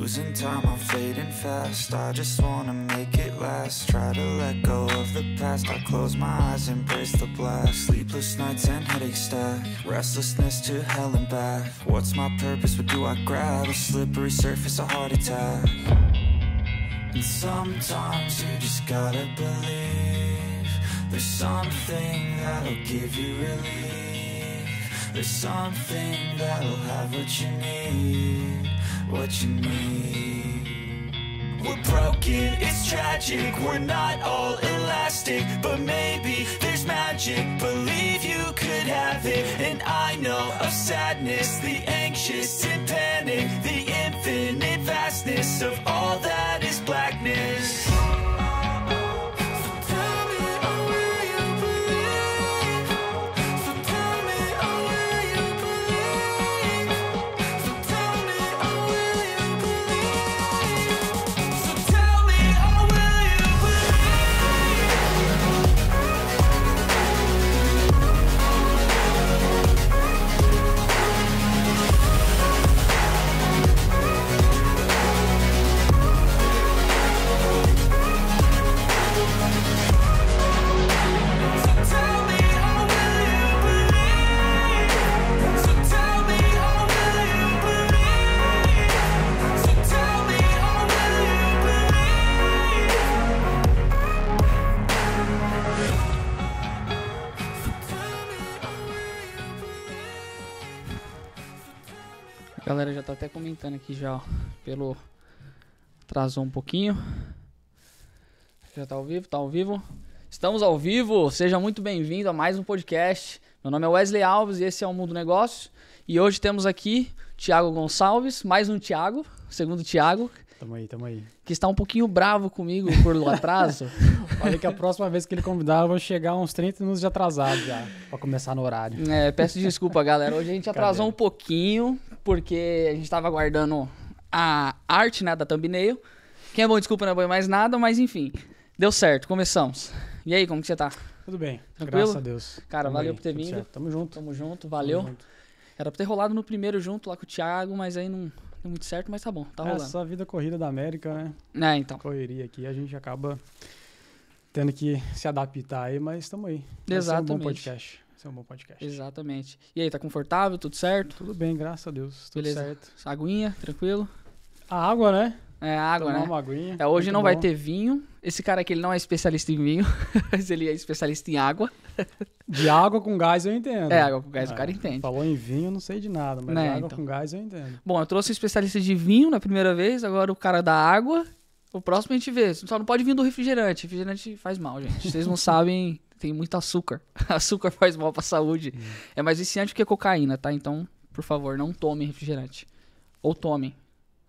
Losing time, I'm fading fast I just wanna make it last Try to let go of the past I close my eyes, embrace the blast Sleepless nights and headache stack Restlessness to hell and back What's my purpose, what do I grab? A slippery surface, a heart attack And sometimes you just gotta believe There's something that'll give you relief There's something that'll have what you need what you need. We're broken, it's tragic, we're not all elastic, but maybe there's magic. Believe you could have it, and I know of sadness, the anxious and panic, the infinite vastness of all that is blackness. galera já tá até comentando aqui já, ó, pelo atrasou um pouquinho. Já tá ao vivo, tá ao vivo. Estamos ao vivo. Seja muito bem-vindo a mais um podcast. Meu nome é Wesley Alves e esse é o Mundo Negócio. E hoje temos aqui Tiago Gonçalves, mais um Tiago, segundo Tiago, Tamo aí, tamo aí. Que está um pouquinho bravo comigo por atraso. Falei que a próxima vez que ele convidar, eu vou chegar uns 30 minutos de atrasado já, pra começar no horário. É, peço desculpa, galera. Hoje a gente atrasou Cadê? um pouquinho, porque a gente tava aguardando a arte, né, da thumbnail. Quem é bom, desculpa, não é bom mais nada, mas enfim. Deu certo, começamos. E aí, como que você tá? Tudo bem, Tranquilo? graças a Deus. Cara, Tamo valeu por ter vindo. Certo. Tamo junto. Tamo junto, valeu. Tamo junto. Era pra ter rolado no primeiro junto lá com o Thiago, mas aí não deu muito certo, mas tá bom, tá é, rolando. Essa vida corrida da América, né? É, então. Correria aqui, a gente acaba tendo que se adaptar aí, mas estamos aí. Exatamente. Vai ser um bom podcast. Esse é um bom podcast. Exatamente. E aí, tá confortável? Tudo certo? Tudo bem, graças a Deus. Tudo Beleza. certo. Aguinha, tranquilo? A água, né? É, água, Tomar né? Uma aguinha. É, hoje Muito não bom. vai ter vinho. Esse cara aqui ele não é especialista em vinho, mas ele é especialista em água. De água com gás eu entendo. É, água com gás é, o cara entende. Falou em vinho, não sei de nada, mas né, água então. com gás eu entendo. Bom, eu trouxe o especialista de vinho na primeira vez, agora o cara da água. O próximo a gente vê. Só não pode vir do refrigerante. Refrigerante faz mal, gente. Vocês não sabem tem muito açúcar. açúcar faz mal pra saúde. Hum. É mais viciante que a cocaína, tá? Então, por favor, não tome refrigerante. Ou tome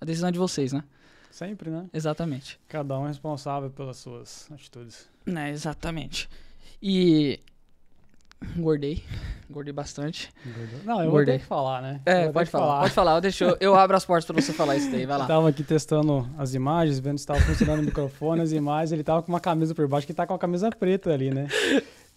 A decisão é de vocês, né? Sempre, né? Exatamente. Cada um é responsável pelas suas atitudes. Né, exatamente. E Engordei. Engordei bastante. Não, eu gordei vou falar, né? É, pode falar. falar. Pode falar, eu, deixo, eu abro as portas para você falar isso daí, vai lá. Eu tava aqui testando as imagens, vendo se tava funcionando o microfone, as imagens, ele tava com uma camisa por baixo, que tá com a camisa preta ali, né?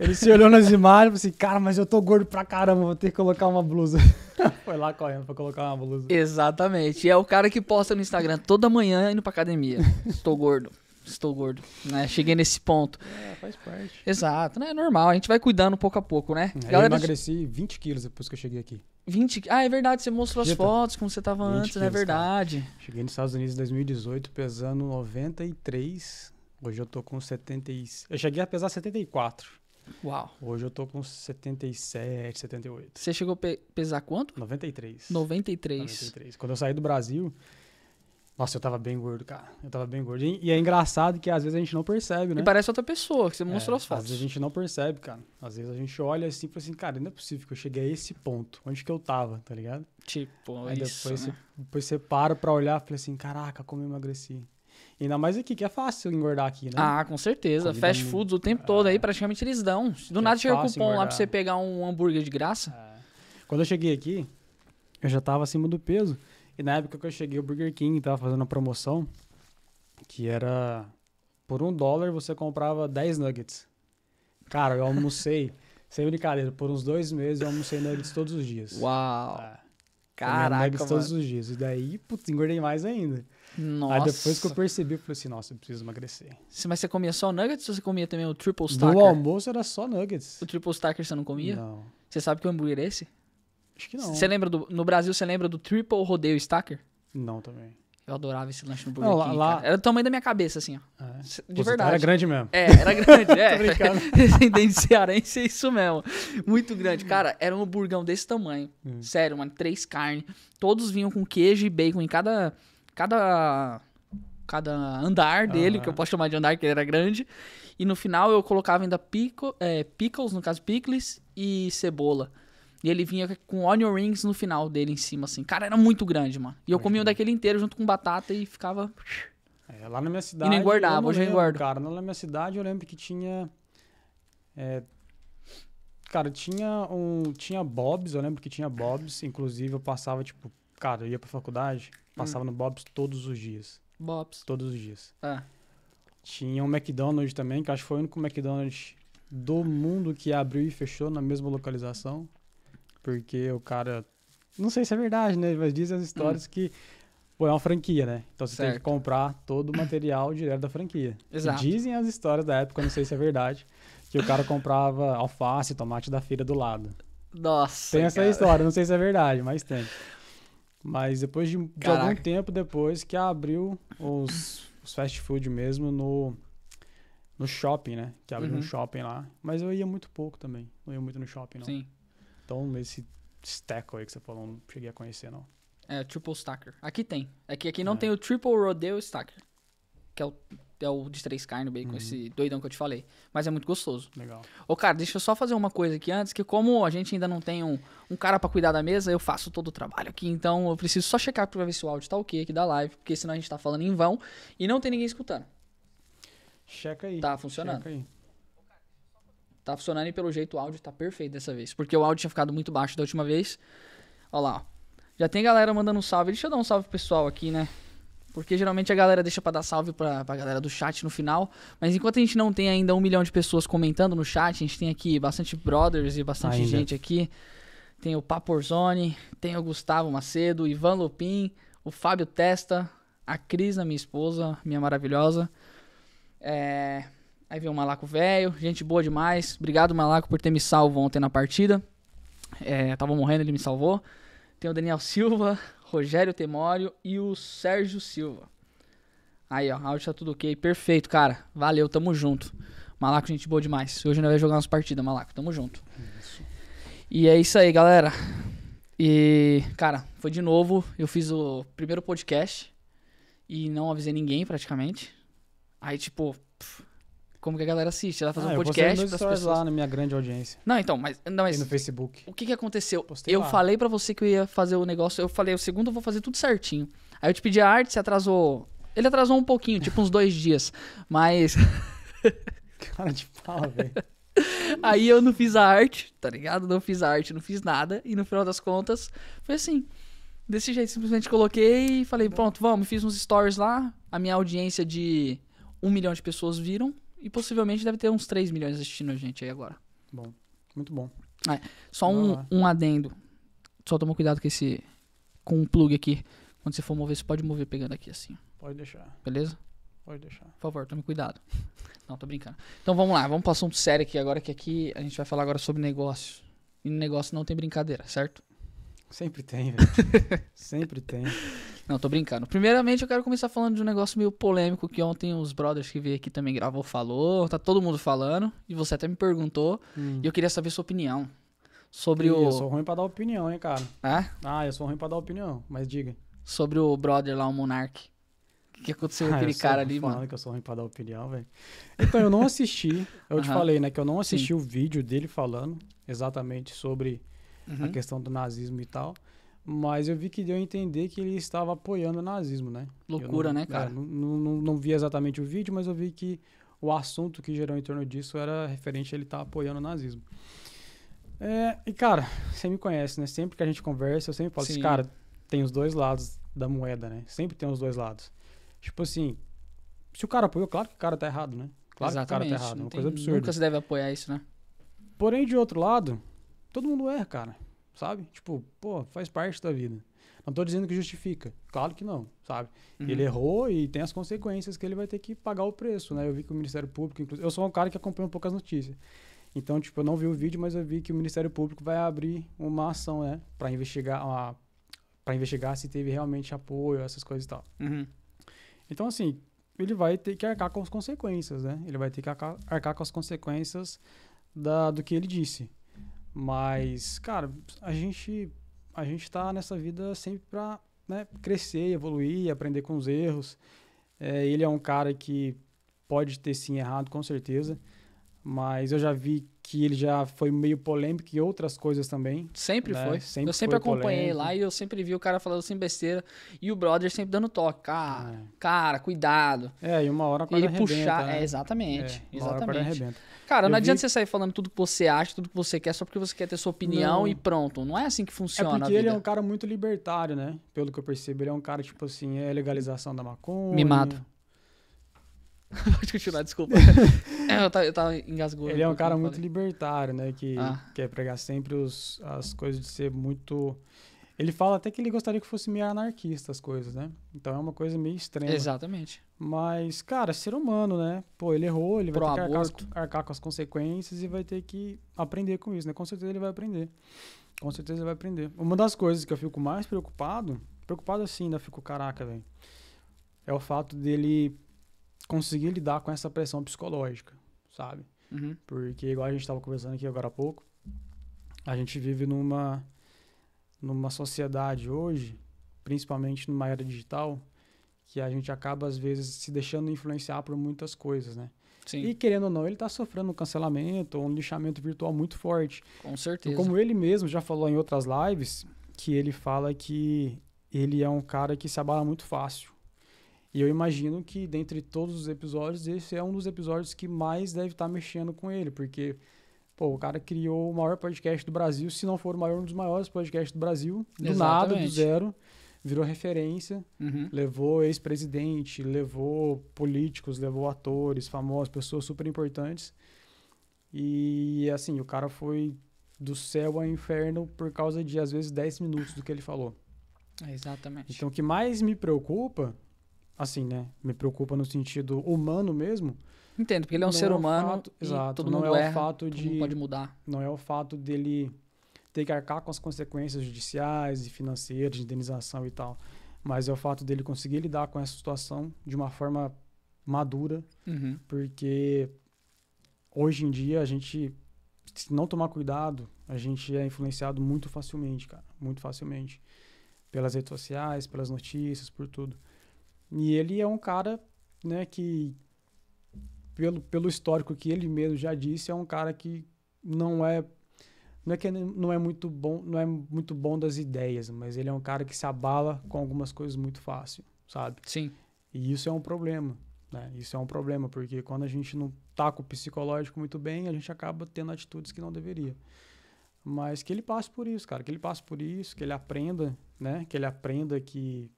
Ele se olhou nas imagens e falou assim, cara, mas eu tô gordo pra caramba, vou ter que colocar uma blusa. Foi lá correndo pra colocar uma blusa. Exatamente. E é o cara que posta no Instagram toda manhã indo pra academia. Estou gordo estou gordo, né? Cheguei nesse ponto. É, faz parte. Exato, né? É normal, a gente vai cuidando pouco a pouco, né? É, Galera, eu emagreci 20 quilos depois que eu cheguei aqui. 20? Ah, é verdade, você mostrou as fotos como você estava antes, né? quilos, é verdade. Cara. Cheguei nos Estados Unidos em 2018 pesando 93, hoje eu tô com 70 Eu cheguei a pesar 74. Uau. Hoje eu tô com 77, 78. Você chegou a pe pesar quanto? 93. 93. 93. Quando eu saí do Brasil, nossa, eu tava bem gordo, cara. Eu tava bem gordo. E, é engraçado que às vezes a gente não percebe, né? E parece outra pessoa, que você é, mostrou é, as fotos. Às vezes a gente não percebe, cara. Às vezes a gente olha assim e fala assim, cara, não é possível que eu cheguei a esse ponto. Onde que eu tava, tá ligado? Tipo, Aí isso, depois, né? você, depois você para pra olhar e fala assim, caraca, como eu emagreci. E ainda mais aqui, que é fácil engordar aqui, né? Ah, com certeza. Fast é foods o tempo é, todo aí, praticamente eles dão. Do é nada é chega cupom engordar. lá pra você pegar um hambúrguer de graça. É. Quando eu cheguei aqui, eu já tava acima do peso. E na época que eu cheguei, o Burger King tava fazendo uma promoção que era por um dólar você comprava 10 nuggets. Cara, eu almocei, sem brincadeira, por uns dois meses eu almocei nuggets todos os dias. Uau! É. Caraca, nuggets mano. todos os dias. E daí, putz, engordei mais ainda. Nossa. Aí depois que eu percebi, eu falei assim, nossa, eu preciso emagrecer. Mas você comia só nuggets ou você comia também o triple stacker? No almoço era só nuggets. O triple stacker você não comia? Não. Você sabe que hambúrguer é esse? Acho que não. Você lembra do. No Brasil, você lembra do Triple Rodeio Stacker? Não, também. Eu adorava esse lanche no Burger não, lá, King, lá... Era o tamanho da minha cabeça, assim, ó. É. De Pô, verdade. Era grande mesmo. É, era grande. é. brincando. Descendente cearense é isso mesmo. Muito grande. Cara, era um burgão desse tamanho. Hum. Sério, mano. Três carnes. Todos vinham com queijo e bacon em cada... Cada... Cada andar dele, que eu posso chamar de andar, que ele era grande. E no final eu colocava ainda pico, é, pickles, no caso pickles, e cebola. E ele vinha com onion rings no final dele em cima, assim. Cara, era muito grande, mano. E eu comia um daquele inteiro junto com batata e ficava. É, lá na minha cidade. E nem engordava, hoje eu engordo. Cara, lá na minha cidade eu lembro que tinha. É, cara, tinha um. Tinha Bob's, eu lembro que tinha Bob's. Inclusive, eu passava, tipo, cara, eu ia pra faculdade, passava hum. no Bob's todos os dias. Bob's. Todos os dias. É. Tinha um McDonald's também, que acho que foi o único McDonald's do mundo que abriu e fechou na mesma localização. Porque o cara. Não sei se é verdade, né? Mas dizem as histórias hum. que. Pô, é uma franquia, né? Então você certo. tem que comprar todo o material direto da franquia. Exato. Dizem as histórias da época, não sei se é verdade, que o cara comprava alface e tomate da feira do lado. Nossa. Tem essa cara. história, não sei se é verdade, mas tem. Mas depois de, de algum tempo depois que abriu os, os fast food mesmo no, no shopping, né? Que abriu uhum. um shopping lá. Mas eu ia muito pouco também. Não ia muito no shopping, não. Sim. Então, esse stack aí que você falou, não cheguei a conhecer, não. É, triple stacker. Aqui tem. É que aqui não é. tem o triple rodeo stacker, que é o, é o de três carnes, bacon, uhum. esse doidão que eu te falei. Mas é muito gostoso. Legal. Ô, cara, deixa eu só fazer uma coisa aqui antes, que como a gente ainda não tem um, um cara para cuidar da mesa, eu faço todo o trabalho aqui, então eu preciso só checar pra ver se o áudio tá ok aqui da live, porque senão a gente tá falando em vão e não tem ninguém escutando. Checa aí. Tá funcionando. Checa aí. Tá funcionando e pelo jeito o áudio tá perfeito dessa vez. Porque o áudio tinha ficado muito baixo da última vez. Olha lá, ó. Já tem galera mandando um salve. Deixa eu dar um salve pro pessoal aqui, né? Porque geralmente a galera deixa para dar salve pra, pra galera do chat no final. Mas enquanto a gente não tem ainda um milhão de pessoas comentando no chat, a gente tem aqui bastante brothers e bastante ainda. gente aqui. Tem o Paporzone, tem o Gustavo Macedo, Ivan Lupin, o Fábio Testa, a Cris, minha esposa, minha maravilhosa. É, Aí veio o Malaco velho, gente boa demais. Obrigado, Malaco, por ter me salvo ontem na partida. É, tava morrendo, ele me salvou. Tem o Daniel Silva, Rogério Temório e o Sérgio Silva. Aí, ó, áudio tá tudo ok. Perfeito, cara. Valeu, tamo junto. Malaco, gente boa demais. Hoje nós vai jogar umas partidas, Malaco. Tamo junto. Isso. E é isso aí, galera. E, cara, foi de novo. Eu fiz o primeiro podcast e não avisei ninguém praticamente. Aí, tipo, como que a galera assiste. Ela faz ah, um podcast eu pras pessoas. lá na minha grande audiência. Não, então, mas. Não, mas e no Facebook. O que que aconteceu? Postei eu lá. falei para você que eu ia fazer o negócio. Eu falei, o segundo eu vou fazer tudo certinho. Aí eu te pedi a arte, você atrasou. Ele atrasou um pouquinho, tipo uns dois dias. Mas. Cara de pau, velho. Aí eu não fiz a arte, tá ligado? Não fiz a arte, não fiz nada. E no final das contas, foi assim. Desse jeito, simplesmente coloquei e falei, pronto, vamos. Fiz uns stories lá. A minha audiência de um milhão de pessoas viram. E possivelmente deve ter uns 3 milhões assistindo a gente aí agora. Bom, muito bom. É, só um, um, adendo. Só toma cuidado com esse. Com o um plug aqui. Quando você for mover, você pode mover pegando aqui assim. Pode deixar. Beleza? Pode deixar. Por favor, tome cuidado. Não, tô brincando. Então vamos lá, vamos passar um assunto sério aqui agora, que aqui a gente vai falar agora sobre negócio. E no negócio não tem brincadeira, certo? Sempre tem, velho. Sempre tem. Não, tô brincando. Primeiramente, eu quero começar falando de um negócio meio polêmico que ontem os brothers que veio aqui também gravou, falou, tá todo mundo falando, e você até me perguntou, hum. e eu queria saber sua opinião sobre Ih, o... Eu sou ruim pra dar opinião, hein, cara? É? Ah, eu sou ruim pra dar opinião, mas diga. Sobre o brother lá, o Monark. O que aconteceu com ah, aquele cara ali, mano? que eu sou ruim pra dar opinião, velho. Então, eu não assisti, eu te falei, né, que eu não assisti Sim. o vídeo dele falando exatamente sobre a uhum. questão do nazismo e tal. Mas eu vi que deu a entender que ele estava apoiando o nazismo, né? Loucura, não, né, cara? É, não, não, não, vi exatamente o vídeo, mas eu vi que o assunto que gerou em torno disso era referente a ele estar tá apoiando o nazismo. É, e, cara, você me conhece, né? Sempre que a gente conversa, eu sempre falo assim, cara, tem os dois lados da moeda, né? Sempre tem os dois lados. Tipo assim, se o cara apoiou, claro que o cara tá errado, né? Claro Exatamente. que o cara tá errado, é uma tem, coisa absurda. Nunca se deve apoiar isso, né? Porém, de outro lado, todo mundo erra, cara sabe? Tipo, pô, faz parte da vida. Não estou dizendo que justifica. Claro que não, sabe? Uhum. Ele errou e tem as consequências que ele vai ter que pagar o preço, né? Eu vi que o Ministério Público, inclusive, eu sou um cara que acompanha um pouco as notícias. Então, tipo, eu não vi o vídeo, mas eu vi que o Ministério Público vai abrir uma ação, né, para investigar uma para investigar se teve realmente apoio, essas coisas e tal. Uhum. Então, assim, ele vai ter que arcar com as consequências, né? Ele vai ter que arcar, arcar com as consequências da, do que ele disse. Mas, cara, a gente a gente tá nessa vida sempre para né, crescer, evoluir, aprender com os erros. É, ele é um cara que pode ter sim errado, com certeza. Mas eu já vi que ele já foi meio polêmico e outras coisas também. Sempre né? foi. Sempre eu sempre acompanhei polêmico. lá e eu sempre vi o cara falando assim besteira. E o brother sempre dando toque. é. Cara, cuidado. É, e uma hora a corda Ele puxar. Né? É, exatamente. É, exatamente. Cara, eu não vi... adianta você sair falando tudo que você acha, tudo que você quer, só porque você quer ter sua opinião não. e pronto. Não é assim que é funciona. É porque ele é um cara muito libertário, né? Pelo que eu percebo, ele é um cara, tipo assim, é legalização da maconha. Mimado. Pode continuar, desculpa. É, eu, tava, tava Ele é um cara muito libertário, né? Que ah. quer pregar sempre os, as coisas de ser muito. Ele fala até que ele gostaria que fosse meio anarquista as coisas, né? Então é uma coisa meio estranha. Exatamente. Mas, cara, é ser humano, né? Pô, ele errou, ele vai ter aborto. que arcar, arcar, com as consequências e vai ter que aprender com isso, né? Com certeza ele vai aprender. Com certeza ele vai aprender. Uma das coisas que eu fico mais preocupado, preocupado assim, ainda fico, caraca, velho, é o fato dele conseguir lidar com essa pressão psicológica, sabe? Uhum. Porque, igual a gente estava conversando aqui agora há pouco, a gente vive numa, numa sociedade hoje, principalmente numa era digital, que a gente acaba, às vezes, se deixando influenciar por muitas coisas, né? Sim. E querendo ou não, ele está sofrendo um cancelamento ou um lixamento virtual muito forte. Com certeza. E como ele mesmo já falou em outras lives, que ele fala que ele é um cara que se abala muito fácil. E eu imagino que, dentre todos os episódios, esse é um dos episódios que mais deve estar tá mexendo com ele, porque Pô, o cara criou o maior podcast do Brasil, se não for o maior, um dos maiores podcasts do Brasil, do Exatamente. nada, do zero. Virou referência, uhum. levou ex-presidente, levou políticos, levou atores famosos, pessoas super importantes. E assim, o cara foi do céu ao inferno por causa de, às vezes, 10 minutos do que ele falou. É, exatamente. Então, o que mais me preocupa assim, né? Me preocupa no sentido humano mesmo. Entendo, porque ele é um ser é humano. Fato, exato. Todo não mundo é erra, o fato de. pode mudar. Não é o fato dele ter que arcar com as consequências judiciais e financeiras, de indenização e tal. Mas é o fato dele conseguir lidar com essa situação de uma forma madura, uhum. porque hoje em dia a gente, se não tomar cuidado, a gente é influenciado muito facilmente, cara, muito facilmente. Pelas redes sociais, pelas notícias, por tudo. E ele é um cara, né, que pelo, pelo histórico que ele mesmo já disse, é um cara que não é não é que não é muito bom, não é muito bom das ideias, mas ele é um cara que se abala com algumas coisas muito fácil, sabe? Sim. E isso é um problema, né? Isso é um problema porque quando a gente não tá com o psicológico muito bem, a gente acaba tendo atitudes que não deveria. Mas que ele passe por isso, cara, que ele passe por isso, que ele aprenda, né? Que ele aprenda que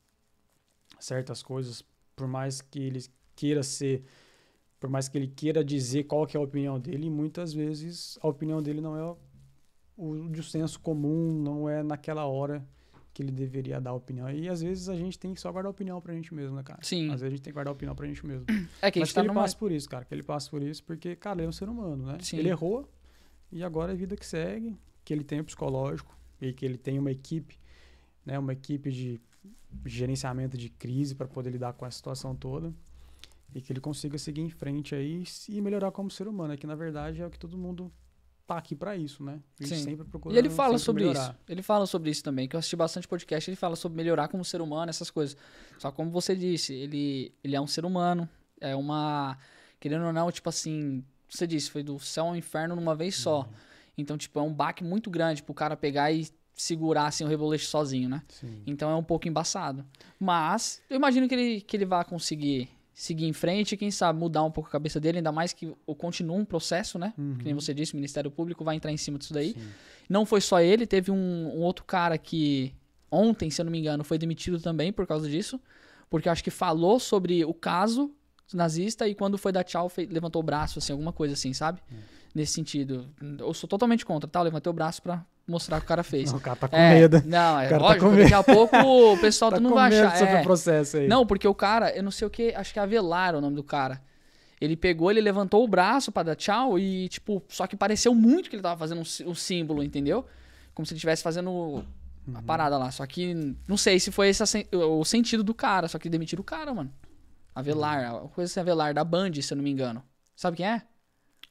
certas coisas, por mais que ele queira ser, por mais que ele queira dizer qual que é a opinião dele, muitas vezes a opinião dele não é o de senso comum, não é naquela hora que ele deveria dar opinião. E às vezes a gente tem que só guardar opinião pra gente mesmo, né, cara? Sim. Às vezes a gente tem que guardar opinião pra gente mesmo. É que, Mas tá que ele numa... passa por isso, cara. Que ele passa por isso porque, cara, ele é um ser humano, né? Sim. Ele errou e agora é a vida que segue, que ele tem o psicológico e que ele tem uma equipe, né? Uma equipe de gerenciamento de crise para poder lidar com a situação toda e que ele consiga seguir em frente aí e melhorar como ser humano, é que na verdade é o que todo mundo tá aqui para isso, né? Ele Sim. sempre procura. E ele fala sobre melhorar. isso. Ele fala sobre isso também, que eu assisti bastante podcast, ele fala sobre melhorar como ser humano, essas coisas. Só como você disse, ele ele é um ser humano, é uma querendo ou não, tipo assim, você disse, foi do céu ao inferno numa vez só. Uhum. Então, tipo, é um baque muito grande pro cara pegar e segurar assim, o reboleixo sozinho, né? Sim. Então é um pouco embaçado. Mas eu imagino que ele, que ele vá conseguir seguir em frente quem sabe mudar um pouco a cabeça dele, ainda mais que continua um processo, né? Uhum. Que nem uhum. você disse, o Ministério Público vai entrar em cima disso daí. Sim. Não foi só ele, teve um, um outro cara que ontem, se eu não me engano, foi demitido também por causa disso, porque acho que falou sobre o caso nazista e quando foi dar tchau, fez, levantou o braço, assim, alguma coisa assim, sabe? É. Nesse sentido. Eu sou totalmente contra, tá? Eu levantei o braço pra, mostrar o que o cara fez. Não, o cara tá com é, medo. Não, é o cara tá lógico, tá com medo. daqui a pouco o pessoal tá não vai achar. Sobre é. o processo aí. Não, porque o cara, eu não sei o que, acho que é Avelar o nome do cara. Ele pegou, ele levantou o braço para dar tchau e, tipo, só que pareceu muito que ele tava fazendo um, um símbolo, entendeu? Como se ele estivesse fazendo uhum. a parada lá. Só que, não sei se foi esse o sentido do cara, só que demitiram o cara, mano. Avelar, uhum. coisa assim, Avelar, da Band, se eu não me engano. Sabe quem é?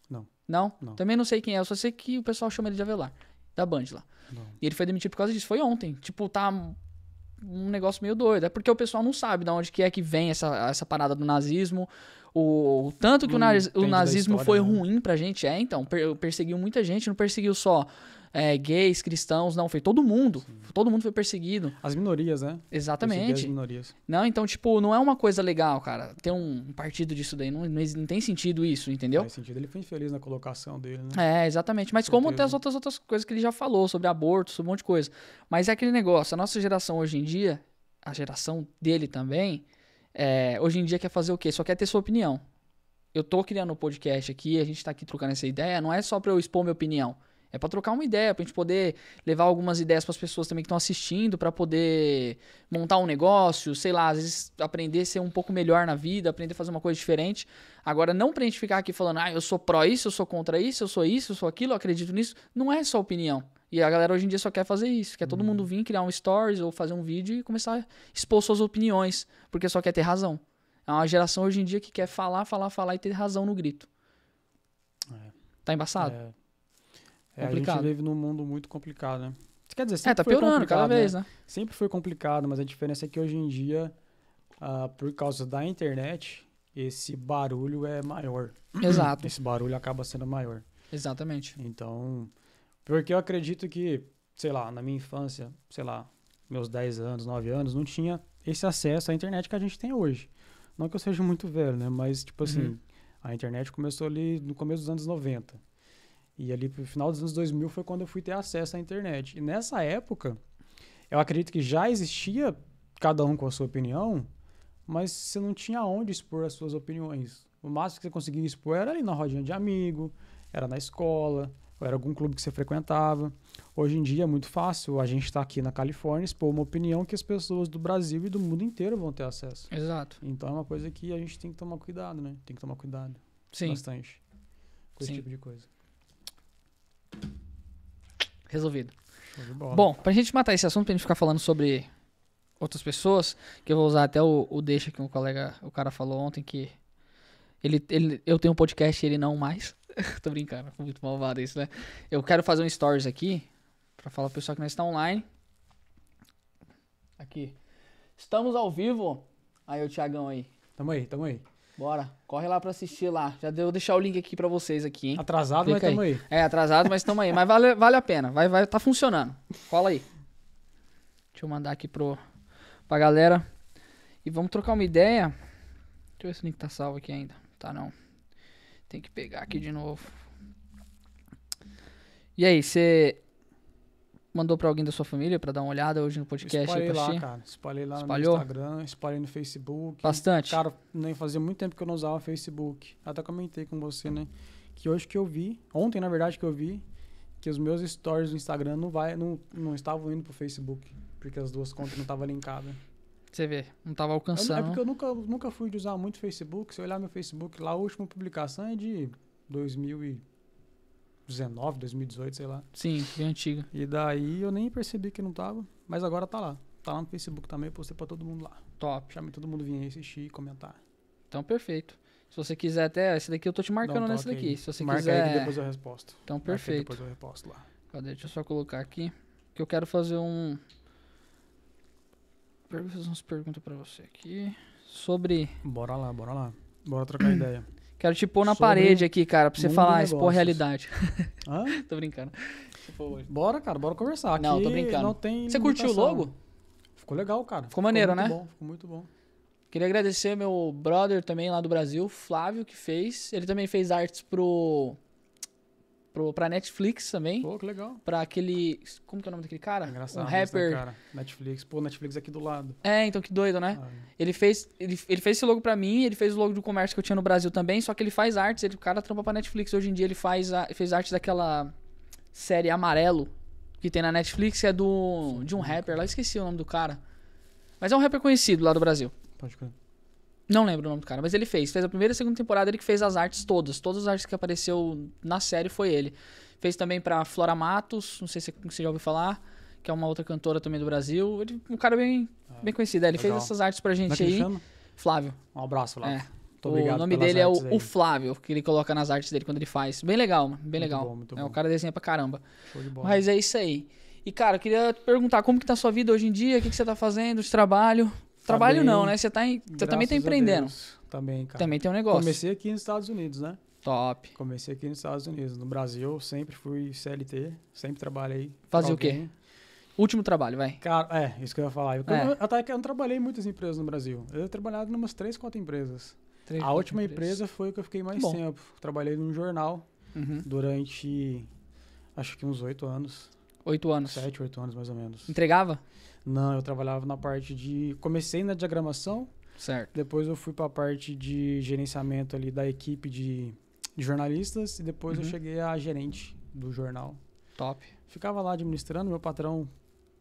Não. Não? não. Também não sei quem é, eu só sei que o pessoal chama ele de Avelar da Band lá. Não. E ele foi demitido por causa disso. Foi ontem. Tipo, tá um negócio meio doido. É porque o pessoal não sabe de onde que é que vem essa, essa parada do nazismo. O, o tanto que hum, o, o, nazismo história, foi né? ruim pra gente. É, então, per, perseguiu muita gente. Não perseguiu só é, gays, cristãos, não, foi todo mundo. Sim. Todo mundo foi perseguido. As minorias, né? Exatamente. As minorias. Não, então, tipo, não é uma coisa legal, cara, ter um partido disso daí. Não, não, não tem sentido isso, entendeu? Tem sentido. Ele foi infeliz na colocação dele, né? É, exatamente. Mas como tem as outras, outras coisas que ele já falou, sobre aborto, sobre um monte de coisa. Mas é aquele negócio, a nossa geração hoje em dia, a geração dele também, é, hoje em dia quer fazer o quê? Só quer ter sua opinião. Eu tô criando um podcast aqui, a gente tá aqui trocando essa ideia, não é só para eu expor minha opinião. É para trocar uma ideia, para a gente poder levar algumas ideias para as pessoas também que estão assistindo, para poder montar um negócio, sei lá, às vezes aprender a ser um pouco melhor na vida, aprender a fazer uma coisa diferente. Agora, não para a gente ficar aqui falando, ah, eu sou pró isso, eu sou contra isso, eu sou isso, eu sou aquilo, eu acredito nisso. Não é só opinião. E a galera hoje em dia só quer fazer isso, quer todo uhum. mundo vir criar um stories ou fazer um vídeo e começar a expor suas opiniões, porque só quer ter razão. É uma geração hoje em dia que quer falar, falar, falar e ter razão no grito. É. Tá embaçado? É complicado. É, a gente vive num mundo muito complicado, né? Quer dizer, é, sempre é, tá piorando cada vez, né? né? Sempre foi complicado, mas a diferença é que hoje em dia, uh, por causa da internet, esse barulho é maior. Exato. Esse barulho acaba sendo maior. Exatamente. Então, porque eu acredito que, sei lá, na minha infância, sei lá, meus 10 anos, 9 anos, não tinha esse acesso à internet que a gente tem hoje. Não que eu seja muito velho, né? Mas, tipo assim, uhum. a internet começou ali no começo dos anos 90. E ali pro final dos anos 2000 foi quando eu fui ter acesso à internet. E nessa época, eu acredito que já existia cada um com a sua opinião, mas você não tinha onde expor as suas opiniões. O máximo que você conseguia expor era ali na rodinha de amigo, era na escola, ou era algum clube que você frequentava. Hoje em dia é muito fácil a gente estar tá aqui na Califórnia expor uma opinião que as pessoas do Brasil e do mundo inteiro vão ter acesso. Exato. Então é uma coisa que a gente tem que tomar cuidado, né? Tem que tomar cuidado. Sim. Bastante. Com Sim. esse tipo de coisa. Resolvido. Bom, pra gente matar esse assunto, pra gente ficar falando sobre outras pessoas, que eu vou usar até o, o deixa que um colega, o cara falou ontem que ele, ele, eu tenho um podcast e ele não mais. Tô brincando, foi muito malvado isso, né? Eu quero fazer um stories aqui pra falar pro pessoal que nós está online. Aqui. Estamos ao vivo. Aí o Tiagão aí. Tamo aí, tamo aí. Bora, corre lá pra assistir lá. Já deu deixar o link aqui pra vocês aqui, hein? Atrasado, mas tamo aí. aí. É, atrasado, mas tamo aí. Mas vale, vale a pena. Vai, vai, tá funcionando. Cola aí. Deixa eu mandar aqui pro, pra galera. E vamos trocar uma ideia. Deixa eu ver se o link tá salvo aqui ainda. Tá não. Tem que pegar aqui de novo. E aí, você mandou para alguém da sua família para dar uma olhada hoje no podcast? Espalhei aí lá, cara. Espalhei lá Espalhou? no Instagram, espalhei no Facebook. Bastante? Cara, nem fazia muito tempo que eu não usava Facebook. Até comentei com você, né? Que hoje que eu vi, ontem na verdade que eu vi, que os meus stories do Instagram não, vai, não, não estavam indo pro Facebook. Porque as duas contas não estavam linkadas. Você vê, não estava alcançando. é porque eu nunca, nunca fui de usar muito Facebook. Se eu olhar meu Facebook lá, a última publicação é de 2000 e... 2019, 2018, sei lá. Sim, bem antiga. E daí eu nem percebi que não tava, mas agora tá lá. Tá lá no Facebook também, postei pra todo mundo lá. Top. Chamei todo mundo vir aí assistir e comentar. Então, perfeito. Se você quiser até, esse daqui eu tô te marcando tá nesse nessa daqui. Aí. Se você Marca quiser... aí que depois eu resposto. Então, Marca perfeito. depois eu reposto lá. Cadê? Deixa eu só colocar aqui, que eu quero fazer um... Vou fazer umas perguntas pra você aqui sobre... Bora lá, bora lá. Bora trocar ideia. Quero te pôr na Sobre parede aqui, cara, pra você falar, expor a realidade. Hã? tô brincando. Bora, cara, bora conversar. aqui. Não, tô brincando. Não tem você curtiu o logo? Ficou legal, cara. Ficou, ficou maneiro, né? Bom, ficou muito bom. Queria agradecer meu brother também lá do Brasil, Flávio, que fez. Ele também fez artes pro pro, pra Netflix também. Pô, que legal. Pra aquele. Como que é o nome daquele cara? É engraçado. Um né, rapper. Né, cara? Netflix. Pô, Netflix é aqui do lado. É, então que doido, né? Ah, é. Ele fez, ele, ele fez esse logo pra mim, ele fez o logo do comércio que eu tinha no Brasil também, só que ele faz artes. Ele, o cara trampa pra Netflix. Hoje em dia ele faz a, fez arte daquela série Amarelo que tem na Netflix, que é do, de um rapper lá. Esqueci o nome do cara. Mas é um rapper conhecido lá do Brasil. Pode crer. Não lembro o nome do cara, mas ele fez. Fez a primeira e segunda temporada, ele que fez as artes todas. Todas as artes que apareceu na série foi ele. Fez também pra Flora Matos, não sei se você já ouviu falar, que é uma outra cantora também do Brasil. Ele, é um cara bem, ah, bem conhecido. É, ele legal. fez essas artes pra gente é aí. Chama? Flávio. Um abraço, Flávio. É. o nome dele é o, o, Flávio, que ele coloca nas artes dele quando ele faz. Bem legal, mano. bem muito legal. Bom, é, bom. O cara desenha pra caramba. De mas é isso aí. E, cara, eu queria te perguntar como que tá a sua vida hoje em dia, o que, que você tá fazendo de trabalho? trabalho tá não, né? Você, tá em, você também tá empreendendo. Também, cara. Também tem um negócio. Comecei aqui nos Estados Unidos, né? Top. Comecei aqui nos Estados Unidos. No Brasil, sempre fui CLT, sempre trabalhei. Fazer o quê? Último trabalho, vai. Cara, é, isso que eu ia falar. Eu, é. eu, até, eu não trabalhei em muitas empresas no Brasil. Eu trabalhado em umas três, quatro empresas. a última empresa foi que eu fiquei mais Bom. tempo. Trabalhei num jornal uhum. durante acho que uns oito anos. Oito anos? Sete, oito anos mais ou menos. Entregava? Não, eu trabalhava na parte de. Comecei na diagramação. Certo. Depois eu fui para a parte de gerenciamento ali da equipe de, de jornalistas. E depois uhum. eu cheguei a gerente do jornal. Top. Ficava lá administrando. Meu patrão,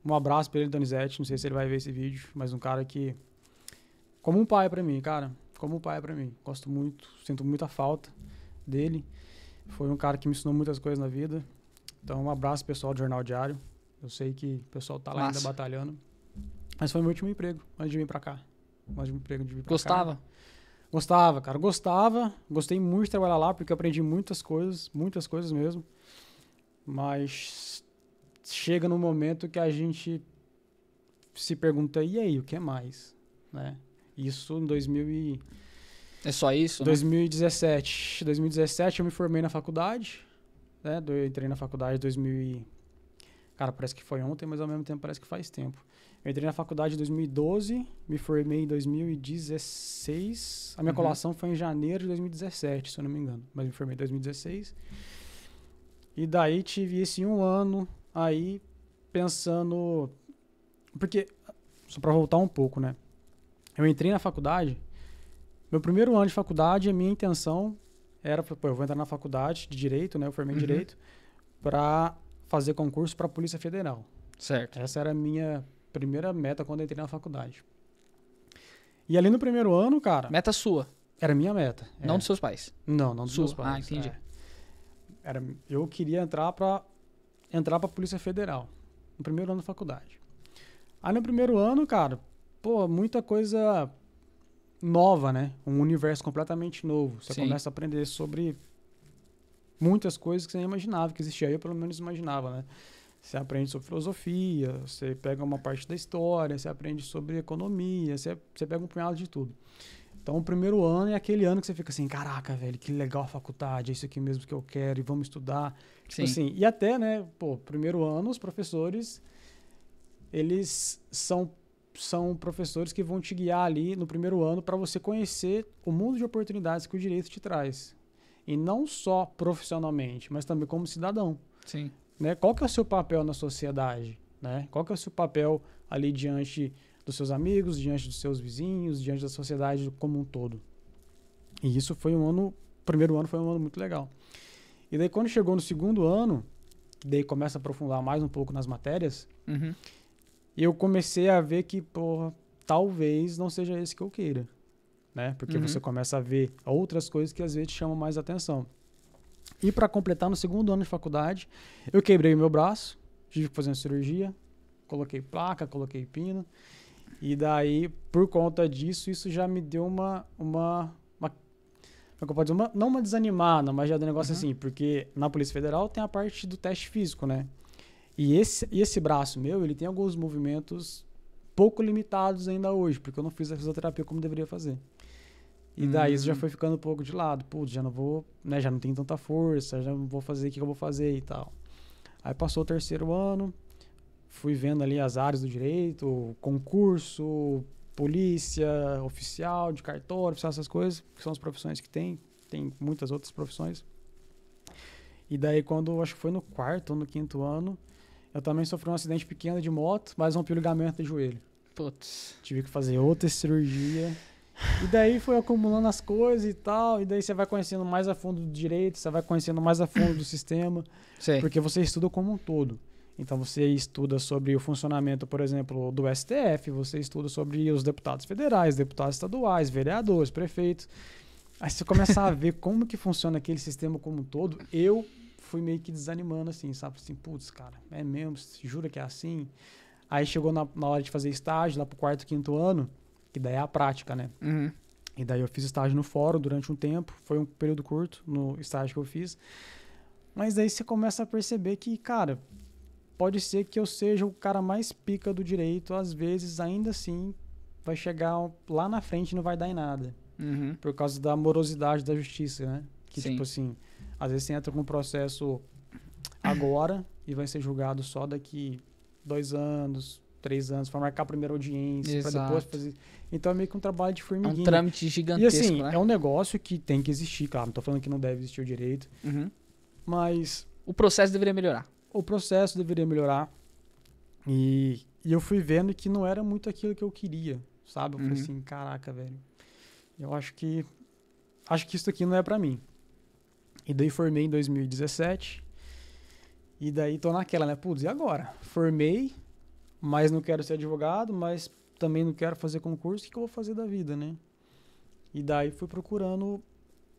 um abraço para ele, Donizete. Não sei se ele vai ver esse vídeo, mas um cara que. Como um pai para mim, cara. Como um pai para mim. Gosto muito, sinto muita falta dele. Foi um cara que me ensinou muitas coisas na vida. Então, um abraço pessoal do Jornal Diário. Eu sei que o pessoal tá lá Massa. ainda batalhando. Mas foi meu último emprego, antes de vir pra cá. Antes de um emprego de vir pra Gostava? Cá. Gostava, cara. Gostava. Gostei muito de trabalhar lá, porque eu aprendi muitas coisas, muitas coisas mesmo. Mas chega no momento que a gente se pergunta, e aí, o que é mais? Né? Isso em 2000 e... É só isso? 2017. Né? 2017 eu me formei na faculdade, né? Eu entrei na faculdade em 2000 e... Cara, parece que foi ontem, mas ao mesmo tempo parece que faz tempo. Eu entrei na faculdade em 2012, me formei em 2016. A minha uhum. colação foi em janeiro de 2017, se eu não me engano. Mas me formei em 2016. E daí tive esse um ano aí pensando. Porque, só para voltar um pouco, né? Eu entrei na faculdade. Meu primeiro ano de faculdade, a minha intenção era, pô, eu vou entrar na faculdade de direito, né? Eu formei em uhum. direito. Pra fazer concurso para a Polícia Federal. Certo. Essa era a minha primeira meta quando entrei na faculdade. E ali no primeiro ano, cara. Meta sua. Era minha meta. É. Não é. dos seus pais. Não, não dos sua. meus pais. Ah, entendi. É. Era, eu queria entrar para entrar para a Polícia Federal no primeiro ano da faculdade. Aí no primeiro ano, cara, pô, muita coisa nova, né? Um universo completamente novo. Você Sim. começa a aprender sobre muitas coisas que você nem imaginava que existia. Eu, pelo menos, imaginava, né? Você aprende sobre filosofia, você pega uma parte da história, você aprende sobre economia, você, você pega um punhado de tudo. Então, o primeiro ano é aquele ano que você fica assim, caraca, velho, que legal a faculdade, é isso aqui mesmo que eu quero, e vamos estudar. Tipo Sim. assim, e até, né, pô, primeiro ano, os professores, eles são, são professores que vão te guiar ali no primeiro ano para você conhecer o mundo de oportunidades que o direito te traz. E não só profissionalmente, mas também como cidadão. Sim. Né? Qual que é o seu papel na sociedade? Né? Qual que é o seu papel ali diante dos seus amigos, diante dos seus vizinhos, diante da sociedade como um todo? E isso foi um ano, primeiro ano foi um ano muito legal. E daí quando chegou no segundo ano, que daí começa a aprofundar mais um pouco nas matérias, uhum. eu comecei a ver que, porra, talvez não seja esse que eu queira né? Porque uhum. você começa a ver outras coisas que às vezes chamam mais atenção. E para completar, no segundo ano de faculdade, eu quebrei o meu braço, tive que fazer uma cirurgia, coloquei placa, coloquei pino. E daí, por conta disso, isso já me deu uma. uma, uma como é eu posso dizer? Uma, não uma desanimada, mas já deu um negócio uhum. assim, porque na Polícia Federal tem a parte do teste físico, né? E esse, e esse braço meu, ele tem alguns movimentos pouco limitados ainda hoje, porque eu não fiz a fisioterapia como deveria fazer. E daí uhum. isso já hum. foi ficando um pouco de lado. Putz, já não vou, né? Já não tem tanta força, já não vou fazer o que eu vou fazer e tal. Aí passou o terceiro ano, fui vendo ali as áreas do direito, concurso, polícia, oficial de cartório, oficial, essas coisas, que são as profissões que tem. Tem muitas outras profissões. E daí quando, acho que foi no quarto ou no quinto ano, eu também sofri um acidente pequeno de moto, mas rompi o ligamento do joelho. Putz. Tive que fazer outra cirurgia. E daí foi acumulando as coisas e tal, e daí você vai conhecendo mais a fundo do direito, você vai conhecendo mais a fundo do sistema, Sim. porque você estuda como um todo. Então você estuda sobre o funcionamento, por exemplo, do STF, você estuda sobre os deputados federais, deputados estaduais, vereadores, prefeitos. Aí você começa a ver como que funciona aquele sistema como um todo. Eu fui meio que desanimando assim, sabe? Assim, putz, cara, é mesmo, jura que é assim? Aí chegou na, na hora de fazer estágio, lá pro quarto, quinto ano, que daí é a prática, né? Uhum. E daí eu fiz estágio no fórum durante um tempo, foi um período curto no estágio que eu fiz. Mas daí você começa a perceber que, cara, pode ser que eu seja o cara mais pica do direito, às vezes ainda assim vai chegar lá na frente e não vai dar em nada. Uhum. Por causa da morosidade da justiça, né? Que Sim. tipo assim, às vezes você entra com um processo agora e vai ser julgado só daqui dois anos, três anos para marcar a primeira audiência, para depois fazer. Então é meio que um trabalho de formiguinha. É um trâmite gigantesco. E assim, né? é um negócio que tem que existir, claro. Não tô falando que não deve existir o direito. Uhum. Mas. O processo deveria melhorar. O processo deveria melhorar. E, e eu fui vendo que não era muito aquilo que eu queria, sabe? Eu uhum. falei assim, caraca, velho. Eu acho que. Acho que isso aqui não é para mim. E daí formei em 2017. E daí tô naquela, né? Putz, e agora? Formei, mas não quero ser advogado, mas também não quero fazer concurso, o que, eu vou fazer da vida, né? E daí fui procurando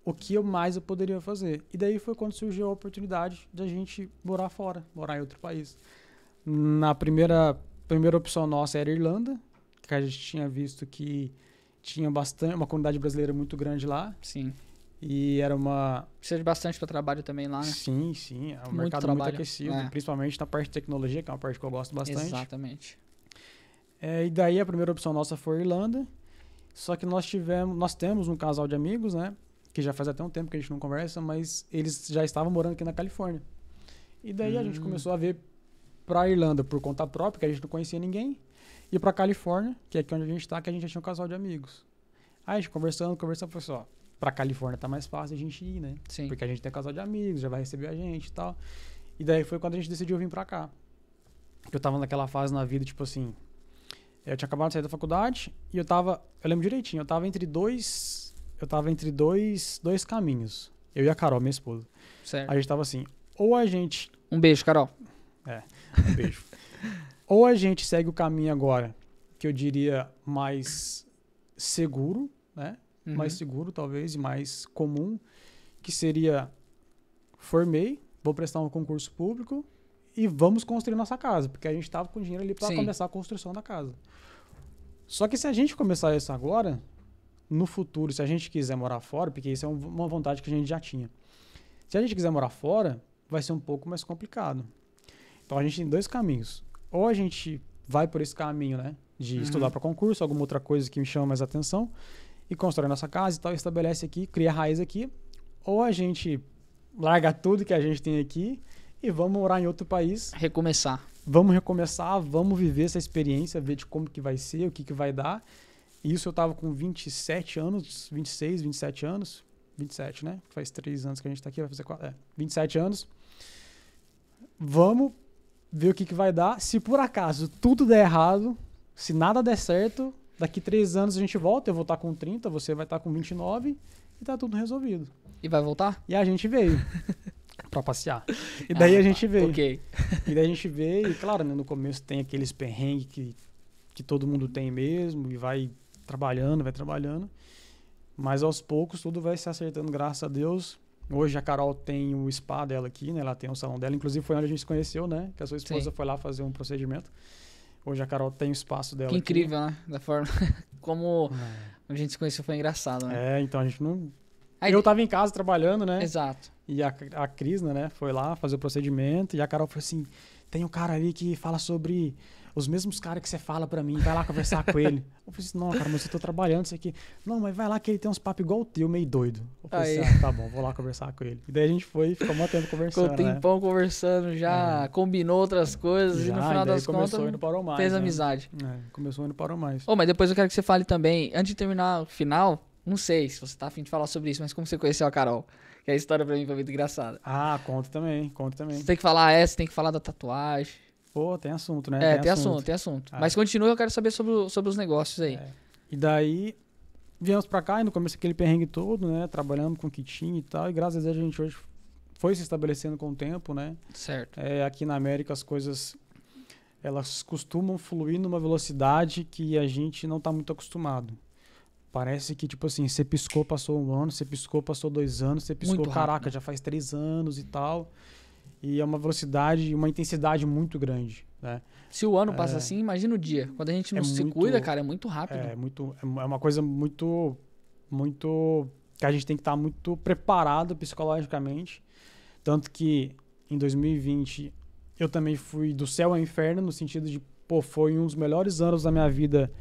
o que mais eu poderia fazer. E daí foi quando surgiu a oportunidade de a gente morar fora, morar em outro país. Na primeira, primeira opção nossa era Irlanda, que a gente tinha visto que tinha bastante uma comunidade brasileira muito grande lá. Sim. E era uma. Precisa de bastante para trabalho também lá, né? Sim, sim. É um muito mercado trabalho, muito aquecido, é. principalmente na parte de tecnologia, que é uma parte que eu gosto bastante. Exatamente. É, e daí a primeira opção nossa foi Irlanda. Só que nós tivemos, nós temos um casal de amigos, né? Que já faz até um tempo que a gente não conversa, mas eles já estavam morando aqui na Califórnia. E daí hum. a gente hum. começou a ver para Irlanda por conta própria, que a gente não conhecia ninguém, e para Califórnia, que é aqui onde a gente está, que a gente já tinha um casal de amigos. Aí a gente conversando, conversando, falou assim, ó, pra Califórnia tá mais fácil a gente ir, né? Sim. Porque a gente tem casal de amigos, já vai receber a gente e tal. E daí foi quando a gente decidiu vir pra cá. Eu tava naquela fase na vida, tipo assim. Eu tinha acabado de sair da faculdade e eu tava. Eu lembro direitinho, eu tava entre dois. Eu tava entre dois, dois caminhos. Eu e a Carol, minha esposa. Certo. A gente tava assim, ou a gente. Um beijo, Carol. É, um beijo. ou a gente segue o caminho agora, que eu diria mais seguro, né? uhum. mais seguro, talvez, e mais comum, que seria formei, vou prestar um concurso público e vamos construir nossa casa, porque a gente estava com dinheiro ali para começar a construção da casa. Só que se a gente começar isso agora, no futuro, se a gente quiser morar fora, porque isso é uma vontade que a gente já tinha. Se a gente quiser morar fora, vai ser um pouco mais complicado. Então a gente tem dois caminhos. Ou a gente vai por esse caminho, né, de uhum. estudar para concurso, alguma outra coisa que me chama mais atenção, e constrói nossa casa e tal, estabelece aqui, cria raiz aqui, ou a gente larga tudo que a gente tem aqui e vamos morar em outro país. Recomeçar. Vamos recomeçar, vamos viver essa experiência, ver de como que vai ser, o que que vai dar. isso eu tava com 27 anos, 26, 27 anos, 27, né? Faz três anos que a gente tá aqui, vai fazer quatro, é, 27 anos. Vamos ver o que que vai dar. Se por acaso tudo der errado, se nada der certo, Daqui três anos a gente volta, eu vou estar com 30, você vai estar com 29 e tá tudo resolvido. E vai voltar? E a gente veio. pra passear. E daí ah, a gente tá. veio. Ok. E daí a gente veio, e claro, né, no começo tem aqueles perrengues que, que todo mundo tem mesmo, e vai trabalhando, vai trabalhando. Mas aos poucos tudo vai se acertando, graças a Deus. Hoje a Carol tem o spa dela aqui, né? Ela tem o salão dela, inclusive foi onde a gente se conheceu, né? Que a sua esposa Sim. foi lá fazer um procedimento. Hoje a Carol tem o espaço dela. Que incrível, aqui. né? Da forma como é. a gente se conheceu foi engraçado, né? É, então a gente não. Aí... Eu tava em casa trabalhando, né? Exato. E a, a Crisna, né, né, foi lá fazer o procedimento e a Carol falou assim: tem um cara ali que fala sobre os mesmos caras que você fala para mim, vai lá conversar com ele. Eu falei assim, não, cara, mas eu tô trabalhando isso aqui. Não, mas vai lá que ele tem uns papos igual o teu, meio doido. Eu falei assim, ah, tá bom, vou lá conversar com ele. E daí a gente foi e ficou um tempo conversando. Ficou né? tempão né? conversando já, é. combinou outras coisas já, e no final e das contas mais, fez né? amizade. É, começou e não parou mais. Oh, mas depois eu quero que você fale também, antes de terminar o final, não sei se você tá afim de falar sobre isso, mas como você conheceu a Carol? Que a história pra mim foi muito engraçada. Ah, conta também, conta também. Você tem que falar essa, tem que falar da tatuagem. Pô, tem assunto, né? É, tem, tem assunto. assunto. tem assunto. Ah. Mas continua, eu quero saber sobre, sobre os negócios aí. É. E daí, viemos pra cá e no começo aquele perrengue todo, né? Trabalhando com kitinho e tal. E graças a Deus a gente hoje foi se estabelecendo com o tempo, né? Certo. É, aqui na América as coisas elas costumam fluir numa velocidade que a gente não está muito acostumado. Parece que, tipo assim, você piscou, passou um ano, você piscou, passou dois anos, você piscou, caraca, né? já faz três anos e tal. E é uma velocidade e uma intensidade muito grande. Né? Se o ano é, passa assim, imagina o dia. Quando a gente é não é se muito, cuida, cara, é muito rápido. É, muito, é uma coisa muito. Muito. que a gente tem que estar muito preparado psicologicamente. Tanto que em 2020 eu também fui do céu ao inferno, no sentido de, pô, foi um dos melhores anos da minha vida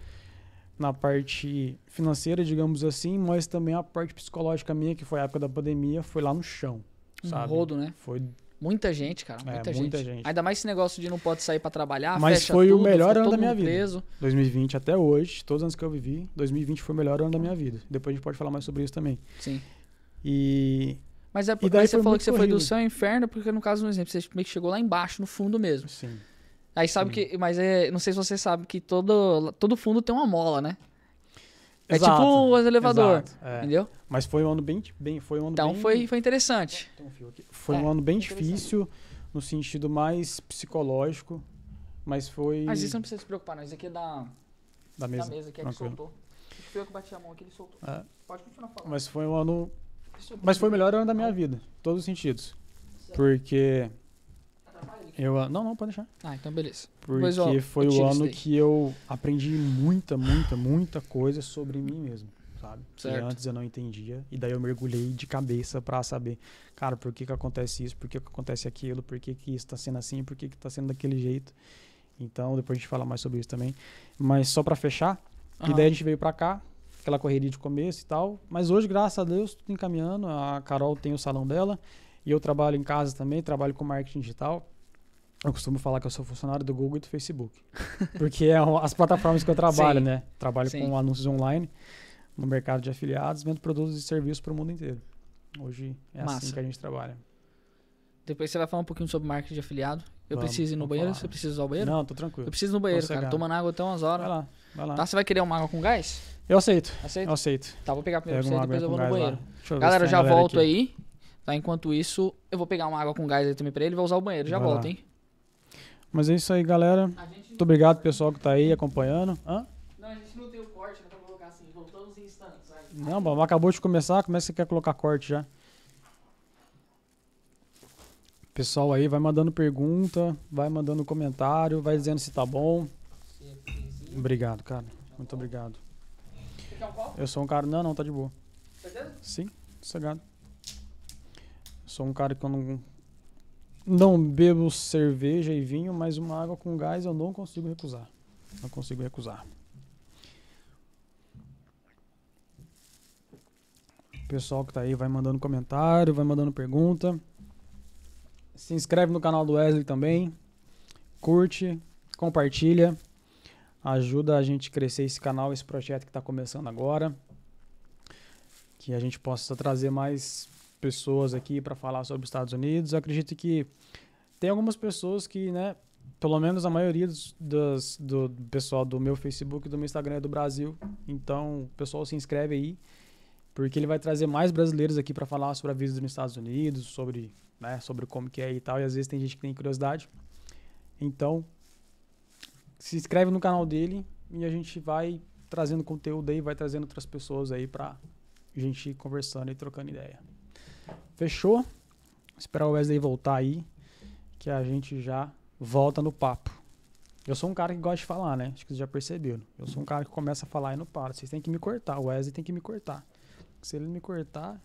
na parte financeira, digamos assim, mas também a parte psicológica minha, que foi a época da pandemia, foi lá no chão. Um sabe? rodo, né? Foi Muita gente, cara. É, muita, é, gente. muita gente. Ainda mais esse negócio de não pode sair para trabalhar. Mas foi tudo, o melhor ano da minha vida. Preso. 2020 até hoje, todos os anos que eu vivi, 2020 foi o melhor ano da minha vida. Depois a gente pode falar mais sobre isso também. Sim. E. Mas é porque você falou que você foi do céu ao inferno, porque no caso, no exemplo, você meio que chegou lá embaixo, no fundo mesmo. Sim. Aí sabe Sim. que. Mas é. Não sei se você sabe que todo, todo fundo tem uma mola, né? É tipo Exato. tipo um elevador, Exato, é. entendeu? Mas foi um ano bem, bem foi um ano então bem, foi foi interessante. É, foi um é, ano bem é difícil no sentido mais psicológico, mas foi. Mas isso não precisa se preocupar, não. Isso aqui é da da mesa, da mesa que é que soltou. Foi eu que bati a mão aqui, ele soltou. É. Pode continuar falando. Mas foi um ano, mas foi o melhor ano da minha vida, todos os sentidos, porque eu, ah, não, não, pode deixar. Ah, então beleza. Porque foi o ano que eu aprendi muita, muita, muita coisa sobre mim mesmo, sabe? Certo. Que antes eu não entendia. E daí eu mergulhei de cabeça para saber, cara, por que que acontece isso, por que que acontece aquilo, por que que isso tá sendo assim, por que que tá sendo daquele jeito. Então, depois a gente fala mais sobre isso também. Mas só para fechar, uhum. e daí a gente veio para cá, aquela correria de começo e tal. Mas hoje, graças a Deus, tudo encaminhando. A Carol tem o salão dela. E eu trabalho em casa também, trabalho com marketing digital. Eu costumo falar que eu sou funcionário do Google e do Facebook. Porque é as plataformas que eu trabalho, sim, né? Trabalho sim. com anúncios online, no mercado de afiliados, vendo produtos e serviços para o mundo inteiro. Hoje é assim Massa. assim que a gente trabalha. Depois você vai falar um pouquinho sobre marketing de afiliado. Eu vamos, preciso ir no banheiro? Falar. Você precisa usar o banheiro? Não, tô tranquilo. Eu preciso ir no banheiro, tô cara. Tomando água até umas horas. Vai lá, vai lá. Tá, você vai querer uma água com gás? Eu aceito. Aceito? Eu aceito. Tá, vou pegar primeiro pra você, depois eu vou no banheiro. Eu galera, eu já galera volto aqui. aí. Tá, enquanto isso, eu vou pegar uma água com gás aí também pra ele, vou usar o banheiro. Já vai volto, lá. hein? Mas é isso aí, galera. Muito obrigado, pessoal, que tá aí acompanhando. Hã? Não, a gente não tem o corte, Pra colocar assim, voltamos em instantes. Não, bom, acabou de começar, como é que você quer colocar corte já? Pessoal aí, vai mandando pergunta, vai mandando comentário, vai dizendo se tá bom. Obrigado, cara. Muito obrigado. Eu sou um cara. Não, não, tá de boa. Tá Certeza? Sim, sossegado. Sou um cara que eu não não bebo cerveja e vinho, mas uma água com gás eu não consigo recusar. Não consigo recusar. O pessoal que tá aí vai mandando comentário, vai mandando pergunta. Se inscreve no canal do Wesley também. Curte, compartilha. Ajuda a gente a crescer esse canal, esse projeto que está começando agora. Que a gente possa trazer mais pessoas aqui para falar sobre os Estados Unidos. Eu acredito que tem algumas pessoas que, né, pelo menos a maioria dos, dos, do pessoal do meu Facebook e do meu Instagram é do Brasil. Então, o pessoal se inscreve aí, porque ele vai trazer mais brasileiros aqui para falar sobre a vida nos Estados Unidos, sobre, né, sobre como que é e tal. E às vezes tem gente que tem curiosidade. Então, se inscreve no canal dele e a gente vai trazendo conteúdo aí, vai trazendo outras pessoas aí para gente conversando e trocando ideia. Fechou? Esperar o Wesley voltar aí, que a gente já volta no papo. Eu sou um cara que gosta de falar, né? Acho que vocês já perceberam. Eu sou um cara que começa a falar e não para. Vocês têm que me cortar. O Wesley tem que me cortar. Se ele me cortar,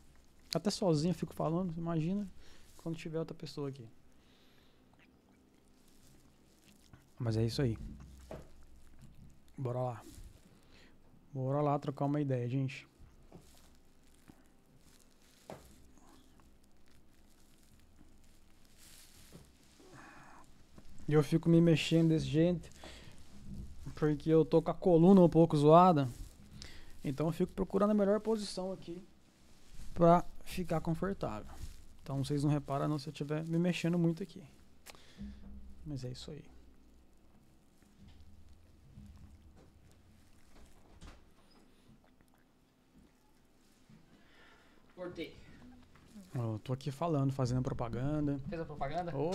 até sozinho eu fico falando, imagina quando tiver outra pessoa aqui. Mas é isso aí. Bora lá. Bora lá trocar uma ideia, gente. E eu fico me mexendo desse jeito, porque eu tô com a coluna um pouco zoada. Então eu fico procurando a melhor posição aqui pra ficar confortável. Então vocês não reparam não se eu estiver me mexendo muito aqui. Mas é isso aí. Cortei. Eu tô aqui falando, fazendo propaganda. Fez a propaganda? Oh.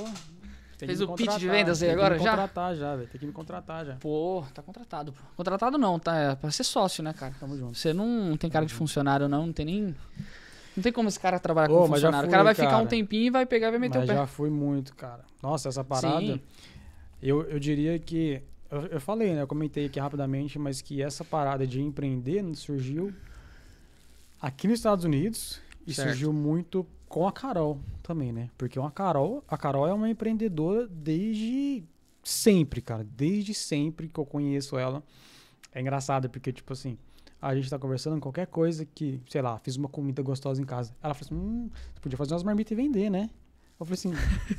Tem Fez o pitch de vendas aí agora já? Tem que me contratar já, velho. Tem que me contratar já. Pô, tá contratado. Pô. Contratado não, tá? É pra ser sócio, né, cara? Tamo junto. Você não tem cara de funcionário, não. Não tem nem... Não tem como esse cara trabalhar com funcionário. Fui, o cara vai cara. ficar um tempinho e vai pegar e vai meter mas o pé. já fui muito, cara. Nossa, essa parada... Sim. Eu, eu diria que... Eu, eu falei, né? Eu comentei aqui rapidamente, mas que essa parada de empreender surgiu aqui nos Estados Unidos e certo. surgiu muito com a Carol também, né? Porque uma Carol, a Carol é uma empreendedora desde sempre, cara. Desde sempre que eu conheço ela. É engraçado, porque, tipo assim, a gente tá conversando qualquer coisa que, sei lá, fiz uma comida gostosa em casa. Ela falou assim: hum, você podia fazer umas marmitas e vender, né? Eu falei assim,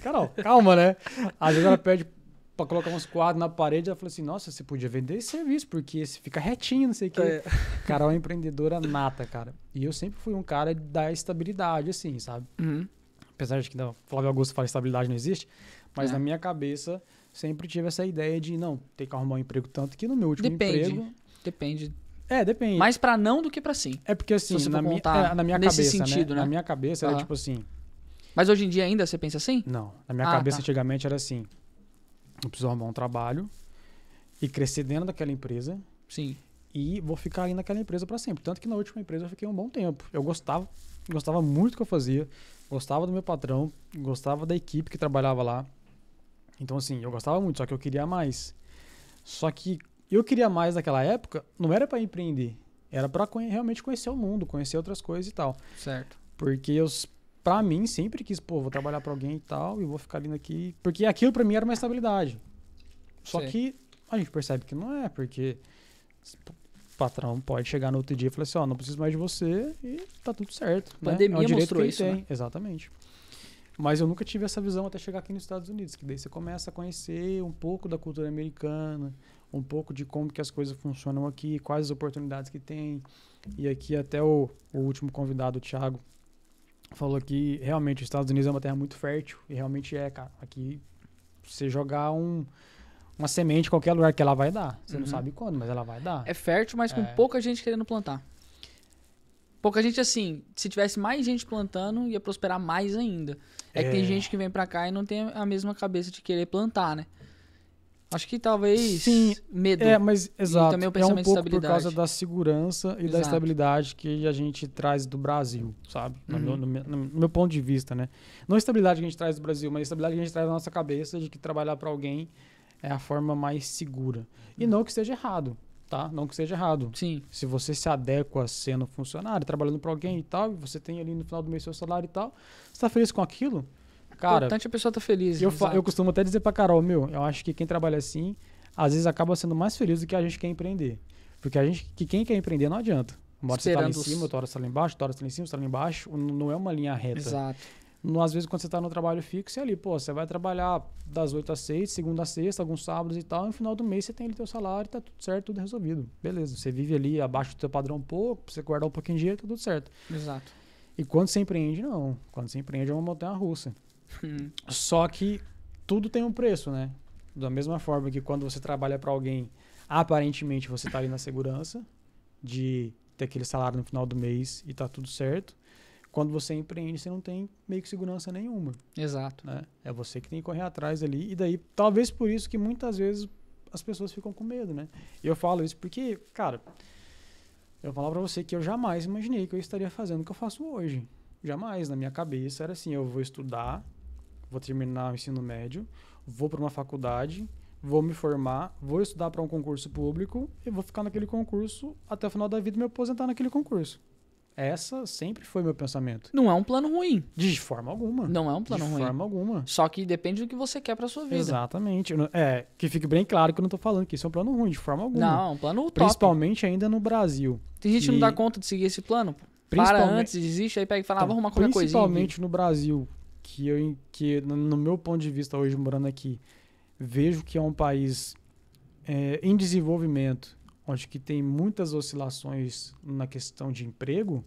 Carol, calma, né? Às vezes ela pede para colocar uns quadros na parede, ela falou assim: Nossa, você podia vender esse serviço, porque esse fica retinho, não sei o quê. É. Cara, é uma empreendedora nata, cara. E eu sempre fui um cara da estabilidade, assim, sabe? Uhum. Apesar de que o Flávio Augusto fala que estabilidade não existe, mas é. na minha cabeça sempre tive essa ideia de não ter que arrumar um emprego tanto que no meu último depende, emprego. Depende. É, depende. Mais para não do que para sim. É porque assim, na minha, é, na minha, nesse cabeça, né? sentido, né? né? Na minha cabeça uhum. era tipo assim. Mas hoje em dia ainda você pensa assim? Não. Na minha ah, cabeça tá. antigamente era assim. Eu preciso arrumar um trabalho e crescer dentro daquela empresa. Sim. E vou ficar aí naquela empresa para sempre. Tanto que na última empresa eu fiquei um bom tempo. Eu gostava, gostava muito do que eu fazia, gostava do meu patrão, gostava da equipe que trabalhava lá. Então, assim, eu gostava muito, só que eu queria mais. Só que eu queria mais naquela época, não era para empreender, era para realmente conhecer o mundo, conhecer outras coisas e tal. Certo. Porque eu para mim, sempre quis, pô, vou trabalhar para alguém e tal, e vou ficar vindo aqui. Porque aquilo para mim era uma estabilidade. Só Sim. que a gente percebe que não é, porque o patrão pode chegar no outro dia e falar assim, ó, oh, não preciso mais de você e tá tudo certo. A pandemia né? é direito mostrou isso, tem. Né? Exatamente. Mas eu nunca tive essa visão até chegar aqui nos Estados Unidos, que daí você começa a conhecer um pouco da cultura americana, um pouco de como que as coisas funcionam aqui, quais as oportunidades que tem. E aqui até o, o último convidado, o Thiago, falou que realmente os Estados Unidos é uma terra muito fértil e realmente é, cara. Aqui você jogar um, uma semente em qualquer lugar que ela vai dar. Você uhum. não sabe quando, mas ela vai dar. É fértil, mas é. com pouca gente querendo plantar. Pouca gente assim, se tivesse mais gente plantando, ia prosperar mais ainda. É, é que tem é. gente que vem pra cá e não tem a mesma cabeça de querer plantar, né? Acho que talvez Sim, medo. É, mas exato. E também o pensamento é um pouco de por causa da segurança e exato. da estabilidade que a gente traz do Brasil, sabe? Uhum. No, no, no, meu ponto de vista, né? Não a estabilidade que a gente traz do Brasil, mas a estabilidade que a gente traz na nossa cabeça de que trabalhar para alguém é a forma mais segura. E uhum. não que seja errado, tá? Não que seja errado. Sim. Se você se adequa sendo funcionário, trabalhando para alguém e tal, e você tem ali no final do mês seu salário e tal, você está feliz com aquilo? Cara, importante a pessoa estar tá feliz. Eu, eu costumo até dizer para Carol, meu, eu acho que quem trabalha assim, às vezes acaba sendo mais feliz do que a gente quer empreender. Porque a gente, que quem quer empreender não adianta. você tá lá em cima, outra hora você tá lá embaixo, outra hora você tá lá em cima, você tá lá embaixo. Não é uma linha reta. Exato. No, às vezes, quando você está no trabalho fixo, é ali, pô, você vai trabalhar das 8 às 6, segunda a sexta, alguns sábados e tal, e no final do mês você tem ali teu salário, tá tudo certo, tudo resolvido. Beleza, você vive ali abaixo do teu padrão um pouco, você guardar um pouquinho de dinheiro, tá tudo certo. Exato. E quando você empreende, não. Quando você empreende é uma montanha russa. Hum. Só que tudo tem um preço, né? Da mesma forma que quando você trabalha para alguém, aparentemente você está ali na segurança de ter aquele salário no final do mês e tá tudo certo. Quando você empreende, você não tem meio que segurança nenhuma. Exato. Né? É você que tem que correr atrás ali. E daí, talvez por isso que muitas vezes as pessoas ficam com medo, né? Eu falo isso porque, cara, eu falo para você que eu jamais imaginei que eu estaria fazendo o que eu faço hoje. Jamais. Na minha cabeça era assim: eu vou estudar, vou terminar o ensino médio, vou para uma faculdade, vou me formar, vou estudar para um concurso público e vou ficar naquele concurso até o final da vida e me aposentar naquele concurso. Essa sempre foi meu pensamento. Não é um plano ruim. De forma alguma. Não é um plano de ruim. De forma alguma. Só que depende do que você quer para sua vida. Exatamente. É, que fique bem claro que eu não tô falando que isso é um plano ruim, de forma alguma. Não, é um plano top. Principalmente ainda no Brasil. Tem gente que não dá conta de seguir esse plano. Para antes, desiste, aí pega e fala, então, ah, vou arrumar qualquer principalmente coisinha. Principalmente no Brasil, que eu que no meu ponto de vista hoje morando aqui vejo que é um país é, em desenvolvimento onde que tem muitas oscilações na questão de emprego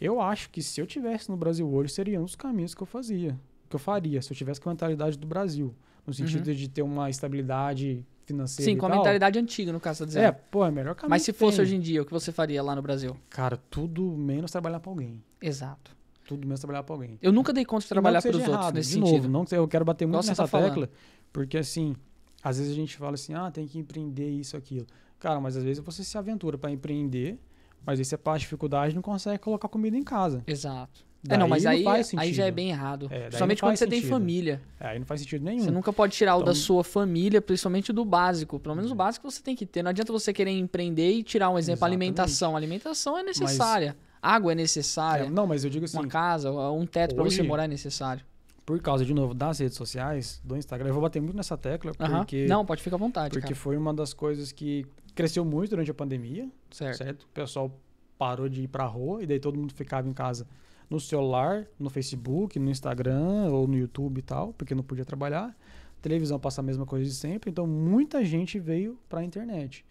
eu acho que se eu tivesse no Brasil hoje seria um dos caminhos que eu fazia que eu faria se eu tivesse com a mentalidade do Brasil no uhum. sentido uhum. de ter uma estabilidade financeira. Sim, com a mentalidade antiga, no caso, tá dizendo. É, pô, é melhor caminho. Mas se fosse tem. hoje em dia, o que você faria lá no Brasil? Cara, tudo menos trabalhar para alguém. Exato tudo mesmo trabalhar para alguém. Eu nunca dei conta de trabalhar para os outros nesse de sentido. Novo, não que, eu quero bater muito Nossa, tá nessa tá tecla, falando. porque assim, às vezes a gente fala assim, ah, tem que empreender isso, aquilo. Cara, mas às vezes você se aventura para empreender, mas aí você de dificuldade não consegue colocar comida em casa. Exato. É, daí é, não, mas não aí, é, aí já é bem errado. É, principalmente quando você sentido. tem família. É, aí não faz sentido nenhum. Você nunca pode tirar então... o da sua família, principalmente do básico. Pelo menos o básico você tem que ter. Não adianta você querer empreender e tirar um exemplo, Exatamente. alimentação. alimentação é necessária. Mas Água é necessária. É, não, mas eu digo assim. Uma casa, um teto para você morar é necessário. Por causa, de novo, das redes sociais, do Instagram, eu vou bater muito nessa tecla. Porque, uh -huh. Não, pode ficar à vontade. Porque cara. foi uma das coisas que cresceu muito durante a pandemia. Certo. certo? O pessoal parou de ir para a rua e daí todo mundo ficava em casa no celular, no Facebook, no Instagram ou no YouTube e tal, porque não podia trabalhar. televisão passa a mesma coisa de sempre, então muita gente veio para a internet.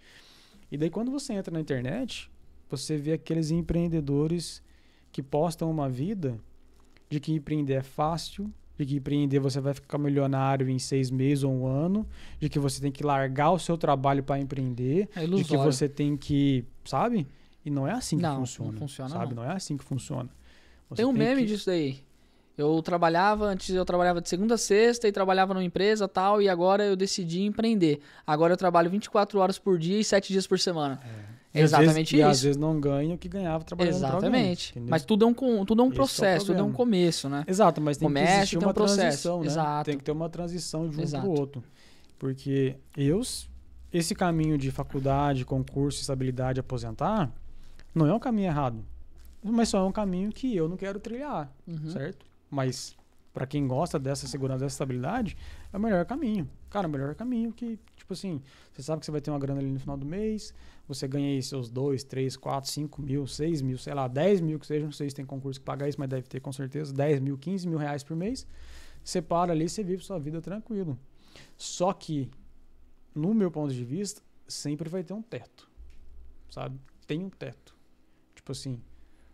E daí quando você entra na internet, você vê aqueles empreendedores que postam uma vida de que empreender é fácil, de que empreender você vai ficar milionário em seis meses ou um ano, de que você tem que largar o seu trabalho para empreender, é de que você tem que, sabe? E não é assim que funciona. Não funciona, sabe? Não. não. é assim que funciona. Você tem um tem meme que... disso daí. Eu trabalhava, antes eu trabalhava de segunda a sexta e trabalhava numa empresa tal, e agora eu decidi empreender. Agora eu trabalho 24 horas por dia e 7 dias por semana. É. Exatamente e vezes, isso. E às vezes não ganha o que ganhava trabalhando Exatamente. Alguém, mas tudo é um, tudo é um é processo, é tudo é um começo, né? Exato, mas tem Comércio, que existir tem uma um processo, né? Exato. Tem que ter uma transição de um para o outro. Porque eu, esse caminho de faculdade, concurso, estabilidade, aposentar, não é um caminho errado. Mas só é um caminho que eu não quero trilhar, uhum. certo? Mas para quem gosta dessa segurança, dessa estabilidade, é o melhor caminho. Cara, o melhor caminho que, tipo assim, você sabe que você vai ter uma grana ali no final do mês, você ganha aí seus 2, 3, 4, 5 mil, 6 mil, sei lá, 10 mil que seja, não sei se tem concurso que paga isso, mas deve ter com certeza, 10 mil, 15 mil reais por mês. Você para ali, e você vive sua vida tranquilo. Só que, no meu ponto de vista, sempre vai ter um teto, sabe? Tem um teto. Tipo assim,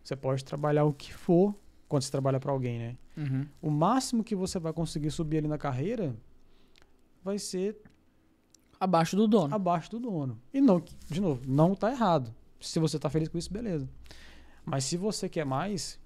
você pode trabalhar o que for, quando você trabalha para alguém, né? Uhum. O máximo que você vai conseguir subir ali na carreira vai ser abaixo do dono. Abaixo do dono. E não, de novo, não tá errado. Se você tá feliz com isso, beleza. Mas se você quer mais,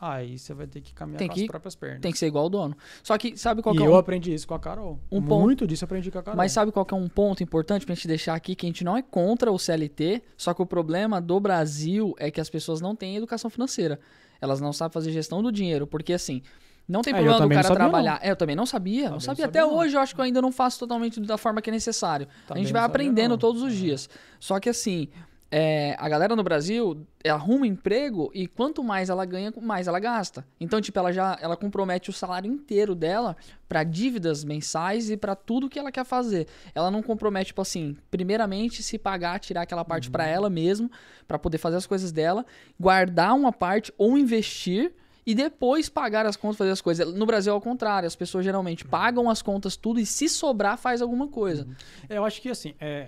aí você vai ter que caminhar tem com que, as próprias pernas. Tem que ser igual o dono. Só que sabe qual e que é um... eu aprendi isso com a Carol. Um Muito disso eu aprendi com a Carol. Mas sabe qual que é um ponto importante pra gente deixar aqui que a gente não é contra o CLT, só que o problema do Brasil é que as pessoas não têm educação financeira. Elas não sabem fazer gestão do dinheiro, porque assim, não tem é, problema é, do cara trabalhar. Não. É, eu também não sabia. Também não sabia. Até hoje eu acho que eu ainda não faço totalmente da forma que é necessário. Também a gente vai aprendendo todos os dias. Só que assim, é, a galera no Brasil é, arruma emprego e quanto mais ela ganha, mais ela gasta. Então, tipo, ela já ela compromete o salário inteiro dela para dívidas mensais e para tudo que ela quer fazer. Ela não compromete, tipo assim, primeiramente se pagar, tirar aquela parte uhum. para ela mesmo, para poder fazer as coisas dela, guardar uma parte ou investir e depois pagar as contas, fazer as coisas. No Brasil é ao contrário, as pessoas geralmente pagam as contas tudo e se sobrar faz alguma coisa. Uhum. Eu acho que assim, é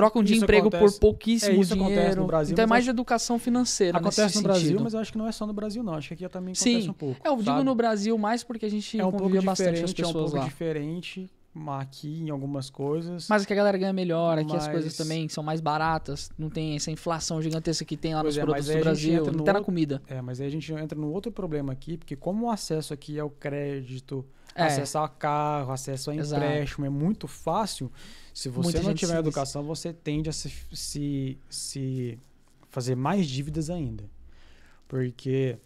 trocam de isso emprego acontece, por pouquíssimo é, isso dinheiro. Então é acontece no Brasil, então é mais de educação financeira. Acontece no Brasil, mas eu acho que não é só no Brasil, não. Acho que aqui também acontece Sim, um pouco. É, eu sabe? digo no Brasil mais porque a gente é um bastante as pessoas lá. É um pouco lá. diferente aqui em algumas coisas. Mas que a galera ganha melhor, aqui mas... as coisas também são mais baratas, não tem essa inflação gigantesca que tem lá pois nos é, produtos do Brasil, até no... Tá na comida. É, mas aí a gente entra no outro problema aqui, porque como o acesso aqui é o crédito, é. acesso a carro, acesso a empréstimo Exato. é muito fácil, se você Muita não tiver educação, você tende a se, se, se fazer mais dívidas ainda. Porque,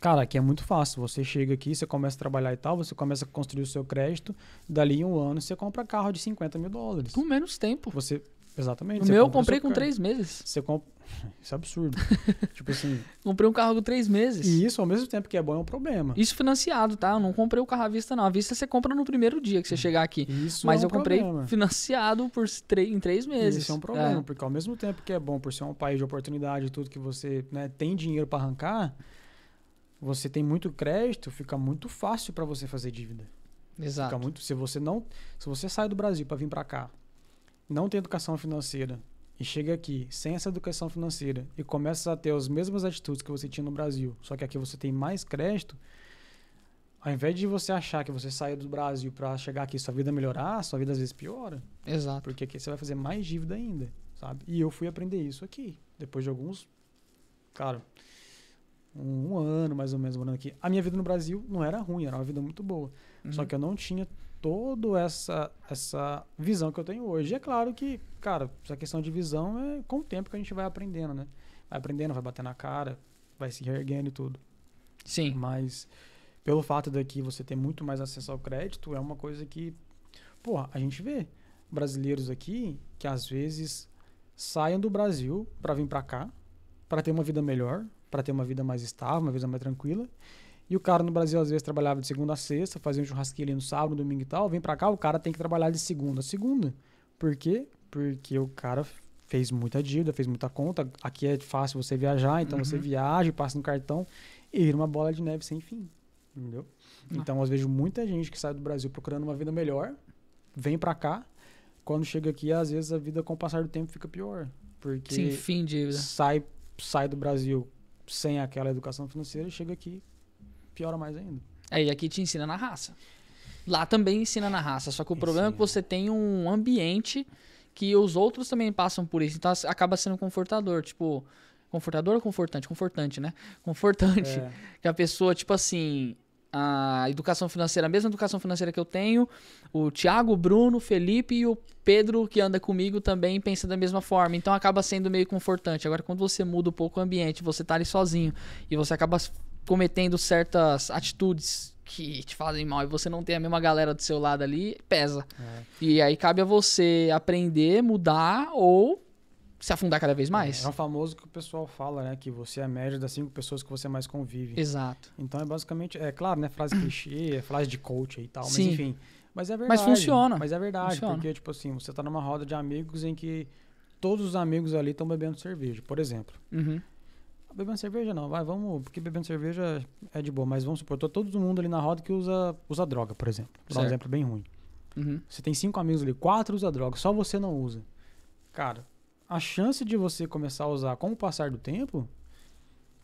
cara, aqui é muito fácil. Você chega aqui, você começa a trabalhar e tal, você começa a construir o seu crédito, dali em um ano você compra carro de 50 mil dólares. Com menos tempo. Você Exatamente. O meu eu comprei com carro. três meses. Você comp... Isso é absurdo. tipo assim. Comprei um carro com três meses. E isso, ao mesmo tempo que é bom, é um problema. Isso financiado, tá? Eu não comprei o carro à vista, não. À vista você compra no primeiro dia que você hum. chegar aqui. Isso Mas é um eu comprei problema. financiado por tre... em três meses. Isso é um problema, é. porque ao mesmo tempo que é bom, por ser um país de oportunidade e tudo que você né, tem dinheiro para arrancar, você tem muito crédito, fica muito fácil para você fazer dívida. Exato. Fica muito. Se você não. Se você sai do Brasil para vir para cá não tem educação financeira e chega aqui sem essa educação financeira e começa a ter as mesmas atitudes que você tinha no Brasil, só que aqui você tem mais crédito, ao invés de você achar que você saiu do Brasil para chegar aqui sua vida melhorar, sua vida às vezes piora. Exato. Porque aqui você vai fazer mais dívida ainda, sabe? E eu fui aprender isso aqui, depois de alguns, cara, um, um ano mais ou menos morando aqui. A minha vida no Brasil não era ruim, era uma vida muito boa. Uhum. Só que eu não tinha toda essa, essa visão que eu tenho hoje. E é claro que, cara, essa questão de visão é com o tempo que a gente vai aprendendo, né? Vai aprendendo, vai bater na cara, vai se reerguendo e tudo. Sim. Mas pelo fato daqui você ter muito mais acesso ao crédito, é uma coisa que, porra, a gente vê brasileiros aqui que às vezes saem do Brasil para vir para cá, para ter uma vida melhor, para ter uma vida mais estável, uma vida mais tranquila, e o cara no Brasil, às vezes, trabalhava de segunda a sexta, fazia um churrasquinho ali no sábado, domingo e tal. Vem pra cá, o cara tem que trabalhar de segunda a segunda. Por quê? Porque o cara fez muita dívida, fez muita conta. Aqui é fácil você viajar, então uhum. você viaja, passa no cartão e vira uma bola de neve sem fim. Entendeu? Ah. Então, eu vejo muita gente que sai do Brasil procurando uma vida melhor, vem para cá. Quando chega aqui, às vezes a vida, com o passar do tempo, fica pior. Porque sem fim dívida. Sai, sai do Brasil sem aquela educação financeira e chega aqui piora mais ainda. É, e aqui te ensina na raça. Lá também ensina na raça, só que o ensina. problema é que você tem um ambiente que os outros também passam por isso, então acaba sendo confortador, tipo, confortador ou confortante? Confortante, né? Confortante. É. Que a pessoa, tipo assim, a educação financeira, a mesma educação financeira que eu tenho, o Tiago, o Bruno, o Felipe e o Pedro que anda comigo também pensa da mesma forma. Então acaba sendo meio confortante. Agora, quando você muda um pouco o ambiente, você tá ali sozinho e você acaba cometendo certas atitudes que te fazem mal e você não tem a mesma galera do seu lado ali, pesa. É. E aí cabe a você aprender, mudar ou se afundar cada vez mais. É, é um famoso que o pessoal fala, né? Que você é a média das cinco pessoas que você mais convive. Exato. Então é basicamente, é claro, né? Frase clichê, é frase de coach e tal, Sim. mas enfim. Mas é verdade. Mas funciona. Mas é verdade, funciona. porque, tipo assim, você tá numa roda de amigos em que todos os amigos ali estão bebendo cerveja, por exemplo. Uhum. Ah, bebendo cerveja não, vai, vamos, porque bebendo cerveja é de boa, mas vamos supor, todo mundo ali na roda que usa, usa droga, por exemplo. Vou um exemplo bem ruim. Uhum. Você tem cinco amigos ali, quatro usa droga, só você não usa. Cara, a chance de você começar a usar com o passar do tempo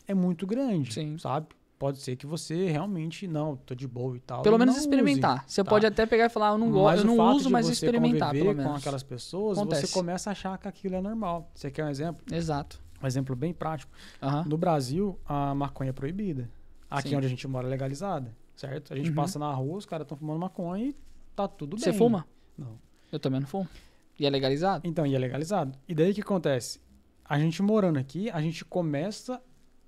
é muito grande, Sim. sabe? Pode ser que você realmente não, tô de boa e tal. Pelo menos experimentar. Use, você tá? pode até pegar e falar, ah, eu não gosto, eu não uso, mas experimentar pelo menos. com aquelas pessoas, Acontece. você começa a achar que aquilo é normal. Você quer um exemplo? Exato. Um exemplo bem prático. Uhum. No Brasil, a maconha é proibida. Aqui Sim. onde a gente mora é legalizada, certo? A gente uhum. passa na rua, os caras estão fumando maconha e tá tudo bem. Você fuma? Não. Eu também não fumo. E é legalizado? Então, e é legalizado. E daí o que acontece? A gente morando aqui, a gente começa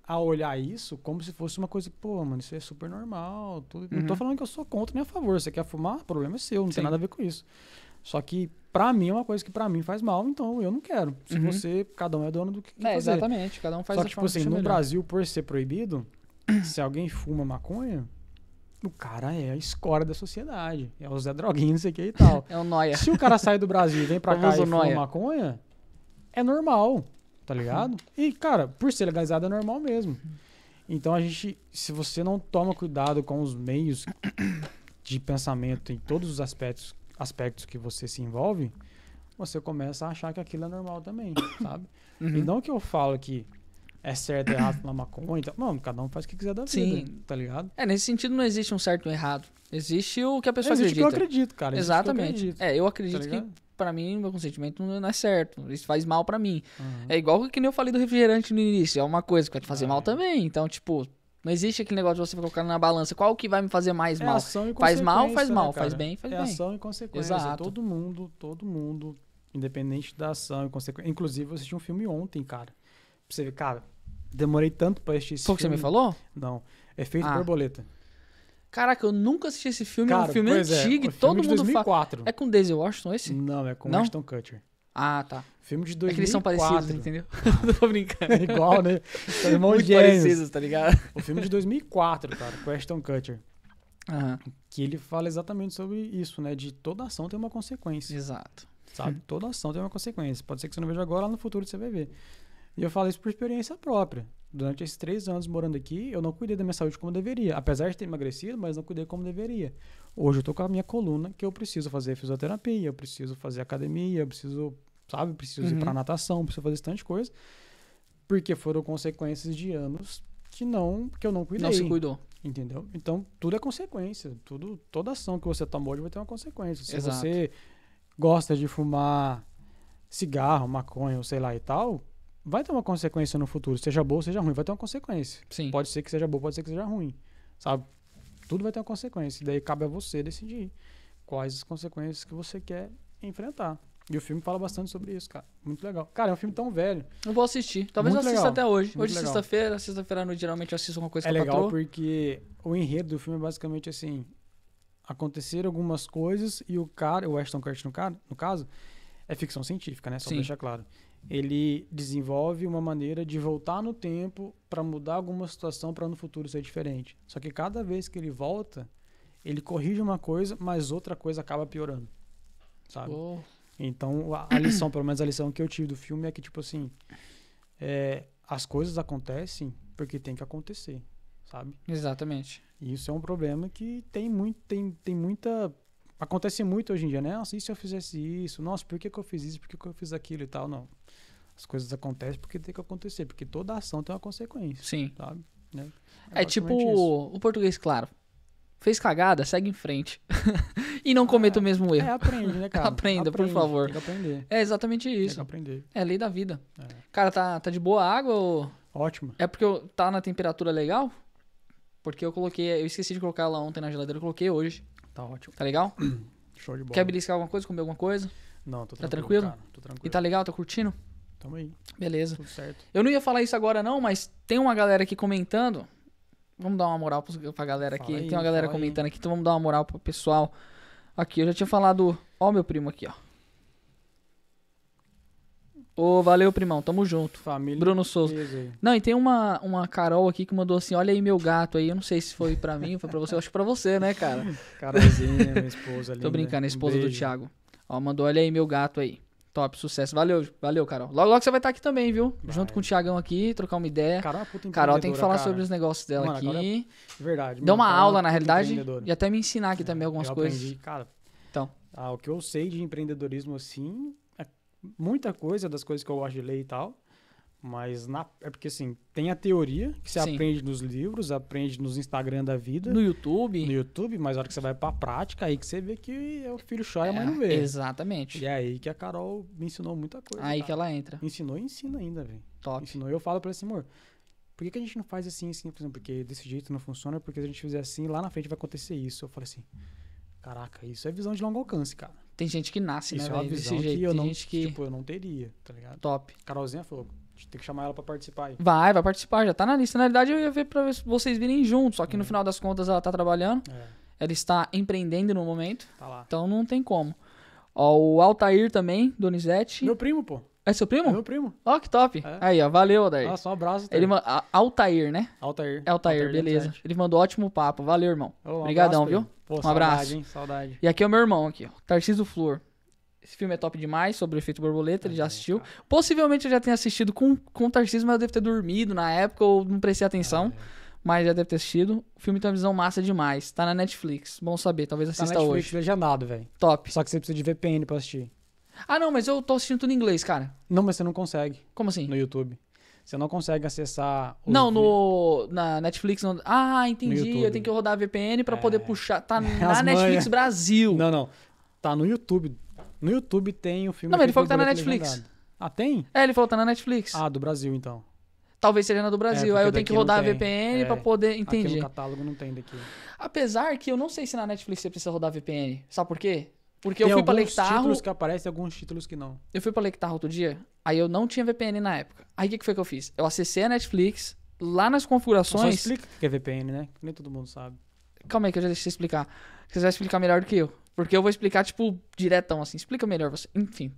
a olhar isso como se fosse uma coisa, pô, mano, isso é super normal. Tudo. Uhum. Não tô uhum. falando que eu sou contra nem a favor. Você quer fumar? O problema é seu, não Sim. tem nada a ver com isso. Só que para mim é uma coisa que para mim faz mal, então eu não quero. Se uhum. você, cada um é dono do que é, fazer. Exatamente, cada um faz Só que, tipo assim, no melhor. Brasil, por ser proibido, se alguém fuma maconha, o cara é a escória da sociedade. É o Zé Droguinho, não sei o que e tal. é o Noia. Se o cara sai do Brasil e vem pra cá e fuma noia. maconha, é normal, tá ligado? Uhum. E, cara, por ser legalizado é normal mesmo. Então a gente, se você não toma cuidado com os meios de pensamento em todos os aspectos aspectos que você se envolve, você começa a achar que aquilo é normal também, sabe? Uhum. E não que eu falo que é certo, errado na maconha. Então, mano, cada um faz o que quiser da Sim. vida, tá ligado? É, nesse sentido não existe um certo e um errado. Existe o que a pessoa existe acredita. Existe o que eu acredito, cara. Exatamente. Eu acredito, é, eu acredito tá que para mim, meu consentimento não é certo. Isso faz mal para mim. Uhum. É igual que nem eu falei do refrigerante no início. É uma coisa que vai te fazer é. mal também. Então, tipo, não existe aquele negócio de você colocar na balança qual que vai me fazer mais é mal. faz mal, faz né, mal, faz bem, faz é bem. ação e consequência. Exato. Todo mundo, todo mundo, independente da ação e consequência. Inclusive, eu assisti um filme ontem, cara. Pra você ver, cara, demorei tanto pra assistir esse Foi filme. que você me falou? Não. Efeito é ah. borboleta. Caraca, eu nunca assisti esse filme, cara, é um filme é, antigo, é, filme todo mundo fala. É com Daisy Washington esse? Não, é com Não? Ashton Kutcher. Ah, tá. Filme de 2004. É que eles são parecidos, entendeu? Não tô brincando. É igual, né? São irmãos Muito gêmeos. parecidos, tá ligado? O filme de 2004, cara, com Ashton Kutcher. Que ele fala exatamente sobre isso, né? De toda ação tem uma consequência. Exato. Sabe? Toda ação tem uma consequência. Pode ser que você não veja agora, lá no futuro você vai ver. E eu falo isso por experiência própria. Durante esses três anos morando aqui, eu não cuidei da minha saúde como deveria. Apesar de ter emagrecido, mas não cuidei como deveria. Hoje eu estou com a minha coluna que eu preciso fazer fisioterapia, eu preciso fazer academia, eu preciso, sabe, preciso uhum. ir para natação, preciso fazer tantas coisa. Porque foram consequências de anos que não, que eu não cuidei. Não se cuidou. Entendeu? Então, tudo é consequência. Tudo, toda ação que você tomou hoje vai ter uma consequência. Se Exato. você gosta de fumar cigarro, maconha, sei lá e tal, vai ter uma consequência no futuro, seja boa ou seja ruim, vai ter uma consequência. Sim. Pode ser que seja boa, pode ser que seja ruim, sabe? Tudo vai ter uma consequência. E daí cabe a você decidir quais as consequências que você quer enfrentar. E o filme fala bastante sobre isso, cara. Muito legal. Cara, é um filme tão velho. não vou assistir. Talvez Muito eu assista legal. até hoje. Muito hoje, é sexta-feira. Sexta-feira, geralmente, eu assisto uma coisa que É legal porque o enredo do filme é basicamente assim: aconteceram algumas coisas e o cara, o Ashton Kutcher no, caso, é ficção científica, né? Só Sim. pra deixar claro ele desenvolve uma maneira de voltar no tempo para mudar alguma situação para no futuro ser diferente. Só que cada vez que ele volta, ele corrige uma coisa, mas outra coisa acaba piorando. Sabe? Oh. Então, a, lição, pelo menos a lição que eu tive do filme é que, tipo assim, é, as coisas acontecem porque tem que acontecer, sabe? Exatamente. E isso é um problema que tem muito, tem, tem muita acontece muito hoje em dia, né? Nossa, e se eu fizesse isso? Nossa, por que, que eu fiz isso? Por que, que eu fiz aquilo e tal? Não as coisas acontecem porque tem que acontecer, porque toda ação tem uma consequência. Sim. Sabe? Né? É, é tipo isso. o português, claro. Fez cagada, segue em frente. e não cometa é, o mesmo é, erro. É, aprende, né, cara? Aprenda, aprende, por favor. Tem que aprender. É exatamente isso. Tem que aprender. É lei da vida. É. Cara, tá, tá de boa água ou... Ótimo. É porque eu, tá na temperatura legal? Porque eu coloquei... Eu esqueci de colocar ela ontem na geladeira, eu coloquei hoje. Tá ótimo. Tá legal? Show de bola. Quer beliscar alguma coisa, comer alguma coisa? Não, tô tá tranquilo, Tá tranquilo? Cara, tô tranquilo. E tá legal? Tá curtindo? Tamo aí. Beleza. Tudo certo. Eu não ia falar isso agora, não, mas tem uma galera aqui comentando. Vamos dar uma moral pra galera aqui. Aí, tem uma galera comentando aí. aqui, então vamos dar uma moral pro pessoal. Aqui, eu já tinha falado. Ó, meu primo aqui, ó. Ô, valeu, primão. Tamo junto. Família. Bruno Souza. Não, e tem uma, uma Carol aqui que mandou assim: olha aí meu gato aí. Eu não sei se foi pra mim, foi pra você. Eu acho pra você, né, cara? Carolzinha, minha esposa ali. Tô brincando, a esposa um do Thiago. Ó, mandou: olha aí meu gato aí. Top, sucesso. Valeu, valeu, Carol. Logo, logo você vai estar aqui também, viu? Vai. Junto com o Tiagão aqui, trocar uma ideia. Carol, é puta Carol tem que falar cara. sobre os negócios dela Mano, é aqui. É verdade. Dá uma aula, na realidade, e até me ensinar aqui é, também algumas eu aprendi, coisas. Cara, então. Ah, o que eu sei de empreendedorismo, assim, é muita coisa das coisas que eu gosto de ler e tal. Mas na, é porque assim, tem a teoria que você Sim. aprende nos livros, aprende nos Instagram da vida. No YouTube. No YouTube, mas na hora que você vai pra prática, aí que você vê que é o filho chora e é, a mãe não vê. Exatamente. E é aí que a Carol me ensinou muita coisa. Aí tá? que ela entra. Ensinou e ensina ainda, velho. Top. Ensinou. Eu falo pra ela assim, amor, por que, que a gente não faz assim, assim, por exemplo, porque desse jeito não funciona, porque se a gente fizer assim, lá na frente vai acontecer isso. Eu falo assim, caraca, isso é visão de longo alcance, cara. Tem gente que nasce, né, isso né, é uma véio, visão desse jeito. Que eu não, gente que... Tipo, eu não teria, tá ligado? Top. Carolzinha falou, tem que chamar ela pra participar aí. Vai, vai participar, já tá na lista. Na verdade, eu ia ver pra vocês virem juntos, só que é. no uhum. final das contas ela tá trabalhando. É. Ela está empreendendo no momento. Tá lá. Então não tem como. Ó, o Altair também, Donizete. Meu primo, pô. É seu primo? É meu primo. Ó, que top. É. Aí, ó, valeu, Altair. só um abraço. Ele Altair, né? Altair. É Altair, Altair beleza. Donizete. Ele mandou ótimo papo. Valeu, irmão. um Obrigadão, viu? Pô, um saudade, abraço. Hein? Saudade. E aqui é o meu irmão, aqui, ó. Tarciso Flor. Esse filme é top demais, sobre o efeito borboleta, ele já ah, é, assistiu. Possivelmente eu já tenha assistido com, com o Tarcísio, mas eu devo ter dormido na época ou não prestei ah, atenção. É. Mas já deve ter assistido. O filme tem uma visão massa demais. Tá na Netflix. Bom saber, talvez assista tá na Netflix, hoje. legendado, velho. Top. Só que você precisa de VPN pra assistir. Ah, não, mas eu tô assistindo tudo em inglês, cara. Não, mas você não consegue. Como assim? No YouTube. Você não consegue acessar. Não, no, na Netflix. Ah, entendi. Eu tenho que rodar a VPN pra poder é. puxar. Tá na Netflix Brasil. Não, não. Tá no YouTube no YouTube tem o filme. Não, mas ele falou que tá na Netflix. Legendado. Ah, tem? É, ele falou que tá na Netflix. Ah, do Brasil então. Talvez seja na do Brasil. É, Aí eu tenho que rodar a VPN é, pra poder entender. no catálogo não tem daqui. Apesar que eu não sei se na Netflix você precisa rodar VPN. Sabe por quê? Porque tem eu fui pra Lectarro. Tem alguns títulos que aparecem alguns títulos que não. Eu fui pra Lectarro outro dia, aí eu não tinha VPN na época. Aí o que, que foi que eu fiz? Eu acessei a Netflix, lá nas configurações. Só explica o que é VPN, né? Nem todo mundo sabe. Calma aí que eu já deixei você explicar. Você vai explicar melhor do que eu. Porque eu vou explicar, tipo, diretão, assim. Explica melhor você. Enfim.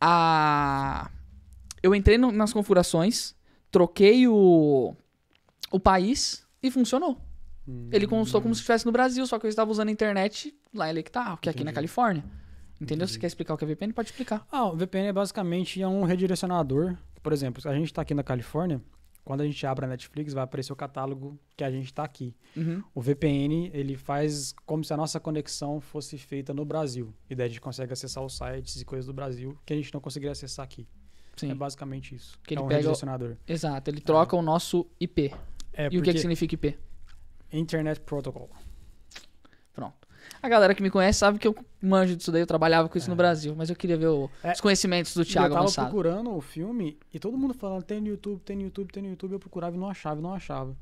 A... Eu entrei no, nas configurações, troquei o, o país e funcionou. Hum, Ele consultou hum. como se estivesse no Brasil, só que eu estava usando a internet lá em Lectal, que é aqui na Califórnia. Entendeu? Entendi. Você quer explicar o que é VPN, pode explicar. Ah, o VPN é basicamente é um redirecionador. Por exemplo, a gente está aqui na Califórnia, quando a gente abre a Netflix, vai aparecer o catálogo que a gente está aqui. Uhum. O VPN, ele faz como se a nossa conexão fosse feita no Brasil. E daí a gente consegue acessar os sites e coisas do Brasil que a gente não conseguiria acessar aqui. Sim. É basicamente isso. Que é um pega redirecionador. O... Exato, ele troca é. o nosso IP. É e o que, é que significa IP? Internet Protocol. A galera que me conhece sabe que eu manjo disso daí, eu trabalhava com isso é. no Brasil, mas eu queria ver o, é, os conhecimentos do Thiago avançado. Eu tava avançado. procurando o filme e todo mundo falando, tem no YouTube, tem no YouTube, tem no YouTube, eu procurava e não achava, não achava.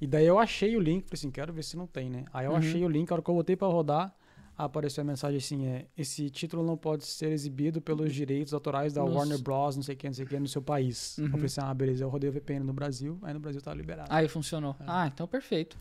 E daí eu achei o link, falei assim, quero ver se não tem, né? Aí eu uhum. achei o link, a hora que eu botei pra rodar, apareceu a mensagem assim, é, esse título não pode ser exibido pelos direitos autorais da Warner Bros, não sei quem, não sei quem, no seu país. Uhum. Eu assim, ah, beleza, eu rodei o VPN no Brasil, aí no Brasil tá liberado. Aí funcionou. É. Ah, então perfeito.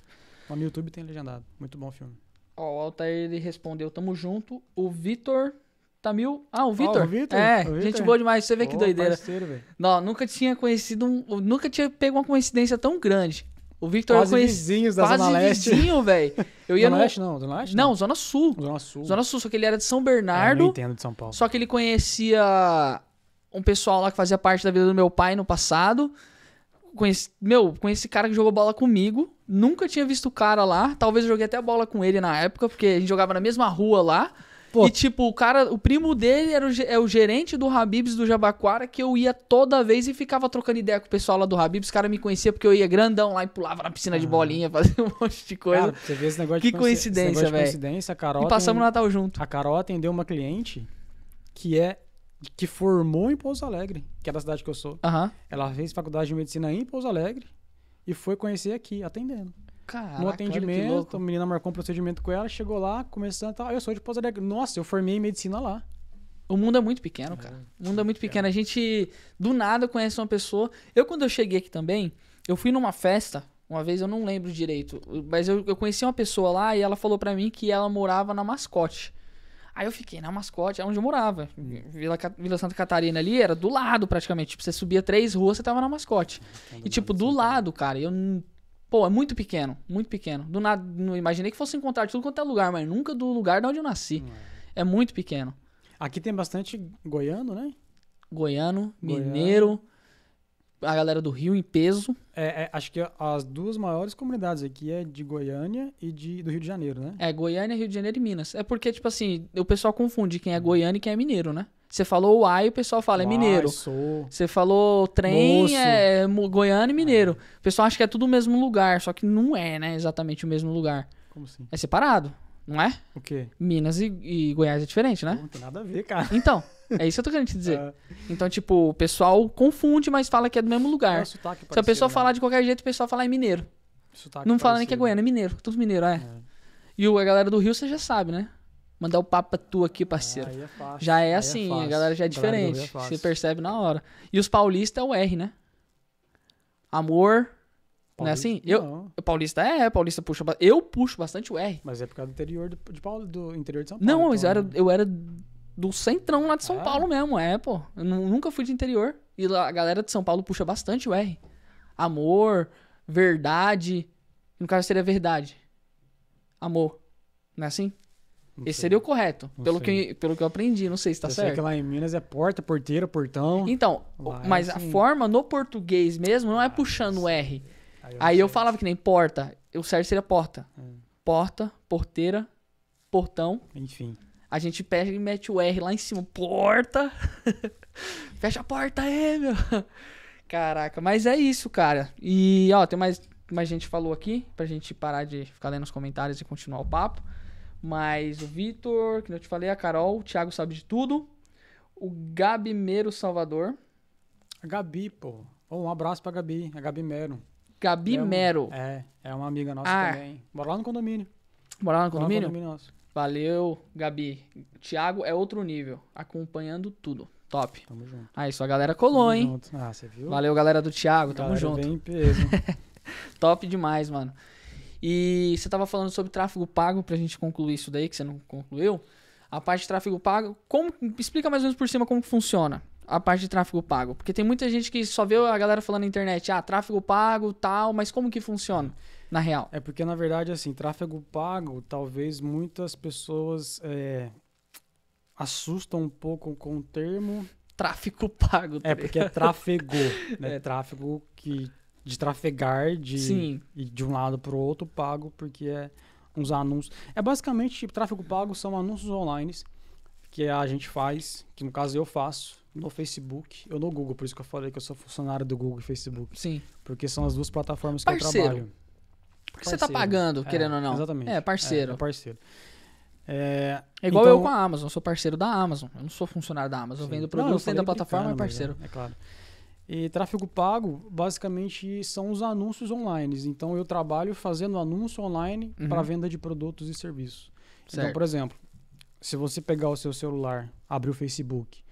Mas no YouTube tem legendado. Muito bom filme. Ó, o Altair ele respondeu, tamo junto. O Vitor Tamil. Ah, o Vitor. Oh, o Vitor. É, o gente boa demais. Você vê oh, que doideira. Parceiro, não, nunca tinha conhecido um. Nunca tinha pego uma coincidência tão grande. O Victor quase eu conheci, vizinhos da quase Zona Leste. vizinho, velho. Zona no... Leste não, Zona Leste? Não, não, Zona Sul. Zona Sul. Zona Sul, só que ele era de São Bernardo. É, eu entendo de São Paulo. Só que ele conhecia um pessoal lá que fazia parte da vida do meu pai no passado. Conheci, meu, conheci cara que jogou bola comigo. Nunca tinha visto o cara lá. Talvez eu joguei até bola com ele na época, porque a gente jogava na mesma rua lá. Pô. E tipo, o cara, o primo dele era o, é o gerente do Habibs do Jabaquara, que eu ia toda vez e ficava trocando ideia com o pessoal lá do Habibs. o cara me conhecia porque eu ia grandão lá e pulava na piscina ah. de bolinha, fazia um monte de coisa. Cara, você vê esse negócio que de coincidência, velho. coincidência, Carol. E passamos o Natal junto. A Carol atendeu uma cliente que é que formou em Pouso Alegre, que é da cidade que eu sou. Ela fez faculdade de medicina em Pouso Alegre e foi conhecer aqui, atendendo. Caraca, no atendimento, a menina marcou um procedimento com ela, chegou lá, começando a tal. Eu sou de pós -alegre. Nossa, eu formei medicina lá. O mundo é muito pequeno, cara. É, o mundo é muito pequeno. A gente, do nada, conhece uma pessoa. Eu, quando eu cheguei aqui também, eu fui numa festa, uma vez eu não lembro direito, mas eu, eu conheci uma pessoa lá e ela falou para mim que ela morava na Mascote. Aí eu fiquei na né, mascote, é onde eu morava. Vila, Vila Santa Catarina ali era do lado praticamente. Tipo, você subia três ruas, você tava na mascote. E tipo, do lado, cara, eu. Pô, é muito pequeno, muito pequeno. Do nada, não imaginei que fosse encontrar de tudo quanto é lugar, mas nunca do lugar de onde eu nasci. É. é. muito pequeno. Aqui tem bastante goiano, né? Goiano, Goiano. mineiro a galera do Rio em peso. É, é, acho que as duas maiores comunidades aqui é de Goiânia e de, do Rio de Janeiro, né? É, Goiânia, Rio de Janeiro e Minas. É porque, tipo assim, o pessoal confunde quem é Goiânia e quem é mineiro, né? Você falou uai, o pessoal fala, é mineiro. Sou. Você falou trem, Moço. é Goiânia e mineiro. É. O pessoal acha que é tudo o mesmo lugar, só que não é, né, exatamente o mesmo lugar. Como assim? É separado, não é? O quê? Minas e, e Goiás é diferente, né? Não tem nada a ver, cara. Então, É isso que eu tô querendo te dizer. É. Então, tipo, o pessoal confunde, mas fala que é do mesmo lugar. É, Se a pessoa né? falar de qualquer jeito, o pessoal fala ah, é mineiro. Sotaque não fala nem que é Goiânia, é mineiro. Tudo mineiro, é. é. E a galera do Rio, você já sabe, né? Mandar o papo tu aqui, parceiro. Ah, é, fácil, já é, é assim, a galera já é, é diferente. Você percebe na hora. E os paulistas é o R, né? Amor, Paulista, não é assim? Não. Eu, paulista é, paulista puxa. Eu puxo bastante o R. Mas é por causa do interior, de, de Paulo, do interior de São Paulo. Não, então... eu, era, né? eu era do centrão lá de São ah. Paulo mesmo, é, pô. Eu nunca fui de interior. E a galera de São Paulo puxa bastante o R. Amor, verdade. No caso seria verdade. Amor. Não é assim? Não Esse sei. seria o correto, pelo que, pelo que eu aprendi, não sei se tá eu certo. Sei que lá em Minas é porta, porteira, portão. Então, lá é mas é assim. a forma no português mesmo não é ah, puxando o R. Aí eu, Aí eu falava que nem porta, o certo seria porta. Hum. Porta, porteira, portão. Enfim. A gente pega e mete o R lá em cima. Porta! Fecha a porta aí, meu! Caraca, mas é isso, cara. E, ó, tem mais, mais gente falou aqui, pra gente parar de ficar lendo os comentários e continuar o papo. Mas o Vitor, que eu te falei, a Carol, o Thiago sabe de tudo. O Gabi Mero Salvador. A Gabi, pô. Oh, um abraço pra Gabi, a Gabi Mero. Gabi é Mero. É, é uma amiga nossa ah. também. Mora lá no condomínio. Mora lá no condomínio? Mora no condomínio nosso. Valeu, Gabi. Tiago é outro nível, acompanhando tudo. Top. Tamo junto. Aí, ah, sua galera colou, Tamo hein? Junto. Ah, você viu? Valeu, galera do Tiago. Tamo galera junto. Bem peso. Top demais, mano. E você tava falando sobre tráfego pago, pra gente concluir isso daí, que você não concluiu. A parte de tráfego pago, como, explica mais ou menos por cima como funciona a parte de tráfego pago. Porque tem muita gente que só vê a galera falando na internet, ah, tráfego pago, tal, mas como que funciona? na real. É porque, na verdade, assim, tráfego pago, talvez muitas pessoas é, assustam um pouco com o termo. Tráfico pago. Tá é, porque é tráfego, né? É. Tráfego que, de trafegar de, Sim. de um lado para o outro, pago, porque é uns anúncios. É basicamente, tipo, tráfego pago são anúncios online que a gente faz, que no caso eu faço, no Facebook eu no Google. Por isso que eu falei que eu sou funcionário do Google e Facebook. Sim. Porque são as duas plataformas que Parceiro. eu trabalho. Porque parceiro. você tá pagando, é, querendo é, ou não. Exatamente. É, parceiro. É, é parceiro. É, igual então, eu com a Amazon, eu sou parceiro da Amazon. Eu não sou funcionário da Amazon, eu vendo produtos dentro da plataforma, é, é parceiro. É, é claro. E tráfego pago, basicamente, são os anúncios online. Então, eu trabalho fazendo anúncio online uhum. para venda de produtos e serviços. Então, certo. Então, por exemplo, se você pegar o seu celular, abrir o Facebook,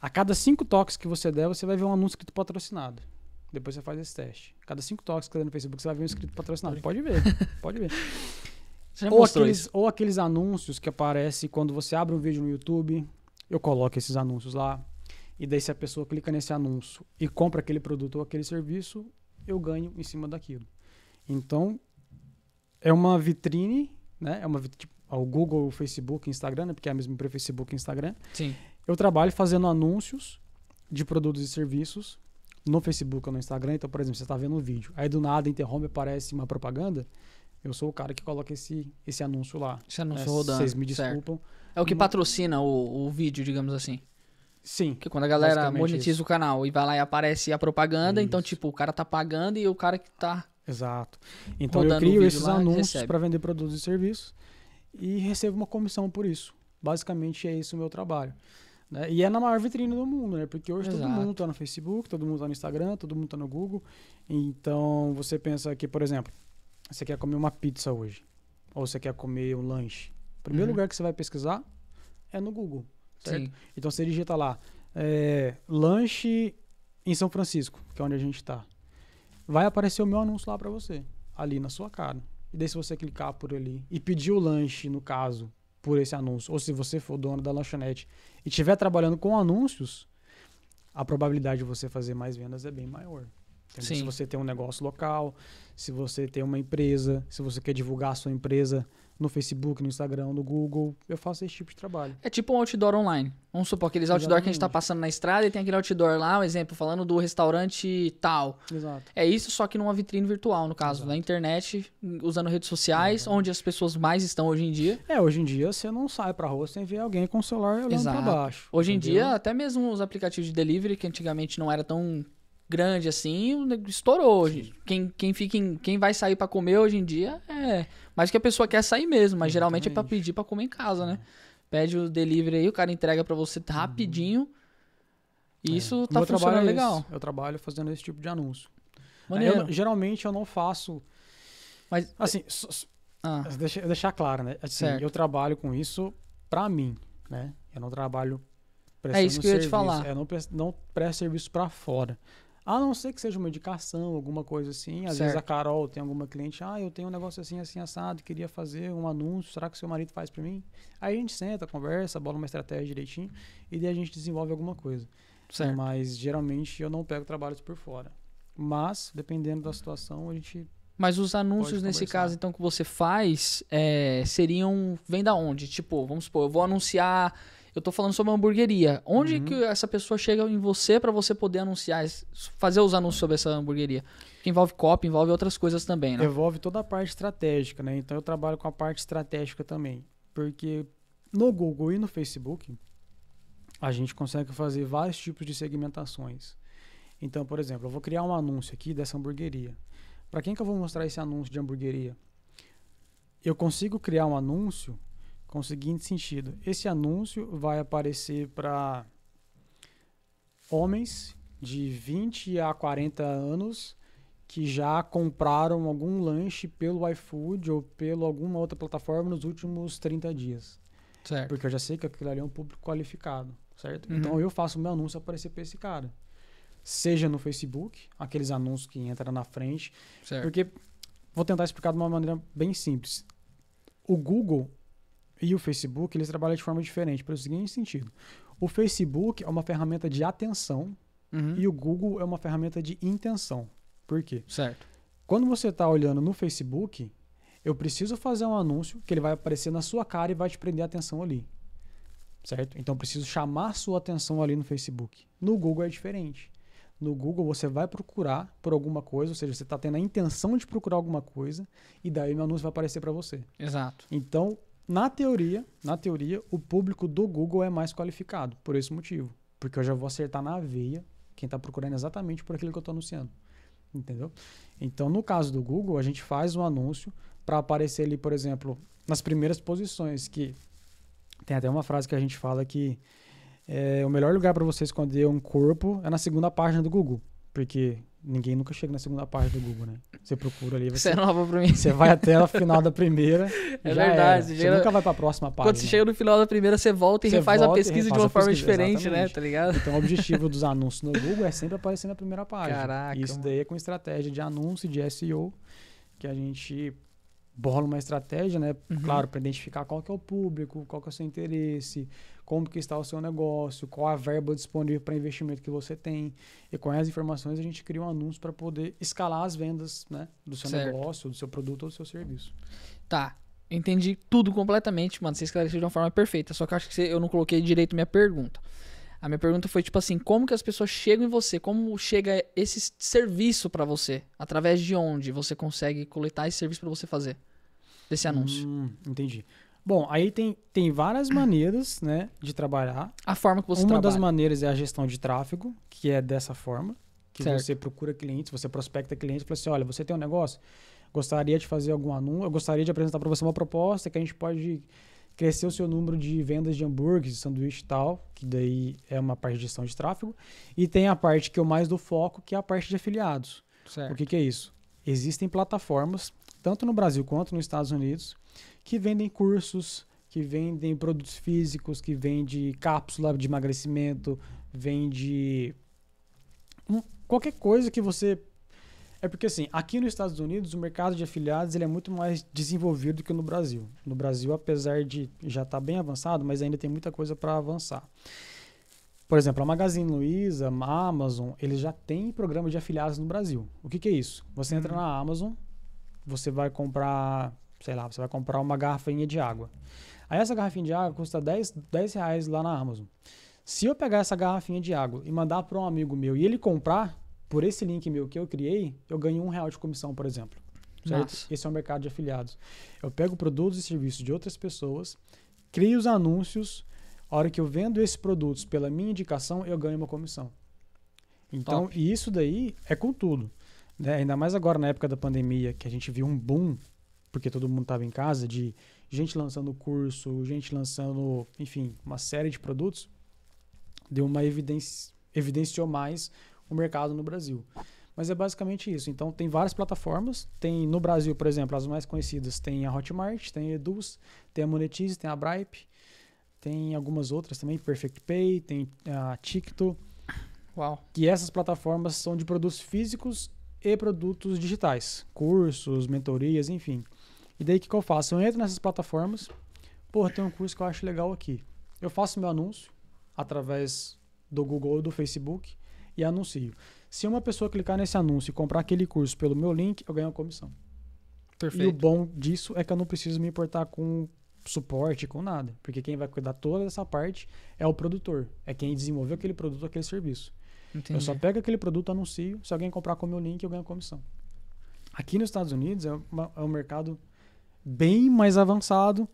a cada cinco toques que você der, você vai ver um anúncio que tu tá patrocinado. Depois você faz esse teste. Cada cinco toques que você no Facebook, você vai ver um inscrito patrocinado. Pode ver, pode ver. ou, aqueles, ou aqueles anúncios que aparecem quando você abre um vídeo no YouTube. Eu coloco esses anúncios lá. E daí, se a pessoa clica nesse anúncio e compra aquele produto ou aquele serviço, eu ganho em cima daquilo. Então, é uma vitrine, né? É uma tipo, o Google, o Facebook, Instagram, né? Porque é a mesma para Facebook e Instagram. Sim. Eu trabalho fazendo anúncios de produtos e serviços no Facebook ou no Instagram. Então, por exemplo, você está vendo um vídeo, aí do nada interrompe aparece uma propaganda. Eu sou o cara que coloca esse, esse anúncio lá. Esse anúncio né? rodando. Vocês me desculpam. Certo. É o que hum. patrocina o, o vídeo, digamos assim. Sim. Que quando a galera monetiza isso. o canal e vai lá e aparece a propaganda, então, isso. então, tipo, o cara tá pagando e o cara que tá. Exato. Então eu crio esses lá, anúncios para vender produtos e serviços e recebo uma comissão por isso. Basicamente é isso o meu trabalho. Né? E é na maior vitrine do mundo, né? Porque hoje Exato. todo mundo tá no Facebook, todo mundo tá no Instagram, todo mundo tá no Google. Então você pensa que, por exemplo, você quer comer uma pizza hoje, ou você quer comer um lanche. O primeiro uhum. lugar que você vai pesquisar é no Google, certo? Sim. Então você digita lá, é, lanche em São Francisco, que é onde a gente está. Vai aparecer o meu anúncio lá para você, ali na sua cara. E daí se você clicar por ali e pedir o lanche, no caso, por esse anúncio, ou se você for dono da lanchonete e estiver trabalhando com anúncios, a probabilidade de você fazer mais vendas é bem maior. se você tem um negócio local, se você tem uma empresa, se você quer divulgar a sua empresa no Facebook, no Instagram, no Google. Eu faço esse tipo de trabalho. É tipo um outdoor online. Vamos supor aqueles outdoor Exatamente. que a gente está passando na estrada e tem aquele outdoor lá, um exemplo, falando do restaurante tal. Exato. É isso, só que numa vitrine virtual, no caso, Exato. na internet, usando redes sociais, onde as pessoas mais estão hoje em dia. É, hoje em dia você não sai para rua sem ver alguém com o celular olhando para baixo. Hoje entendeu? em dia, até mesmo os aplicativos de delivery, que antigamente não era tão grande assim, estourou hoje. Quem, quem, fica em, quem vai sair para comer hoje em dia é mas que a pessoa quer sair mesmo, mas geralmente é para pedir para comer em casa, né? Pede o delivery aí, o cara entrega para você rapidinho. Uhum. E é. isso está funcionando é legal. Eu trabalho fazendo esse tipo de anúncio. Eu, geralmente eu não faço. Mas assim, ah. deixa, deixar claro, né? Assim, eu trabalho com isso para mim, né? Eu não trabalho é prestando É isso que eu ia te falar. Eu é, não presto, não presto serviço para fora. A não ser que seja uma indicação, alguma coisa assim. Às certo. vezes a Carol tem alguma cliente, ah, eu tenho um negócio assim, assim, assado, queria fazer um anúncio, será que o seu marido faz para mim? Aí a gente senta, conversa, bola uma estratégia direitinho e daí a gente desenvolve alguma coisa. Certo. Mas geralmente eu não pego trabalhos por fora. Mas, dependendo da situação, a gente. Mas os anúncios nesse caso, então, que você faz, é, seriam. Vem da onde? Tipo, vamos supor, eu vou anunciar eu tô falando sobre uma hamburgueria. Onde uhum. que essa pessoa chega em você para você poder anunciar, fazer os anúncios sobre essa hamburgueria? Que envolve copy, envolve outras coisas também, né? Envolve toda a parte estratégica, né? Então eu trabalho com a parte estratégica também. Porque no Google e no Facebook, a gente consegue fazer vários tipos de segmentações. Então, por exemplo, eu vou criar um anúncio aqui dessa hamburgueria. Para quem que eu vou mostrar esse anúncio de hamburgueria? Eu consigo criar um anúncio com o seguinte sentido: esse anúncio vai aparecer para homens de 20 a 40 anos que já compraram algum lanche pelo iFood ou pelo alguma outra plataforma nos últimos 30 dias. Certo. Porque eu já sei que aquilo ali é um público qualificado, certo? Então uhum. Então eu faço meu anúncio aparecer para esse cara. Seja no Facebook, aqueles anúncios que entram na frente. Certo. Porque, vou tentar explicar de uma maneira bem simples. O Google, e o Facebook, eles trabalham de forma diferente, pelo seguinte sentido. O Facebook é uma ferramenta de atenção uhum. e o Google é uma ferramenta de intenção. Por quê? Certo. Quando você está olhando no Facebook, eu preciso fazer um anúncio que ele vai aparecer na sua cara e vai te prender a atenção ali. Certo? Então preciso chamar sua atenção ali no Facebook. No Google é diferente. No Google você vai procurar por alguma coisa, ou seja, você está tendo a intenção de procurar alguma coisa e daí meu anúncio vai aparecer para você. Exato. Então na teoria, na teoria, o público do Google é mais qualificado por esse motivo, porque eu já vou acertar na veia quem está procurando exatamente por aquilo que eu estou anunciando, entendeu? Então, no caso do Google, a gente faz um anúncio para aparecer ali, por exemplo, nas primeiras posições, que tem até uma frase que a gente fala que é, o melhor lugar para você esconder um corpo é na segunda página do Google, porque ninguém nunca chega na segunda parte do Google, né? Você procura ali. Você, você é nova pra mim. Você vai até o final da primeira. É verdade. Você chega... nunca vai pra próxima parte. Quando você chega no final da primeira, você volta e você refaz volta a pesquisa refaz de uma forma pesquisa, diferente, né? exatamente. né? Tá ligado? Então, o objetivo dos anúncios no Google é sempre aparecer na primeira página. Caraca. isso daí é com estratégia de anúncio de SEO, que a gente bola uma estratégia, né? Uhum. Claro, para identificar qual que é o público, qual que é o seu interesse, como que está o seu negócio, qual a verba disponível para investimento que você tem. E com essas informações a gente cria um anúncio para poder escalar as vendas né, do seu certo. negócio, do seu produto ou do seu serviço. Tá. Entendi tudo completamente, mano. Você esclareceu de uma forma perfeita. Só que acho que você, eu não coloquei direito minha pergunta. A minha pergunta foi tipo assim, como que as pessoas chegam em você? Como chega esse serviço para você? Através de onde você consegue coletar esse serviço para você fazer desse anúncio? Hum, entendi. Bom, aí tem, tem várias maneiras né, de trabalhar. A forma que você Uma trabalha. das maneiras é a gestão de tráfego, que é dessa forma. Que certo. você procura clientes, você prospecta clientes e fala assim: olha, você tem um negócio, gostaria de fazer algum anúncio, eu gostaria de apresentar para você uma proposta que a gente pode crescer o seu número de vendas de hambúrgueres, sanduíche e tal, que daí é uma parte de gestão de tráfego. E tem a parte que eu mais dou foco, que é a parte de afiliados. Certo. O que, que é isso? Existem plataformas, tanto no Brasil quanto nos Estados Unidos, que vendem cursos, que vendem produtos físicos, que vende cápsula de emagrecimento, vende um, qualquer coisa que você é porque assim, aqui nos Estados Unidos o mercado de afiliados ele é muito mais desenvolvido que no Brasil. No Brasil, apesar de já estar tá bem avançado, mas ainda tem muita coisa para avançar. Por exemplo, a Magazine Luiza, a Amazon, eles já têm programa de afiliados no Brasil. O que, que é isso? Você entra uhum. na Amazon, você vai comprar sei lá, você vai comprar uma garrafinha de água. Aí essa garrafinha de água custa 10, 10 reais lá na Amazon. Se eu pegar essa garrafinha de água e mandar para um amigo meu e ele comprar por esse link meu que eu criei, eu ganho um real de comissão, por exemplo. certo Esse é o um mercado de afiliados. Eu pego produtos e serviços de outras pessoas, crio os anúncios. A hora que eu vendo esses produtos pela minha indicação, eu ganho uma comissão. Então, Top. e isso daí é com tudo. Né? Ainda mais agora na época da pandemia, que a gente viu um boom porque todo mundo estava em casa, de gente lançando curso, gente lançando, enfim, uma série de produtos, deu uma evidência, evidenciou mais o mercado no Brasil. Mas é basicamente isso. Então tem várias plataformas. Tem no Brasil, por exemplo, as mais conhecidas tem a Hotmart, tem a Eduz, tem a Monetize, tem a Bripe, tem algumas outras também, Perfect Pay, tem a Ticto. Uau. Que essas plataformas são de produtos físicos e produtos digitais, cursos, mentorias, enfim. E daí o que, que eu faço? Eu entro nessas plataformas, porra, tem um curso que eu acho legal aqui. Eu faço meu anúncio através do Google ou do Facebook e anuncio. Se uma pessoa clicar nesse anúncio e comprar aquele curso pelo meu link, eu ganho uma comissão. Perfeito. E o bom disso é que eu não preciso me importar com suporte, com nada. Porque quem vai cuidar toda essa parte é o produtor. É quem desenvolveu aquele produto, aquele serviço. Entendi. Eu só pego aquele produto, anuncio. Se alguém comprar com o meu link, eu ganho comissão. Aqui nos Estados Unidos é, uma, é um mercado bem mais avançado,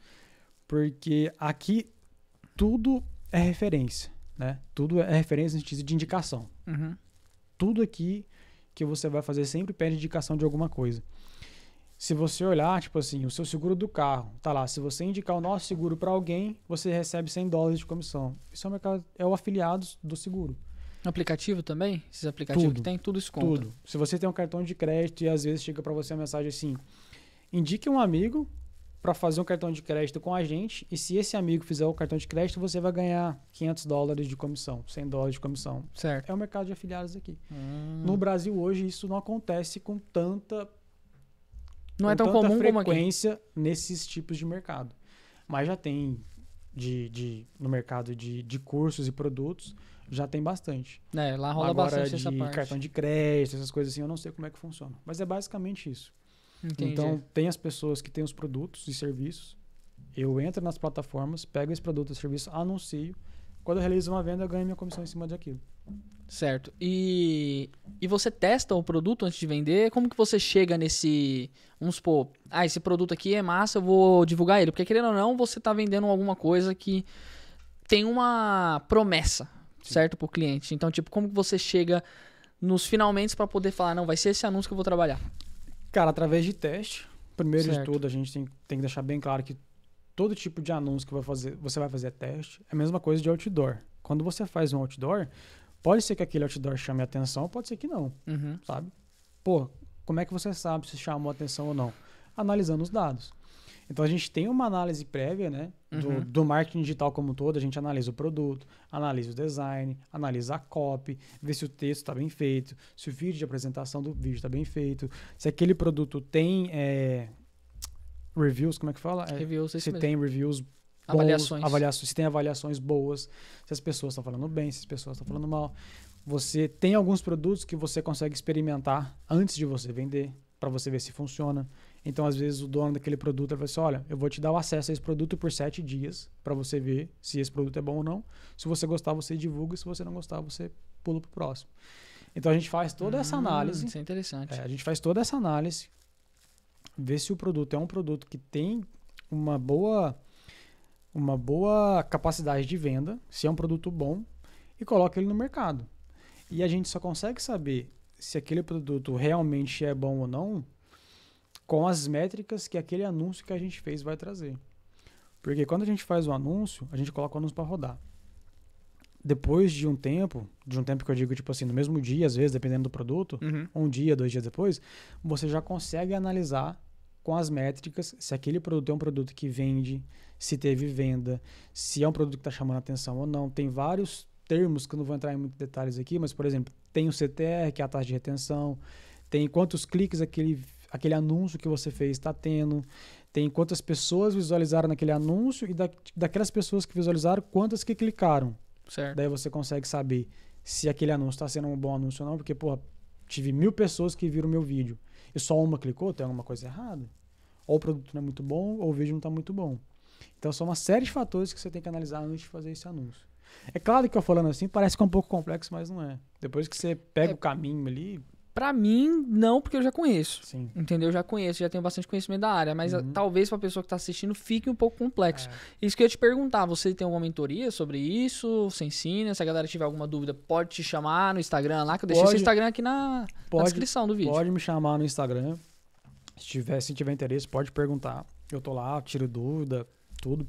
porque aqui tudo é referência, né? Tudo é referência no sentido de indicação. Uhum. Tudo aqui que você vai fazer sempre pede indicação de alguma coisa. Se você olhar, tipo assim, o seu seguro do carro, tá lá. Se você indicar o nosso seguro para alguém, você recebe 100 dólares de comissão. Isso é o, mercado, é o afiliado do seguro. Aplicativo também? Esses aplicativos tudo, que tem, tudo isso conta. Tudo. Se você tem um cartão de crédito e às vezes chega para você uma mensagem assim, Indique um amigo para fazer um cartão de crédito com a gente e se esse amigo fizer o cartão de crédito, você vai ganhar 500 dólares de comissão, 100 dólares de comissão. Certo. É o mercado de afiliados aqui. Hum. No Brasil hoje isso não acontece com tanta não é com é tão tanta comum frequência como aqui. nesses tipos de mercado. Mas já tem de, de no mercado de, de cursos e produtos, já tem bastante. É, lá rola Agora, bastante de essa parte. cartão de crédito, essas coisas assim, eu não sei como é que funciona. Mas é basicamente isso. Entendi. Então, tem as pessoas que têm os produtos e serviços. Eu entro nas plataformas, pego esse produto e serviço, anuncio. Quando eu realizo uma venda, eu ganho minha comissão em cima daquilo. Certo. E, e você testa o produto antes de vender? Como que você chega nesse. Vamos supor, ah, esse produto aqui é massa, eu vou divulgar ele. Porque querendo ou não, você está vendendo alguma coisa que tem uma promessa, Sim. certo, para o cliente. Então, tipo, como que você chega nos finalmente para poder falar, não, vai ser esse anúncio que eu vou trabalhar? Cara, através de teste. Primeiro certo. de tudo, a gente tem, tem que deixar bem claro que todo tipo de anúncio que vai fazer, você vai fazer é teste. É a mesma coisa de outdoor. Quando você faz um outdoor, pode ser que aquele outdoor chame atenção, pode ser que não. Uhum. Sabe? Pô, como é que você sabe se chamou atenção ou não? Analisando os dados. Então a gente tem uma análise prévia, né? Do, uhum. do, marketing digital como um todo, a gente analisa o produto, analisa o design, analisa a copy, vê se o texto está bem feito, se o vídeo de apresentação do vídeo está bem feito, se aquele produto tem é, reviews, como é que fala? É, reviews, se tem reviews Bons, avaliações. avaliações. Se tem avaliações boas, se as pessoas estão falando bem, se as pessoas estão falando mal. Você tem alguns produtos que você consegue experimentar antes de você vender, para você ver se funciona. Então, às vezes, o dono daquele produto vai assim: olha, eu vou te dar o acesso a esse produto por sete dias para você ver se esse produto é bom ou não. Se você gostar, você divulga. Se você não gostar, você pula para o próximo. Então, a gente faz toda hum, essa análise. Isso é interessante. É, a gente faz toda essa análise, vê se o produto é um produto que tem uma boa, uma boa capacidade de venda, se é um produto bom, e coloca ele no mercado. E a gente só consegue saber se aquele produto realmente é bom ou não com as métricas que aquele anúncio que a gente fez vai trazer. Porque quando a gente faz o um anúncio, a gente coloca o anúncio para rodar. Depois de um tempo, de um tempo que eu digo, tipo assim, no mesmo dia, às vezes, dependendo do produto, uhum. um dia, dois dias depois, você já consegue analisar com as métricas se aquele produto é um produto que vende, se teve venda, se é um produto que está chamando atenção ou não. Tem vários termos que eu não vou entrar em muitos detalhes aqui, mas, por exemplo, tem o CTR, que é a taxa de retenção, tem quantos cliques aquele aquele anúncio que você fez está tendo, tem quantas pessoas visualizaram naquele anúncio e da, daquelas pessoas que visualizaram, quantas que clicaram. Certo. Daí você consegue saber se aquele anúncio está sendo um bom anúncio ou não, porque, porra, tive mil pessoas que viram meu vídeo e só uma clicou, tem alguma coisa errada. Ou o produto não é muito bom, ou o vídeo não está muito bom. Então são uma série de fatores que você tem que analisar antes de fazer esse anúncio. É claro que eu falando assim parece que é um pouco complexo, mas não é. Depois que você pega é, o caminho ali. Para mim, não, porque eu já conheço. Sim. Entendeu? Eu já conheço, já tenho bastante conhecimento da área, mas uhum. talvez para pessoa que está assistindo fique um pouco complexo. É. Isso que eu ia te perguntar, você tem alguma mentoria sobre isso? Você ensina? Se a galera tiver alguma dúvida, pode te chamar no Instagram lá, que eu deixei pode, seu Instagram aqui na, pode, na, descrição do vídeo. Pode me chamar no Instagram. Se tiver, se tiver interesse, pode perguntar. Eu tô lá, tiro dúvida, tudo.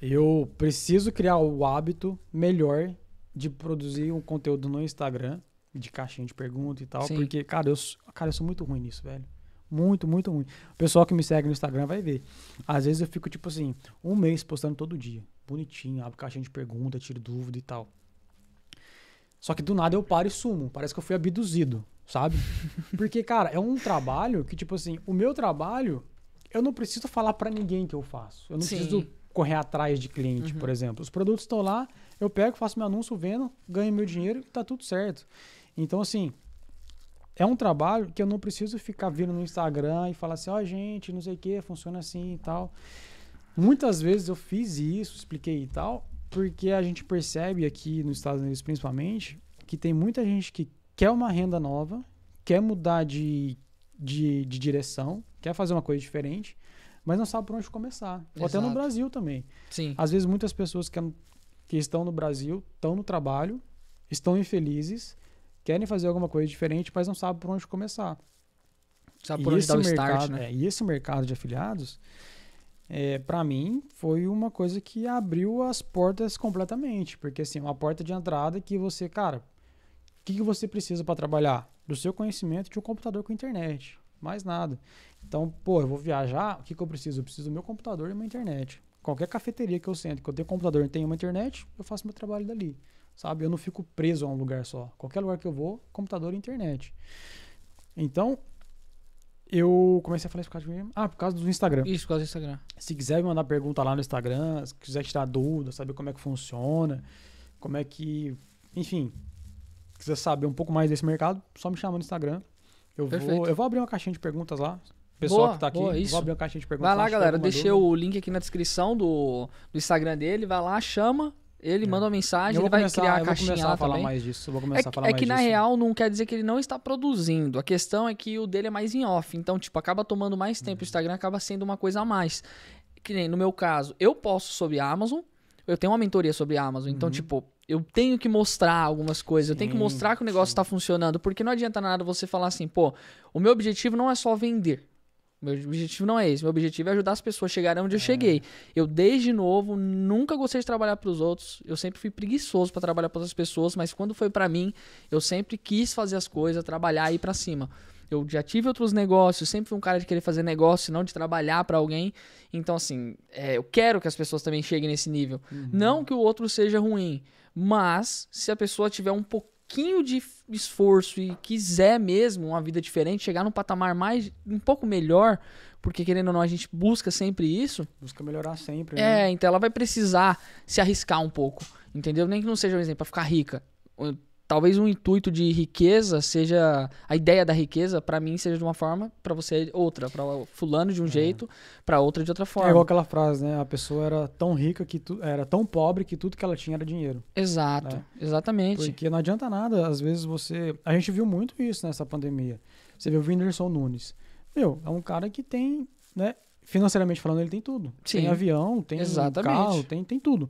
Eu preciso criar o hábito melhor de produzir um conteúdo no Instagram de caixinha de pergunta e tal. Sim. Porque, cara eu, cara, eu sou muito ruim nisso, velho. Muito, muito ruim. O pessoal que me segue no Instagram vai ver. Às vezes eu fico, tipo assim, um mês postando todo dia. Bonitinho, abro caixinha de pergunta, tiro dúvida e tal. Só que do nada eu paro e sumo. Parece que eu fui abduzido, sabe? Porque, cara, é um trabalho que, tipo assim, o meu trabalho, eu não preciso falar para ninguém que eu faço. Eu não Sim. preciso correr atrás de cliente, uhum. por exemplo. Os produtos estão lá, eu pego, faço meu anúncio, vendo, ganho meu dinheiro e tá tudo certo. Então, assim, é um trabalho que eu não preciso ficar vindo no Instagram e falar assim, ó, oh, gente, não sei o que, funciona assim e tal. Muitas vezes eu fiz isso, expliquei e tal, porque a gente percebe aqui nos Estados Unidos principalmente que tem muita gente que quer uma renda nova, quer mudar de, de, de direção, quer fazer uma coisa diferente, mas não sabe por onde começar. Ou até no Brasil também. Sim. Às vezes muitas pessoas que, que estão no Brasil estão no trabalho, estão infelizes querem fazer alguma coisa diferente, mas não sabem por onde começar. Sabe por e onde dar o mercado, start, né? É, e esse mercado de afiliados, é, para mim, foi uma coisa que abriu as portas completamente. Porque, assim, uma porta de entrada que você, cara, o que, que você precisa para trabalhar? Do seu conhecimento de um computador com internet. Mais nada. Então, pô, eu vou viajar, o que, que eu preciso? Eu preciso do meu computador e uma internet. Qualquer cafeteria que eu sento, que eu tenho computador e tenho uma internet, eu faço meu trabalho dali sabe? Eu não fico preso a um lugar só. Qualquer lugar que eu vou, computador e internet. Então, eu comecei a falar isso por causa do Ah, por causa do Instagram. Isso, por causa do Instagram. Se quiser me mandar pergunta lá no Instagram, se quiser tirar dúvida, saber como é que funciona, como é que. Enfim, quiser saber um pouco mais desse mercado, só me chama no Instagram. Eu, Perfeito. vou, eu vou abrir uma caixinha de perguntas lá. Pessoal boa, que tá aqui, boa, isso. vou abrir uma caixinha de perguntas. Vai lá, galera. deixei dúvida. o link aqui na descrição do, do Instagram dele. Vai lá, chama ele é. manda uma mensagem, ele vai começar, criar a caixinha vou começar a falar também. mais disso, vou é começar é, a falar é mais que disso. na real não quer dizer que ele não está produzindo. A questão é que o dele é mais em off, então tipo acaba tomando mais tempo. Uhum. O Instagram acaba sendo uma coisa a mais. Que nem no meu caso, eu posso sobre a Amazon, eu tenho uma mentoria sobre a Amazon, então uhum. tipo eu tenho que mostrar algumas coisas, sim, eu tenho que mostrar que o negócio está funcionando, porque não adianta nada você falar assim, pô, o meu objetivo não é só vender. Meu objetivo não é esse. Meu objetivo é ajudar as pessoas a chegarem onde é. eu cheguei. Eu, desde novo, nunca gostei de trabalhar para os outros. Eu sempre fui preguiçoso para trabalhar para outras pessoas, mas quando foi para mim, eu sempre quis fazer as coisas, trabalhar e ir para cima. Eu já tive outros negócios, sempre fui um cara de querer fazer negócio, não de trabalhar para alguém. Então, assim, é, eu quero que as pessoas também cheguem nesse nível. Uhum. Não que o outro seja ruim, mas se a pessoa tiver um pouquinho pouquinho de esforço e quiser mesmo uma vida diferente, chegar num patamar mais um pouco melhor, porque querendo ou não a gente busca sempre isso. Busca melhorar sempre. Né? É, então ela vai precisar se arriscar um pouco, entendeu? Nem que não seja um exemplo para ficar rica, talvez um intuito de riqueza seja a ideia da riqueza para mim seja de uma forma para você é outra para fulano de um é. jeito para outra de outra é forma é igual aquela frase né a pessoa era tão rica que tu, era tão pobre que tudo que ela tinha era dinheiro exato né? exatamente porque não adianta nada às vezes você a gente viu muito isso nessa pandemia você viu o Whindersson Nunes meu é um cara que tem né financeiramente falando ele tem tudo Sim. tem avião tem carro tem tem tudo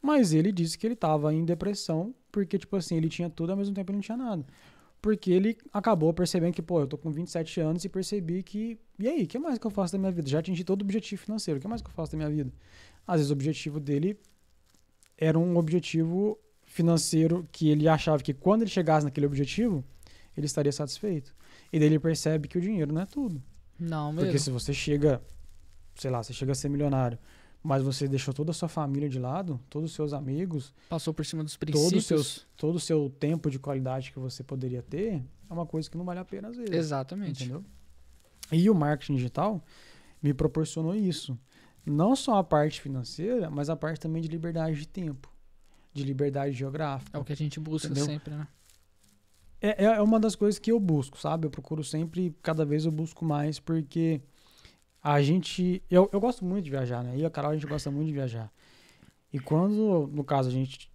mas ele disse que ele estava em depressão porque, tipo assim, ele tinha tudo, ao mesmo tempo ele não tinha nada. Porque ele acabou percebendo que, pô, eu tô com 27 anos e percebi que. E aí, o que mais que eu faço da minha vida? Já atingi todo o objetivo financeiro, o que mais que eu faço da minha vida? Às vezes o objetivo dele era um objetivo financeiro que ele achava que quando ele chegasse naquele objetivo, ele estaria satisfeito. E daí ele percebe que o dinheiro não é tudo. Não mesmo. Porque se você chega, sei lá, você chega a ser milionário mas você deixou toda a sua família de lado, todos os seus amigos. Passou por cima dos princípios. Todo, seus, todo o seu tempo de qualidade que você poderia ter é uma coisa que não vale a pena às vezes. Exatamente. Entendeu? E o marketing digital me proporcionou isso. Não só a parte financeira, mas a parte também de liberdade de tempo, de liberdade geográfica. É o que a gente busca entendeu? sempre, né? É, é, é uma das coisas que eu busco, sabe? Eu procuro sempre, cada vez eu busco mais, porque a gente. Eu, eu gosto muito de viajar, né? E a Carol, a gente gosta muito de viajar. E quando, no caso, a gente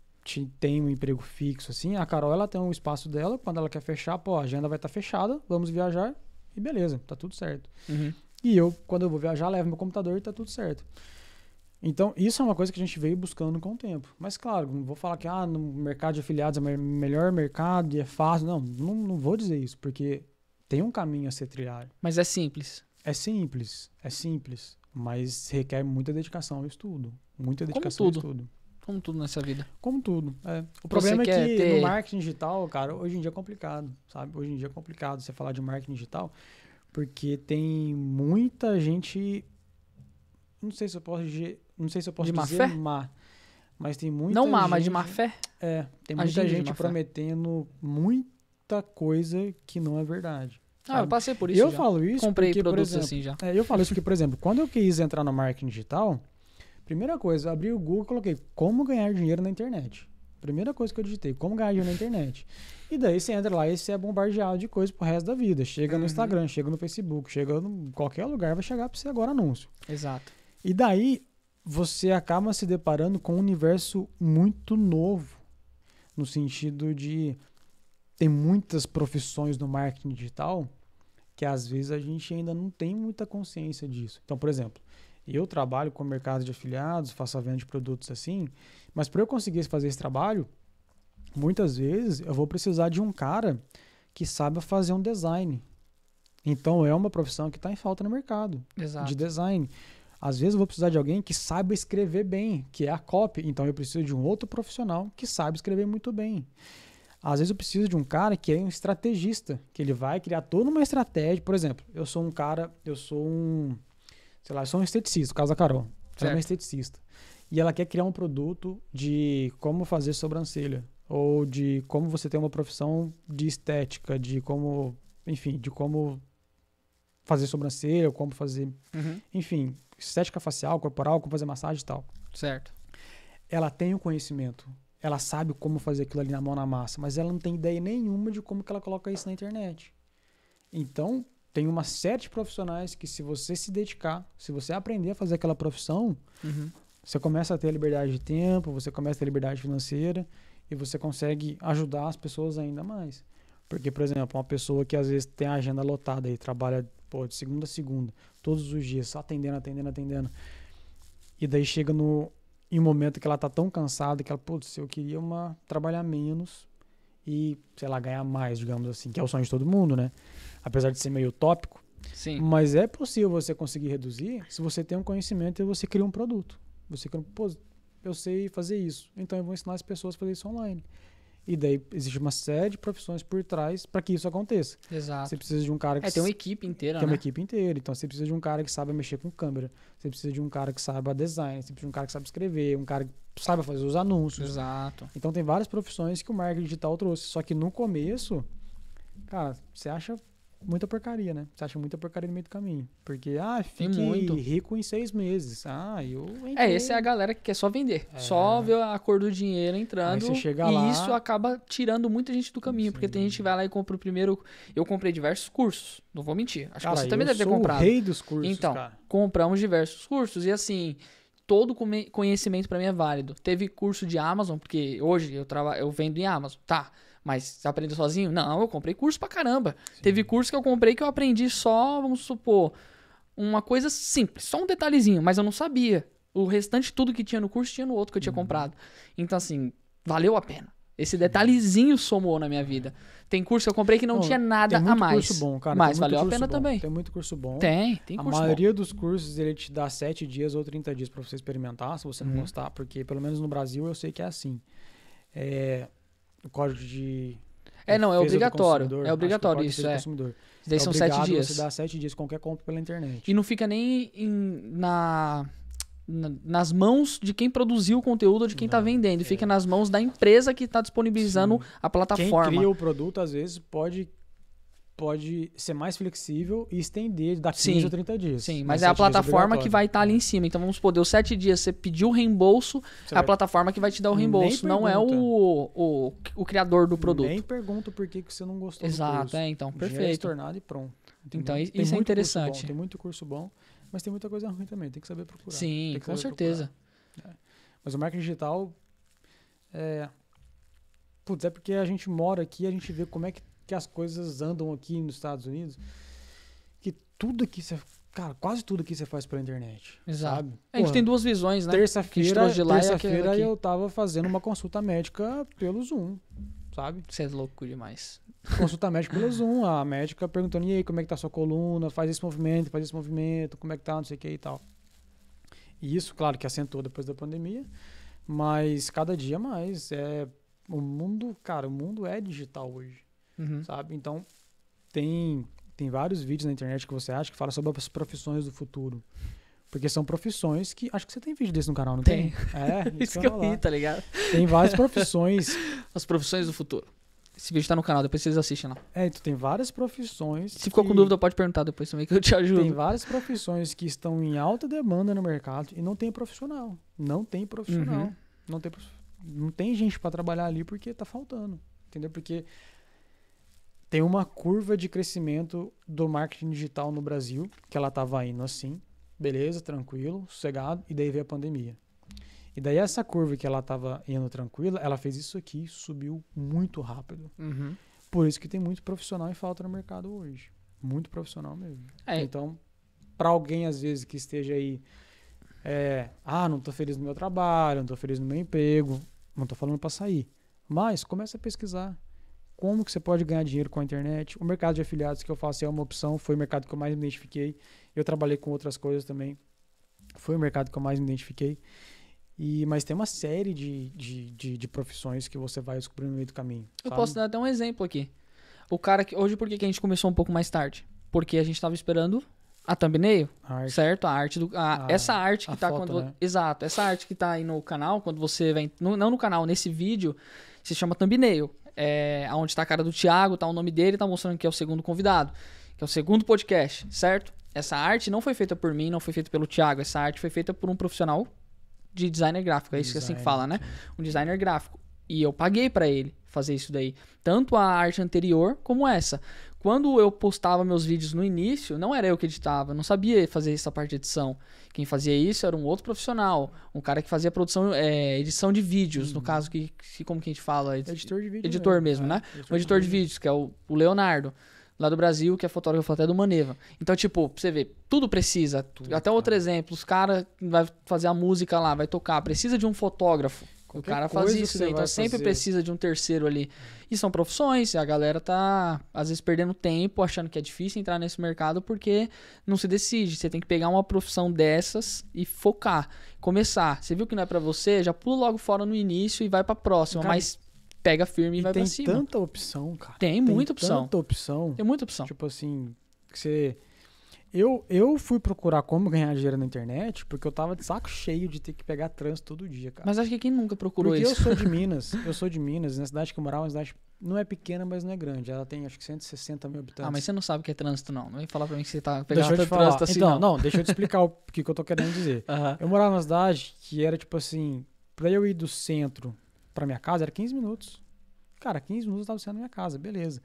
tem um emprego fixo, assim, a Carol, ela tem um espaço dela, quando ela quer fechar, pô, a agenda vai estar tá fechada, vamos viajar e beleza, tá tudo certo. Uhum. E eu, quando eu vou viajar, levo meu computador e tá tudo certo. Então, isso é uma coisa que a gente veio buscando com o tempo. Mas, claro, não vou falar que ah, no mercado de afiliados é o melhor mercado e é fácil. Não, não, não vou dizer isso, porque tem um caminho a ser trilhado. Mas é simples. É simples, é simples, mas requer muita dedicação e estudo. Muita dedicação Como tudo. estudo. Como tudo nessa vida. Como tudo. É. O você problema é que ter... no marketing digital, cara, hoje em dia é complicado, sabe? Hoje em dia é complicado você falar de marketing digital, porque tem muita gente. Não sei se eu posso dizer. Não sei se eu posso de dizer má, fé? má. Mas tem muita Não má, mas de má fé? É. Tem muita Agindo gente prometendo muita coisa que não é verdade. Ah, eu passei por isso. Eu já. falo isso. Comprei porque, produtos exemplo, assim já. É, eu falo isso porque, por exemplo, quando eu quis entrar no marketing digital, primeira coisa, abri o Google e coloquei como ganhar dinheiro na internet. Primeira coisa que eu digitei, como ganhar dinheiro na internet. E daí você entra lá e você é bombardeado de coisa pro resto da vida. Chega no uhum. Instagram, chega no Facebook, chega em qualquer lugar, vai chegar para você agora anúncio. Exato. E daí você acaba se deparando com um universo muito novo, no sentido de tem muitas profissões no marketing digital que às vezes a gente ainda não tem muita consciência disso. Então, por exemplo, eu trabalho com o mercado de afiliados, faço a venda de produtos assim, mas para eu conseguir fazer esse trabalho, muitas vezes eu vou precisar de um cara que saiba fazer um design. Então é uma profissão que está em falta no mercado Exato. de design. Às vezes eu vou precisar de alguém que saiba escrever bem, que é a copy. Então eu preciso de um outro profissional que saiba escrever muito bem. Às vezes eu preciso de um cara que é um estrategista, que ele vai criar toda uma estratégia. Por exemplo, eu sou um cara, eu sou um, sei lá, eu sou um esteticista, o caso da Carol. Certo. Ela é uma esteticista. E ela quer criar um produto de como fazer sobrancelha, ou de como você tem uma profissão de estética, de como, enfim, de como fazer sobrancelha, como fazer, uhum. enfim, estética facial, corporal, como fazer massagem e tal. Certo. Ela tem o um conhecimento, ela sabe como fazer aquilo ali na mão na massa, mas ela não tem ideia nenhuma de como que ela coloca isso na internet. Então, tem uma série de profissionais que se você se dedicar, se você aprender a fazer aquela profissão, uhum. você começa a ter liberdade de tempo, você começa a ter liberdade financeira e você consegue ajudar as pessoas ainda mais. Porque, por exemplo, uma pessoa que às vezes tem a agenda lotada e trabalha pô, de segunda a segunda, todos os dias, só atendendo, atendendo, atendendo. E daí chega no em um momento que ela tá tão cansada que ela, putz, eu queria uma trabalhar menos e, sei lá, ganhar mais, digamos assim, que é o sonho de todo mundo, né? Apesar de ser meio utópico. Sim. Mas é possível você conseguir reduzir se você tem um conhecimento e você cria um produto. Você cria um, pô, eu sei fazer isso, então eu vou ensinar as pessoas a fazer isso online. E daí existe uma série de profissões por trás para que isso aconteça. Exato. Você precisa de um cara que. É, tem uma equipe inteira. Tem né? uma equipe inteira. Então você precisa de um cara que saiba mexer com câmera. Você precisa de um cara que saiba design. Você precisa de um cara que saiba escrever. Um cara que saiba fazer os anúncios. Exato. Então tem várias profissões que o marketing digital trouxe. Só que no começo, cara, você acha muita porcaria, né? Você acha muita porcaria no meio do caminho. Porque, ah, é fique muito. rico em seis meses. Ah, eu é, entrei. É, essa é a galera que quer só vender. É. Só ver a cor do dinheiro entrando. você chega e lá... isso acaba tirando muita gente do caminho. Sim. Porque tem gente que vai lá e compra o primeiro... Eu comprei diversos cursos, não vou mentir. Acho cara, que você também deve ter comprado. eu sou o rei dos cursos, Então, cara. compramos diversos cursos. E assim todo conhecimento para mim é válido. Teve curso de Amazon, porque hoje eu trabalho, eu vendo em Amazon. Tá. Mas você aprendeu sozinho? Não, eu comprei curso pra caramba. Sim. Teve curso que eu comprei que eu aprendi só, vamos supor, uma coisa simples, só um detalhezinho, mas eu não sabia. O restante tudo que tinha no curso tinha no outro que eu tinha uhum. comprado. Então, assim, valeu a pena. Esse detalhezinho somou na minha vida. Tem curso que eu comprei que não, tinha nada a mais. Curso bom, cara. Mas valeu a pena bom. também. Tem muito curso bom. Tem, tem curso A maioria bom. dos cursos ele te dá 7 dias ou 30 dias para você experimentar, se você não uhum. gostar, porque pelo menos no Brasil eu sei que é assim. É, o Código de. É, não, é obrigatório. É, é obrigatório isso, é. Daí é são sete dias. Você dá sete dias qualquer compra pela internet. E não fica nem em, na, na, nas mãos de quem produziu o conteúdo, de quem está vendendo. É. Fica nas mãos da empresa que está disponibilizando Sim. a plataforma. Quem cria o produto, às vezes, pode pode ser mais flexível e estender, dar 15 sim, ou 30 dias. Sim, mas é a é plataforma que vai estar tá ali em cima. Então vamos supor, deu 7 dias, você pediu o reembolso, você é a plataforma que vai te dar o reembolso, não é o, o, o, criador do produto. Nem pergunta por que, você não gostou Exato, é, então, é perfeito. tornado e pronto. Entendeu? Então tem isso é interessante. Bom, tem muito curso bom, mas tem muita coisa ruim também, tem que saber procurar. Sim, com certeza. É. Mas o marketing digital é... Putz, é porque a gente mora aqui, a gente vê como é que que as coisas andam aqui nos Estados Unidos, que tudo aqui você. Cara, quase tudo aqui você faz pela internet. Exato. Sabe? A gente tem duas visões, né? Terça-feira é terça-feira eu tava fazendo uma consulta médica pelo Zoom, sabe? Você é louco demais. Consulta médica pelo Zoom, a médica perguntando, e aí, como é que tá a sua coluna? Faz esse movimento, faz esse movimento, como é que tá, não sei o que e tal. E isso, claro, que acentuou depois da pandemia, mas cada dia mais. É, o mundo, cara, o mundo é digital hoje uhum. sabe? Então, tem, tem vários vídeos na internet que você acha que fala sobre as profissões do futuro. Porque são profissões que. Acho que você tem vídeo desse no canal, não tem? tem? É, isso, isso que eu vi, tá ligado? Tem várias profissões. As profissões do futuro. Esse vídeo tá no canal, depois vocês assistem lá. É, então tem várias profissões. Se que... ficou com dúvida, pode perguntar depois também que eu te ajudo. Tem várias profissões que estão em alta demanda no mercado e não tem profissional. Não tem profissional. Uhum. Não, tem, não tem gente para trabalhar ali porque tá faltando. Entendeu? Porque tem uma curva de crescimento do marketing digital no Brasil, que ela estava indo assim, beleza, tranquilo, sossegado, e daí veio a pandemia. E daí essa curva que ela estava indo tranquila, ela fez isso aqui, subiu muito rápido. Uhum. Por isso que tem muito profissional em falta no mercado hoje. Muito profissional mesmo. É. Então, para alguém às vezes que esteja aí, é, ah, não estou feliz no meu trabalho, não estou feliz no meu emprego, não estou falando para sair. Mas começa a pesquisar como que você pode ganhar dinheiro com a internet. O mercado de afiliados que eu faço é uma opção, foi o mercado que eu mais me identifiquei. Eu trabalhei com outras coisas também, foi o mercado que eu mais me identifiquei. E, mas tem uma série de, de, de, de profissões que você vai descobrindo no meio do caminho. Eu posso dar até um exemplo aqui. O cara que. Hoje, por que a gente começou um pouco mais tarde? Porque a gente estava esperando a thumbnail, certo? A arte do. A, a, ah, essa arte que está quando. Né? Exato, essa arte que está aí no canal, quando você vem. No, não no canal, nesse vídeo, se chama thumbnail é, onde tá a cara do Thiago, tá o nome dele, tá mostrando que é o segundo convidado, que é o segundo podcast, certo? Essa arte não foi feita por mim, não foi feita pelo Thiago, essa arte foi feita por um profissional de designer gráfico, é isso designer. que assim que fala, né? Um designer gráfico. E eu paguei para ele fazer isso daí, tanto a arte anterior como essa. Quando eu postava meus vídeos no início, não era eu que editava, não sabia fazer essa parte de edição. Quem fazia isso era um outro profissional, um cara que fazia produção, é, edição de vídeos, uhum. no caso que, que, como que a gente fala, ed editor de vídeo, editor mesmo, mesmo é, né? editor um editor de, de vídeos que é o, o Leonardo lá do Brasil, que é fotógrafo até do Maneva. Então, tipo, você vê, tudo precisa. Tudo, até outro exemplo, os caras vai fazer a música lá, vai tocar, precisa de um fotógrafo o cara faz isso, né? Então sempre fazer. precisa de um terceiro ali. E são profissões, a galera tá, às vezes, perdendo tempo, achando que é difícil entrar nesse mercado, porque não se decide. Você tem que pegar uma profissão dessas e focar, começar. Você viu que não é para você? Já pula logo fora no início e vai pra próxima. Cara, mas pega firme e, vai pra cima. Tem tanta opção, cara. Tem, tem muita opção. Tanta opção. Tem muita opção. Tipo assim, que você eu, eu fui procurar como ganhar dinheiro na internet porque eu tava de saco cheio de ter que pegar trânsito todo dia, cara. Mas acho que quem nunca procurou porque isso? Porque eu sou de Minas, eu sou de Minas, na cidade que eu morava, é uma cidade não é pequena, mas não é grande. Ela tem acho que 160 mil habitantes. Ah, mas você não sabe o que é trânsito, não. Não vem falar pra mim que você tá pegando deixa eu te falar. trânsito assim. Então, não, não deixa eu te explicar o que, que eu tô querendo dizer. Uhum. Eu morava numa cidade que era tipo assim, pra eu ir do centro pra minha casa era 15 minutos. Cara, 15 minutos eu tava saindo da minha casa, beleza.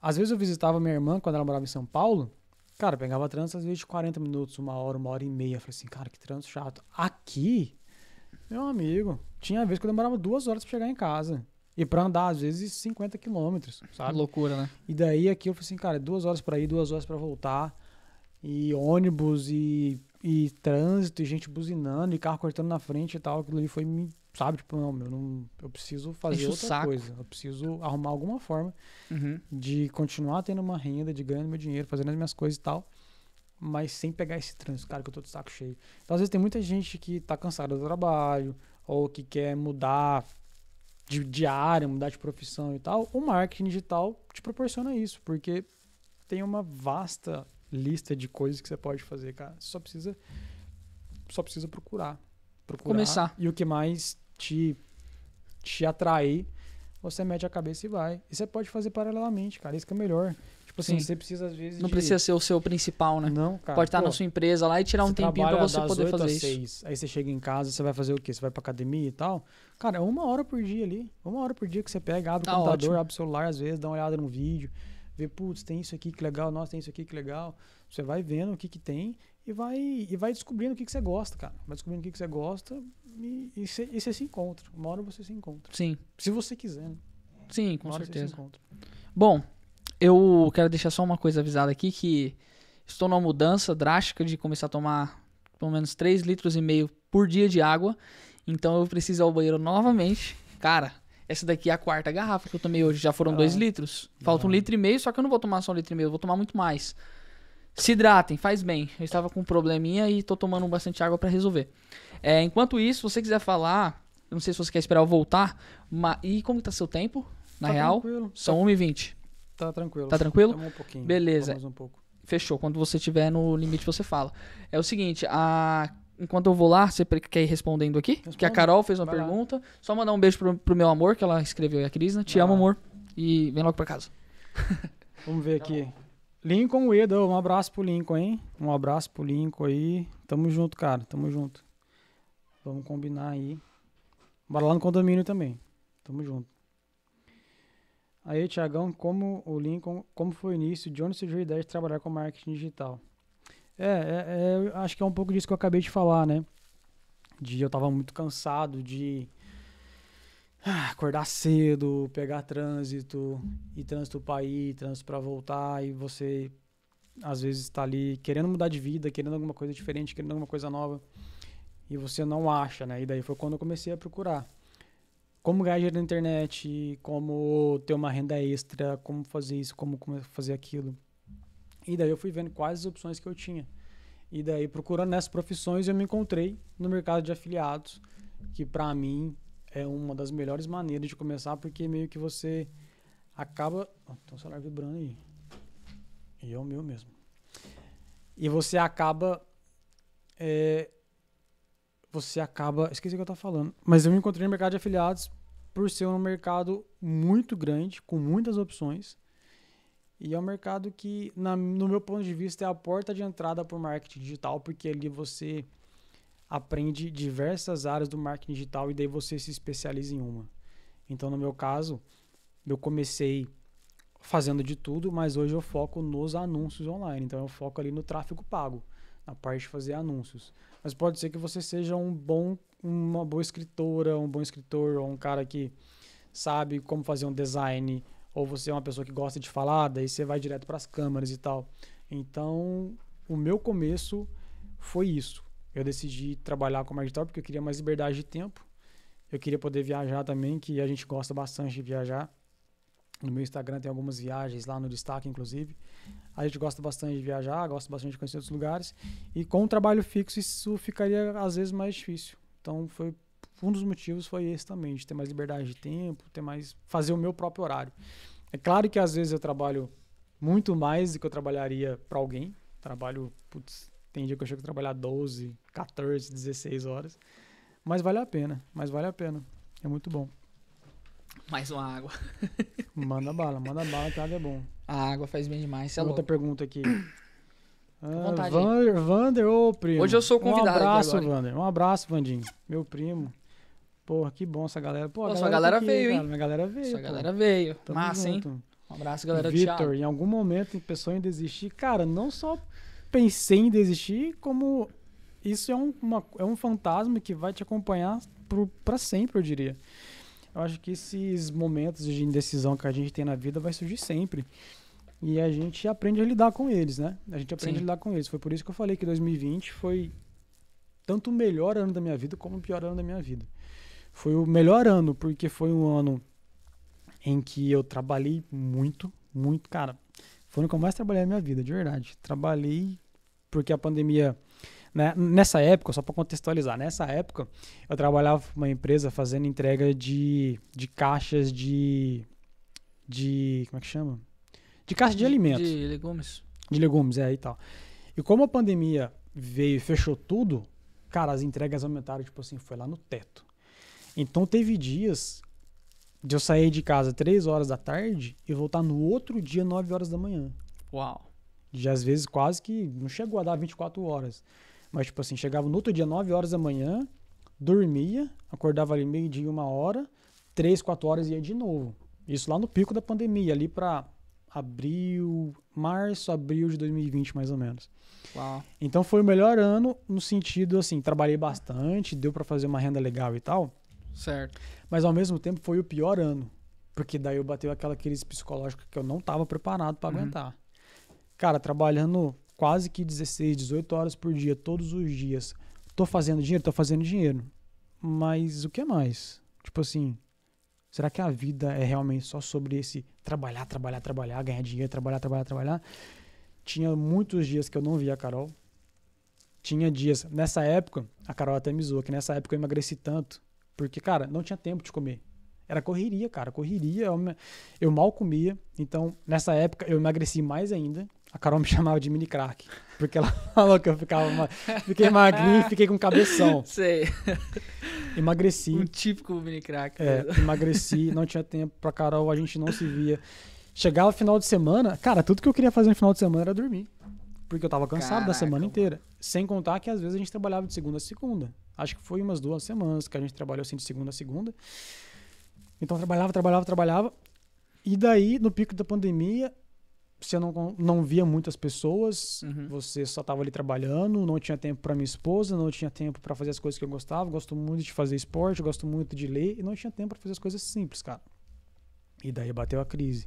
Às vezes eu visitava minha irmã quando ela morava em São Paulo. Cara, pegava trânsito às vezes de 40 minutos, uma hora, uma hora e meia. Falei assim, cara, que trânsito chato. Aqui, meu amigo, tinha vez que eu demorava duas horas pra chegar em casa. E pra andar, às vezes, 50 quilômetros, sabe? Loucura, né? E daí aqui eu falei assim, cara, duas horas pra ir, duas horas pra voltar. E ônibus, e, e trânsito, e gente buzinando, e carro cortando na frente e tal. Aquilo ali foi me sabe? Tipo, não, eu, não, eu preciso fazer Enche outra coisa. Eu preciso arrumar alguma forma uhum. de continuar tendo uma renda, de ganhar meu dinheiro, fazendo as minhas coisas e tal, mas sem pegar esse trânsito, cara, que eu tô de saco cheio. Então, às vezes, tem muita gente que tá cansada do trabalho, ou que quer mudar de, de área, mudar de profissão e tal. O marketing digital te proporciona isso, porque tem uma vasta lista de coisas que você pode fazer, cara. Você só precisa, só precisa procurar. Procurar. Começar. E o que mais te, te atrair, você mete a cabeça e vai. E você pode fazer paralelamente, cara. Isso que é melhor. Tipo assim, Sim. você precisa às vezes. Não de... precisa ser o seu principal, né? Não, cara. Pode estar Pô, na sua empresa lá e tirar um tempinho pra você poder fazer isso. Aí você chega em casa, você vai fazer o quê? Você vai pra academia e tal? Cara, é uma hora por dia ali. Uma hora por dia que você pega, abre tá o computador, ótimo. abre o celular, às vezes, dá uma olhada no vídeo, vê, putz, tem isso aqui que legal, nossa, tem isso aqui que legal. Você vai vendo o que que tem e vai, e vai descobrindo o que, que você gosta, cara. Vai descobrindo o que, que você gosta e, e, se e você se encontra. Uma hora você se encontra. Sim. Se você quiser, né? Sim, com certeza. Bom, eu quero deixar só uma coisa avisada aqui que estou numa mudança drástica de começar a tomar pelo menos 3 litros e meio por dia de água. Então eu preciso ir ao banheiro novamente. Cara, essa daqui é a quarta garrafa que eu tomei hoje. Já foram 2 ah, litros. Falta um litro e meio, só que eu não vou tomar só um litro e meio, eu vou tomar muito mais. Se hidratem, faz bem. Eu estava com um probleminha e tô tomando bastante água para resolver. É, enquanto isso, se você quiser falar, não sei se você quer esperar eu voltar, mas, e como está seu tempo? Na tá real, tranquilo. são tá, 1h20. Tá tranquilo. Tá tranquilo? Toma um pouquinho. Beleza. Mais um pouco. Fechou. Quando você estiver no limite, você fala. É o seguinte, a... enquanto eu vou lá, você quer ir respondendo aqui? Responde. Que a Carol fez uma Vai pergunta. Lá. Só mandar um beijo pro, pro, meu amor, que ela escreveu e a Crisna. Né? Te Vai amo, lá. amor. E vem logo pra casa. Vamos ver aqui. Lincoln Ueda, um abraço pro Lincoln, hein? Um abraço pro Lincoln aí. Tamo junto, cara. Tamo junto. Vamos combinar aí. Bora lá no condomínio também. Tamo junto. Aí, Tiagão, como o Lincoln, como foi o início, de onde surgiu a ideia de trabalhar com marketing digital? É, é, é acho que é um pouco disso que eu acabei de falar, né? De eu tava muito cansado de ah, acordar cedo, pegar trânsito, e trânsito para ir, trânsito para voltar, e você às vezes está ali querendo mudar de vida, querendo alguma coisa diferente, querendo alguma coisa nova, e você não acha, né? E daí foi quando eu comecei a procurar como ganhar dinheiro na internet, como ter uma renda extra, como fazer isso, como fazer aquilo. E daí eu fui vendo quais as opções que eu tinha. E daí procurando nessas profissões eu me encontrei no mercado de afiliados, que para mim é uma das melhores maneiras de começar, porque meio que você acaba. Oh, tem um celular vibrando aí. E é o meu mesmo. E você acaba. É, você acaba. Esqueci o que eu estava falando. Mas eu me encontrei no mercado de afiliados por ser um mercado muito grande, com muitas opções. E é um mercado que, na, no meu ponto de vista, é a porta de entrada para o marketing digital, porque ali você aprende diversas áreas do marketing digital e daí você se especializa em uma. Então, no meu caso, eu comecei fazendo de tudo, mas hoje eu foco nos anúncios online. Então, eu foco ali no tráfego pago, na parte de fazer anúncios. Mas pode ser que você seja um bom, uma boa escritora, um bom escritor, ou um cara que sabe como fazer um design, ou você é uma pessoa que gosta de falar, daí você vai direto para as câmeras e tal. Então, o meu começo foi isso eu decidi trabalhar como editor porque eu queria mais liberdade de tempo. Eu queria poder viajar também, que a gente gosta bastante de viajar. No meu Instagram tem algumas viagens lá no destaque, inclusive. A gente gosta bastante de viajar, gosta bastante de conhecer outros lugares. E com o trabalho fixo, isso ficaria às vezes mais difícil. Então, foi um dos motivos foi esse também, de ter mais liberdade de tempo, ter mais fazer o meu próprio horário. É claro que às vezes eu trabalho muito mais do que eu trabalharia para alguém. Trabalho, putz, tem dia que eu chego a trabalhar 12, 14, 16 horas. Mas vale a pena, mas vale a pena. É muito bom. Mais uma água. manda bala, manda bala que a água é bom. A água faz bem demais, é Outra pergunta aqui. Ah, Vander, Vander, ô primo. Hoje eu sou convidado. Um abraço, agora, Vander. Um abraço, Vandinho. Meu primo. Porra, que bom essa galera. Pô, a Pô, galera, tá galera aqui, veio, hein? Cara. Minha galera veio. Sua pô. galera veio. Tamo Massa, junto. hein? Um abraço, galera Vitor, em algum momento pensou em desistir. Cara, não só pensei em desistir, como isso é um, uma, é um fantasma que vai te acompanhar para sempre, eu diria. Eu acho que esses momentos de indecisão que a gente tem na vida vai surgir sempre. E a gente aprende a lidar com eles, né? A gente aprende Sim. a lidar com eles. Foi por isso que eu falei que 2020 foi tanto o melhor ano da minha vida como o pior ano da minha vida. Foi o melhor ano porque foi um ano em que eu trabalhei muito, muito, cara, foi que eu mais trabalhei na minha vida, de verdade. Trabalhei porque a pandemia. Né? Nessa época, só para contextualizar, nessa época eu trabalhava para uma empresa fazendo entrega de, de caixas de. de. como é que chama? De caixa de, de alimentos. De legumes. De legumes, é, e tal. E como a pandemia veio e fechou tudo, cara, as entregas aumentaram, tipo assim, foi lá no teto. Então teve dias de eu sair de casa 3 horas da tarde e voltar no outro dia 9 horas da manhã. Uau. E às vezes quase que não chegou a dar 24 horas. Mas tipo assim, chegava no outro dia 9 horas da manhã, dormia, acordava ali meio dia, uma hora, 3, 4 horas ia de novo. Isso lá no pico da pandemia, ali para abril, março, abril de 2020 mais ou menos. Uau. Então foi o melhor ano no sentido assim, trabalhei bastante, deu para fazer uma renda legal e tal. Certo. Mas ao mesmo tempo foi o pior ano. Porque daí eu bateu aquela crise psicológica que eu não estava preparado para uhum. aguentar. Cara, trabalhando quase que 16, 18 horas por dia, todos os dias. Tô fazendo dinheiro? Tô fazendo dinheiro. Mas o que mais? Tipo assim, será que a vida é realmente só sobre esse trabalhar, trabalhar, trabalhar, ganhar dinheiro, trabalhar, trabalhar, trabalhar? Tinha muitos dias que eu não via a Carol. Tinha dias. Nessa época, a Carol até me zoou, que nessa época eu emagreci tanto porque, cara, não tinha tempo de comer. Era correria, cara, correria. Eu, eu mal comia. Então, nessa época, eu emagreci mais ainda. A Carol me chamava de mini crack, porque ela falou que eu ficava ma... fiquei magrinho, fiquei com cabeção. Sei. Emagreci. Um típico mini crack. É, emagreci, não tinha tempo pra Carol, a gente não se via. Chegava final de semana, cara, tudo que eu queria fazer no final de semana era dormir. Porque eu tava cansado Caraca, da semana inteira. Sem contar que às vezes a gente trabalhava de segunda a segunda. Acho que foi umas duas semanas que a gente trabalhou assim de segunda a segunda. Então trabalhava, trabalhava, trabalhava. E daí, no pico da pandemia, você não, não via muitas pessoas, uhum. você só estava ali trabalhando, não tinha tempo para minha esposa, não tinha tempo para fazer as coisas que eu gostava, gosto muito de fazer esporte, gosto muito de ler, e não tinha tempo para fazer as coisas simples, cara. E daí bateu a crise.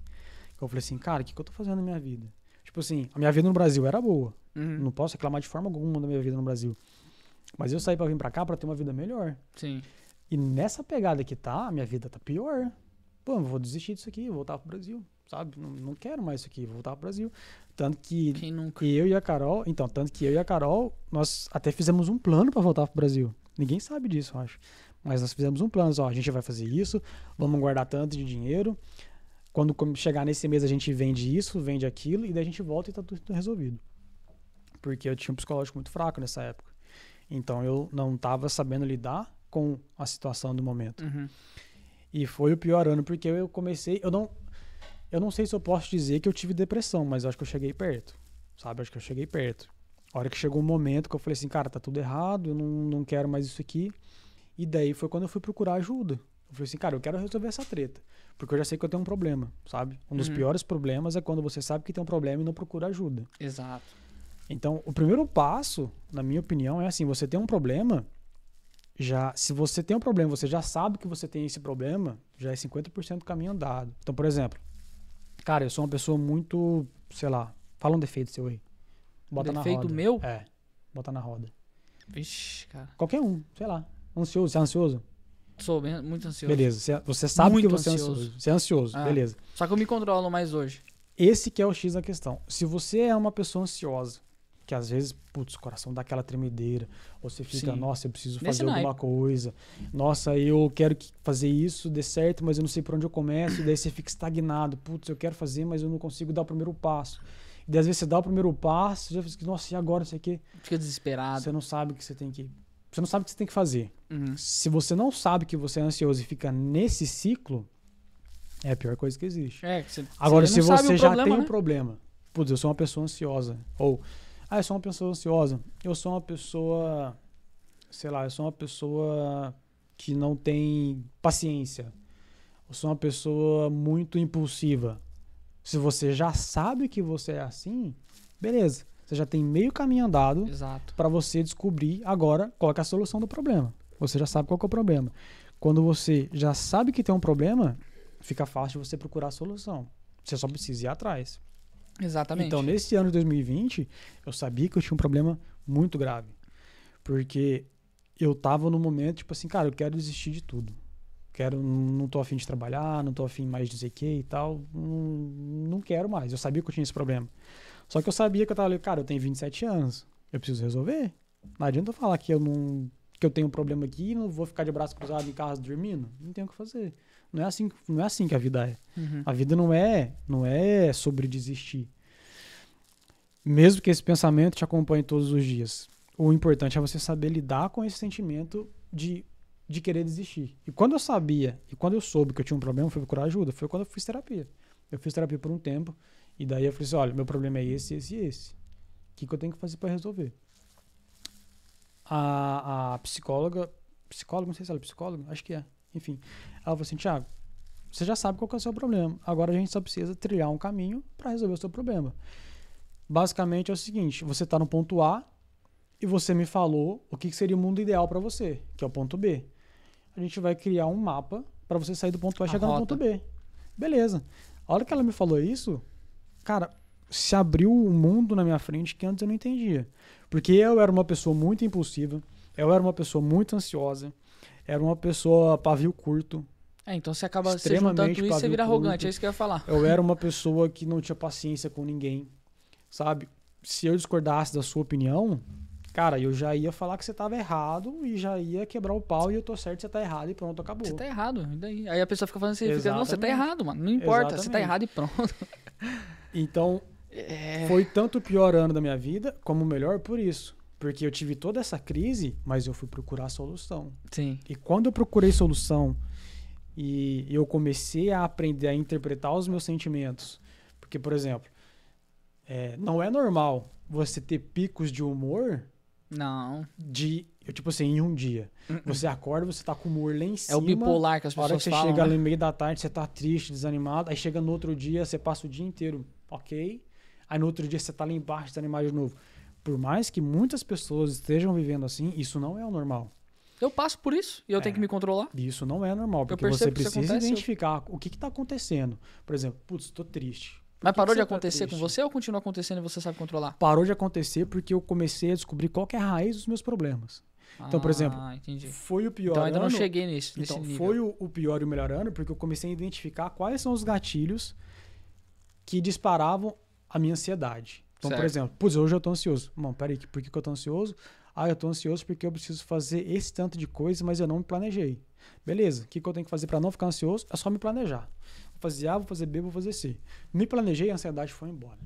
Eu falei assim, cara, o que, que eu tô fazendo na minha vida? Tipo assim, a minha vida no Brasil era boa. Uhum. Não posso reclamar de forma alguma da minha vida no Brasil. Mas eu saí para vir para cá para ter uma vida melhor. Sim. E nessa pegada que tá, a minha vida tá pior. Pô, eu vou desistir disso aqui, voltar pro Brasil, sabe? Não, não quero mais isso aqui, vou voltar pro Brasil. Tanto que Quem nunca? eu e a Carol, então, tanto que eu e a Carol, nós até fizemos um plano para voltar pro Brasil. Ninguém sabe disso, eu acho. Mas nós fizemos um plano, ó, a gente vai fazer isso, vamos guardar tanto de dinheiro, quando chegar nesse mês, a gente vende isso, vende aquilo, e daí a gente volta e tá tudo resolvido. Porque eu tinha um psicológico muito fraco nessa época. Então eu não tava sabendo lidar com a situação do momento. Uhum. E foi o pior ano, porque eu comecei. Eu não, eu não sei se eu posso dizer que eu tive depressão, mas eu acho que eu cheguei perto. Sabe? Acho que eu cheguei perto. A hora que chegou um momento que eu falei assim, cara, tá tudo errado, eu não, não quero mais isso aqui. E daí foi quando eu fui procurar ajuda. Eu falei assim, cara, eu quero resolver essa treta. Porque eu já sei que eu tenho um problema, sabe? Um dos uhum. piores problemas é quando você sabe que tem um problema e não procura ajuda. Exato. Então, o primeiro passo, na minha opinião, é assim: você tem um problema, já. Se você tem um problema, você já sabe que você tem esse problema, já é 50% do caminho andado. Então, por exemplo, cara, eu sou uma pessoa muito, sei lá, fala um defeito seu aí. Bota defeito na roda. meu? É. Bota na roda. Vixe, cara. Qualquer um, sei lá. Ansioso, você é ansioso? Sou bem, muito ansioso. Beleza, você é, sabe muito que você é ansioso. é ansioso. Você é ansioso, ah, beleza. Só que eu me controlo mais hoje. Esse que é o X da questão. Se você é uma pessoa ansiosa, que às vezes, putz, o coração dá aquela tremedeira, ou você fica, Sim. nossa, eu preciso fazer Nesse alguma naipe. coisa, nossa, eu quero que fazer isso, dê certo, mas eu não sei por onde eu começo, e daí você fica estagnado, putz, eu quero fazer, mas eu não consigo dar o primeiro passo. E daí, às vezes você dá o primeiro passo, você já fica, nossa, e agora, não sei o quê. Fica desesperado. Você não sabe o que você tem que você não sabe o que você tem que fazer. Uhum. Se você não sabe que você é ansioso e fica nesse ciclo, é a pior coisa que existe. É, cê, Agora, se você já problema, tem né? um problema, putz, eu sou uma pessoa ansiosa. Ou, ah, eu sou uma pessoa ansiosa. Eu sou uma pessoa. Sei lá, eu sou uma pessoa que não tem paciência. Eu sou uma pessoa muito impulsiva. Se você já sabe que você é assim, beleza. Você já tem meio caminho andado para você descobrir agora qual é a solução do problema. Você já sabe qual é o problema. Quando você já sabe que tem um problema, fica fácil você procurar a solução. Você só precisa ir atrás. Exatamente. Então, nesse ano de 2020, eu sabia que eu tinha um problema muito grave. Porque eu tava no momento, tipo assim, cara, eu quero desistir de tudo. Quero, não tô afim de trabalhar, não tô afim mais de dizer que e tal. Não, não quero mais. Eu sabia que eu tinha esse problema. Só que eu sabia que eu tava ali, cara, eu tenho 27 anos, eu preciso resolver. Não adianta eu falar que eu não que eu tenho um problema aqui e não vou ficar de braço cruzado em casa dormindo. Não tem o que fazer. Não é assim, não é assim que a vida é. Uhum. A vida não é, não é sobre desistir. Mesmo que esse pensamento te acompanhe todos os dias. O importante é você saber lidar com esse sentimento de, de querer desistir. E quando eu sabia, e quando eu soube que eu tinha um problema, eu fui procurar ajuda. Foi quando eu fiz terapia. Eu fiz terapia por um tempo. E daí eu falei assim: olha, meu problema é esse, esse e esse. O que, que eu tenho que fazer para resolver? A, a psicóloga, psicóloga, não sei se ela é psicóloga, acho que é, enfim. Ela falou assim: Tiago, você já sabe qual é o seu problema. Agora a gente só precisa trilhar um caminho para resolver o seu problema. Basicamente é o seguinte: você está no ponto A e você me falou o que seria o mundo ideal para você, que é o ponto B. A gente vai criar um mapa para você sair do ponto A e chegar rota. no ponto B. Beleza. A hora que ela me falou isso, cara, se abriu um mundo na minha frente que antes eu não entendia. Porque eu era uma pessoa muito impulsiva, eu era uma pessoa muito ansiosa, era uma pessoa pavio curto. É, então você acaba se juntando isso e você vira arrogante, curto. é isso que eu ia falar. Eu era uma pessoa que não tinha paciência com ninguém, sabe? Se eu discordasse da sua opinião, cara, eu já ia falar que você estava errado e já ia quebrar o pau e eu tô certo, você tá errado e pronto, acabou. Você tá errado, e daí? Aí a pessoa fica falando assim, não, você tá errado, mano, não importa, Exatamente. você tá errado e pronto. Então, é... foi tanto o pior ano da minha vida, como o melhor por isso. Porque eu tive toda essa crise, mas eu fui procurar solução. Sim. E quando eu procurei solução e eu comecei a aprender a interpretar os meus sentimentos, porque, por exemplo, é, não é normal você ter picos de humor. Não. De, tipo assim, em um dia. Uh -uh. Você acorda, você tá com o humor lá em cima. É o bipolar que as pessoas falam. A hora que você falam, chega né? ali no meio da tarde, você tá triste, desanimado. Aí chega no outro dia, você passa o dia inteiro ok. Aí no outro dia você está lá embaixo, desanimado tá animado de novo. Por mais que muitas pessoas estejam vivendo assim, isso não é o normal. Eu passo por isso e eu é. tenho que me controlar. Isso não é normal, porque você precisa acontece, identificar eu... o que está acontecendo. Por exemplo, putz, estou triste. Por Mas parou de tá acontecer tá com você ou continua acontecendo e você sabe controlar? Parou de acontecer porque eu comecei a descobrir qual é a raiz dos meus problemas. Então, ah, por exemplo, entendi. foi o pior então, ano. Então ainda não cheguei nisso. Então, nível. foi o, o pior e o melhor ano porque eu comecei a identificar quais são os gatilhos que disparavam a minha ansiedade. Então, certo. por exemplo, putz, hoje eu tô ansioso. Bom, peraí, por que, que eu tô ansioso? Ah, eu tô ansioso porque eu preciso fazer esse tanto de coisa, mas eu não me planejei. Beleza, o que, que eu tenho que fazer para não ficar ansioso? É só me planejar. Vou fazer A, vou fazer B, vou fazer C. Me planejei, a ansiedade foi embora.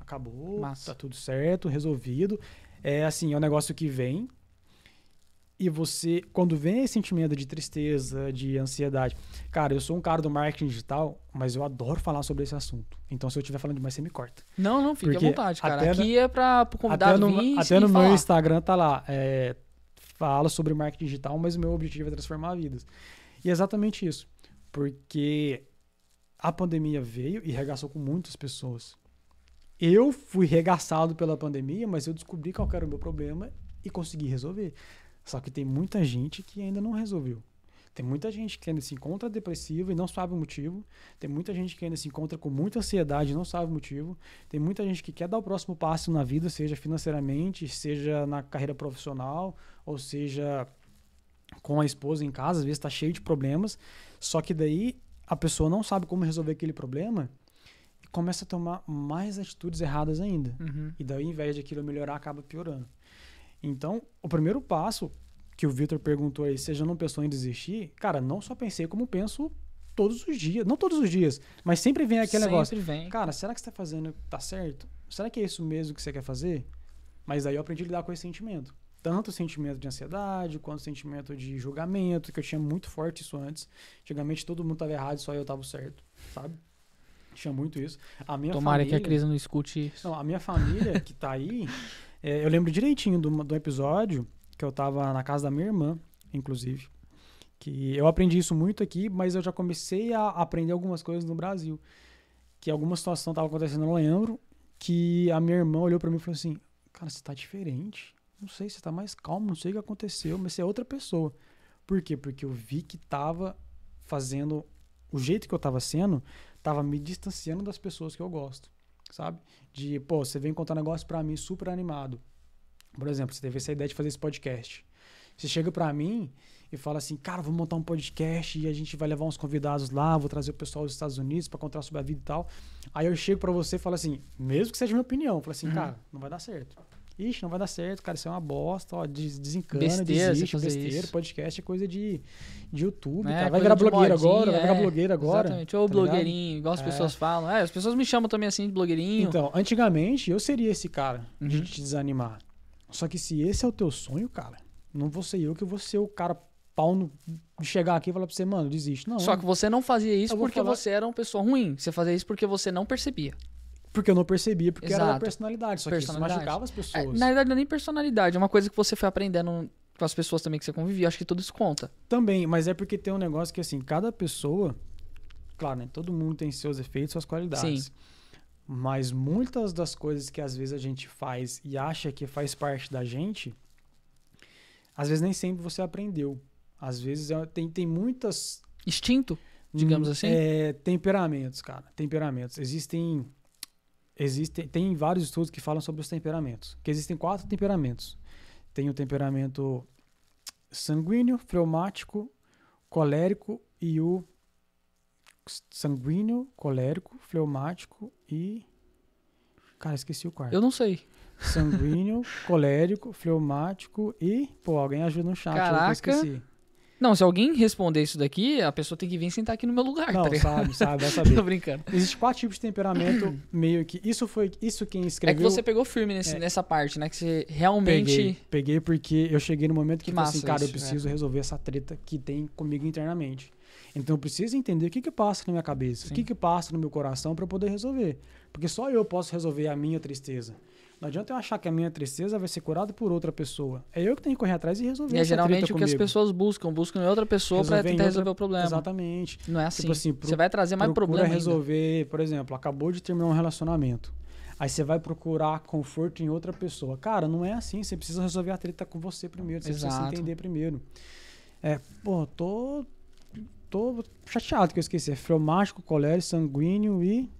Acabou, Massa. tá tudo certo, resolvido. É assim, é um negócio que vem, e você, quando vem esse sentimento de tristeza, de ansiedade, cara, eu sou um cara do marketing digital, mas eu adoro falar sobre esse assunto. Então, se eu estiver falando demais, você me corta. Não, não, fica Porque à vontade, cara. Aqui na, é para convidado até no, vir Até no falar. meu Instagram tá lá, é, fala sobre marketing digital, mas o meu objetivo é transformar vidas. E é exatamente isso. Porque a pandemia veio e regaçou com muitas pessoas. Eu fui regaçado pela pandemia, mas eu descobri qual era o meu problema e consegui resolver. Só que tem muita gente que ainda não resolveu. Tem muita gente que ainda se encontra depressiva e não sabe o motivo. Tem muita gente que ainda se encontra com muita ansiedade e não sabe o motivo. Tem muita gente que quer dar o próximo passo na vida, seja financeiramente, seja na carreira profissional, ou seja com a esposa em casa, às vezes está cheio de problemas. Só que daí a pessoa não sabe como resolver aquele problema e começa a tomar mais atitudes erradas ainda. Uhum. E daí, ao invés de aquilo melhorar, acaba piorando. Então, o primeiro passo que o Victor perguntou aí, se eu não pensou em desistir, cara, não só pensei como penso todos os dias. Não todos os dias, mas sempre vem aquele sempre negócio. Vem. Cara, será que você tá fazendo, tá certo? Será que é isso mesmo que você quer fazer? Mas aí eu aprendi a lidar com esse sentimento. Tanto o sentimento de ansiedade, quanto o sentimento de julgamento, que eu tinha muito forte isso antes. Antigamente todo mundo tava errado, só eu tava certo, sabe? Tinha muito isso. A minha Tomara família, que a Cris não escute isso. Não, a minha família que tá aí, É, eu lembro direitinho de um episódio que eu estava na casa da minha irmã, inclusive. Que eu aprendi isso muito aqui, mas eu já comecei a aprender algumas coisas no Brasil. Que alguma situação tava acontecendo, eu não lembro, que a minha irmã olhou para mim e falou assim: Cara, você tá diferente. Não sei, você tá mais calmo, não sei o que aconteceu, mas você é outra pessoa. Por quê? Porque eu vi que tava fazendo. O jeito que eu tava sendo, tava me distanciando das pessoas que eu gosto, sabe? de, pô, você vem contar um negócio para mim super animado. Por exemplo, você teve essa ideia de fazer esse podcast. Você chega para mim e fala assim, cara, vou montar um podcast e a gente vai levar uns convidados lá, vou trazer o pessoal dos Estados Unidos para contar sobre a vida e tal. Aí eu chego para você e falo assim, mesmo que seja minha opinião, eu falo assim, uhum. cara, não vai dar certo. Ixi, não vai dar certo, cara, isso é uma bosta, ó, des desencana, besteira, desiste, besteira, isso. podcast é coisa de, de YouTube, é, cara. Vai virar blogueiro modinha, agora, é, vai virar é, blogueiro agora. Exatamente, ou tá blogueirinho, ligado? igual as é. pessoas falam. É, as pessoas me chamam também assim de blogueirinho. Então, antigamente eu seria esse cara uhum. de te desanimar. Só que se esse é o teu sonho, cara, não vou ser eu que vou ser o cara pau no chegar aqui e falar pra você, mano, desiste. Não. Só que você não fazia isso porque falar... você era uma pessoa ruim. Você fazia isso porque você não percebia. Porque eu não percebia, porque Exato. era personalidade. Só personalidade. que isso machucava as é, pessoas. É, na verdade, não é nem personalidade. É uma coisa que você foi aprendendo com as pessoas também que você convivia. Acho que tudo isso conta. Também, mas é porque tem um negócio que, assim, cada pessoa... Claro, né? Todo mundo tem seus efeitos, suas qualidades. Sim. Mas muitas das coisas que às vezes a gente faz e acha que faz parte da gente, às vezes nem sempre você aprendeu. Às vezes é, tem, tem muitas. Instinto, digamos hum, assim? É, temperamentos, cara. Temperamentos. Existem existem tem vários estudos que falam sobre os temperamentos, que existem quatro temperamentos. Tem o temperamento sanguíneo, fleumático, colérico e o sanguíneo, colérico, fleumático e cara, esqueci o quarto. Eu não sei. Sanguíneo, colérico, fleumático e pô, alguém ajuda no chat, Caraca. eu esqueci. Não, se alguém responder isso daqui, a pessoa tem que vir sentar aqui no meu lugar. Não, tá sabe, sabe, vai saber. Tô brincando. Existem quatro tipos de temperamento, meio que. Isso foi isso quem escreveu. É que você pegou firme nesse, é. nessa parte, né? Que você realmente. Peguei, peguei porque eu cheguei no momento que, que assim, cara, isso, eu é. preciso é. resolver essa treta que tem comigo internamente. Então eu preciso entender o que que passa na minha cabeça, Sim. o que que passa no meu coração para poder resolver, porque só eu posso resolver a minha tristeza. Não adianta eu achar que a minha tristeza vai ser curada por outra pessoa. É eu que tenho que correr atrás e resolver e é geralmente o que comigo. as pessoas buscam. Buscam em outra pessoa para tentar outra... resolver o problema. Exatamente. Não é assim. Tipo assim pro... Assim, você vai trazer mais problema resolver, ainda. por exemplo, acabou de terminar um relacionamento. Aí você vai procurar conforto em outra pessoa. Cara, não é assim. Você precisa resolver a treta com você primeiro. Você Exato. precisa se entender primeiro. É, pô, tô, tô chateado que eu esqueci. É fleumático, colérico, sanguíneo e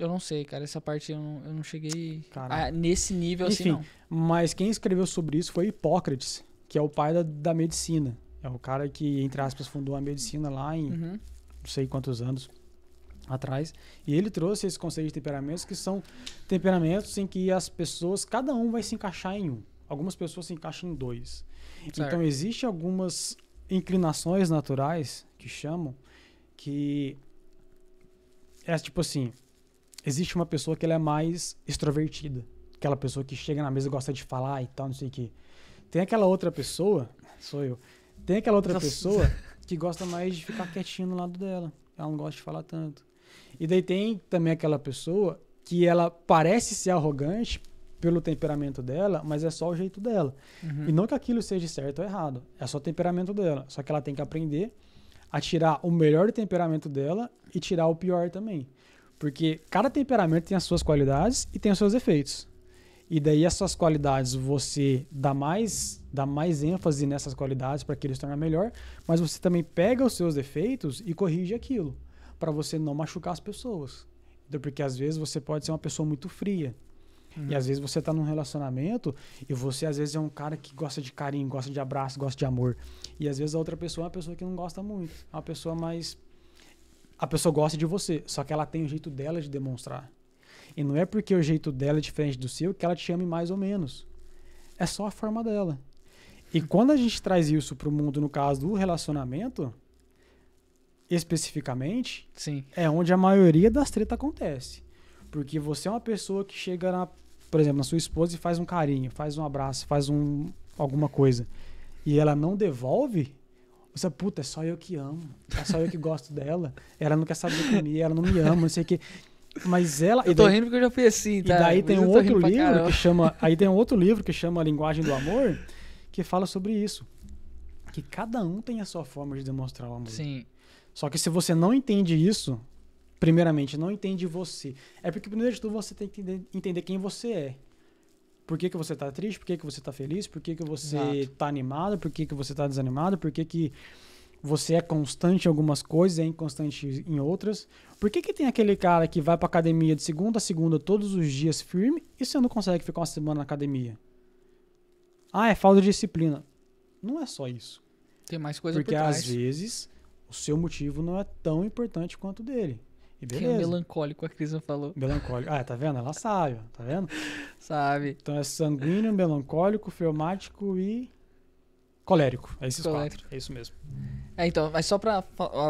eu não sei, cara. Essa parte eu não, eu não cheguei a, nesse nível assim, Enfim, assim, não. Mas quem escreveu sobre isso foi Hipócrates, que é o pai da, da medicina. É o cara que, entre aspas, fundou a medicina lá em uhum. não sei quantos anos atrás. E ele trouxe esse conceito de temperamentos, que são temperamentos em que as pessoas, cada um vai se encaixar em um. Algumas pessoas se encaixam em dois. Certo. Então, existem algumas inclinações naturais que chamam que é tipo assim, existe uma pessoa que ela é mais extrovertida. Aquela pessoa que chega na mesa e gosta de falar e tal, não sei o quê. Tem aquela outra pessoa, sou eu, tem aquela outra Nossa. pessoa que gosta mais de ficar quietinha no lado dela. Ela não gosta de falar tanto. E daí tem também aquela pessoa que ela parece ser arrogante pelo temperamento dela, mas é só o jeito dela. Uhum. E não que aquilo seja certo ou errado, é só o temperamento dela. Só que ela tem que aprender a tirar o melhor temperamento dela e tirar o pior também. Porque cada temperamento tem as suas qualidades e tem os seus defeitos. E daí as suas qualidades você dá mais, dá mais ênfase nessas qualidades para que eles se melhor, mas você também pega os seus defeitos e corrige aquilo, para você não machucar as pessoas. Então, porque às vezes você pode ser uma pessoa muito fria. Uhum. E às vezes você está num relacionamento e você às vezes é um cara que gosta de carinho, gosta de abraço, gosta de amor. E às vezes a outra pessoa é uma pessoa que não gosta muito, é uma pessoa mais a pessoa gosta de você, só que ela tem o jeito dela de demonstrar. E não é porque o jeito dela é diferente do seu que ela te chame mais ou menos. É só a forma dela. E quando a gente traz isso para o mundo, no caso do relacionamento, especificamente, Sim. é onde a maioria das tretas acontece. Porque você é uma pessoa que chega, na, por exemplo, na sua esposa e faz um carinho, faz um abraço, faz um, alguma coisa, e ela não devolve, você, puta, é só eu que amo. É só eu que gosto dela. Ela não quer saber comigo, ela não me ama, não sei o que. Mas ela. Eu tô daí, rindo porque eu já fui assim, tá? E daí Mas tem um outro livro que chama. Aí tem um outro livro que chama A Linguagem do Amor, que fala sobre isso. Que cada um tem a sua forma de demonstrar o amor. Sim. Só que se você não entende isso, primeiramente, não entende você. É porque, primeiro de tudo, você tem que entender quem você é por que, que você está triste, por que, que você está feliz, por que, que você está animado, por que, que você está desanimado, por que, que você é constante em algumas coisas e é inconstante em outras. Por que, que tem aquele cara que vai para academia de segunda a segunda todos os dias firme e você não consegue ficar uma semana na academia? Ah, é falta de disciplina. Não é só isso. Tem mais coisa Porque por trás. às vezes o seu motivo não é tão importante quanto o dele. E beleza. Que melancólico, a Crisma falou. Melancólico. Ah, tá vendo? Ela sabe, tá vendo? sabe. Então é sanguíneo, melancólico, fleumático e colérico. É esses colérico. quatro. É isso mesmo. É, então, mas só para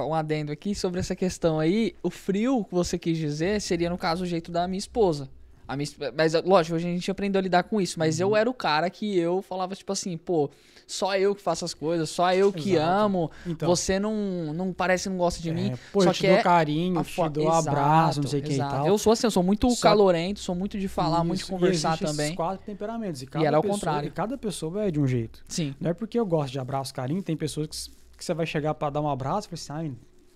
um adendo aqui sobre essa questão aí, o frio que você quis dizer seria no caso o jeito da minha esposa. Minha, mas, lógico, hoje a gente aprendeu a lidar com isso. Mas uhum. eu era o cara que eu falava, tipo assim, pô, só eu que faço as coisas, só eu que Exato. amo. Então, você não, não parece não gosta de é, mim. Pô, só eu te que dou é carinho, a... te dou exato, abraço, não sei o que e tal. Eu sou assim, eu sou muito só... calorento, sou muito de falar, isso, muito de conversar também. Esses quatro temperamentos. E, cada e era pessoa, contrário. E cada pessoa é de um jeito. Sim. Não é porque eu gosto de abraço, carinho, tem pessoas que, que você vai chegar para dar um abraço e fala assim, ah,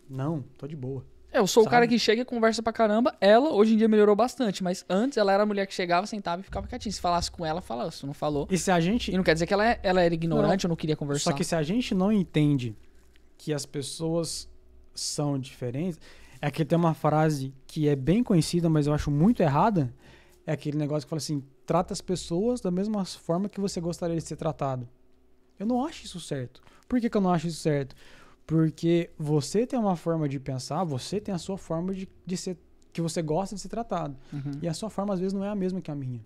não, tô de boa. É, eu sou sabe? o cara que chega e conversa pra caramba. Ela, hoje em dia, melhorou bastante, mas antes ela era a mulher que chegava, sentava e ficava quietinha. Se falasse com ela, falasse. se não falou. E se a gente. E não quer dizer que ela, é, ela era ignorante não. ou não queria conversar. Só que se a gente não entende que as pessoas são diferentes. É que tem uma frase que é bem conhecida, mas eu acho muito errada. É aquele negócio que fala assim: trata as pessoas da mesma forma que você gostaria de ser tratado. Eu não acho isso certo. Por que, que eu não acho isso certo? Porque você tem uma forma de pensar, você tem a sua forma de, de ser. que você gosta de ser tratado. Uhum. E a sua forma, às vezes, não é a mesma que a minha.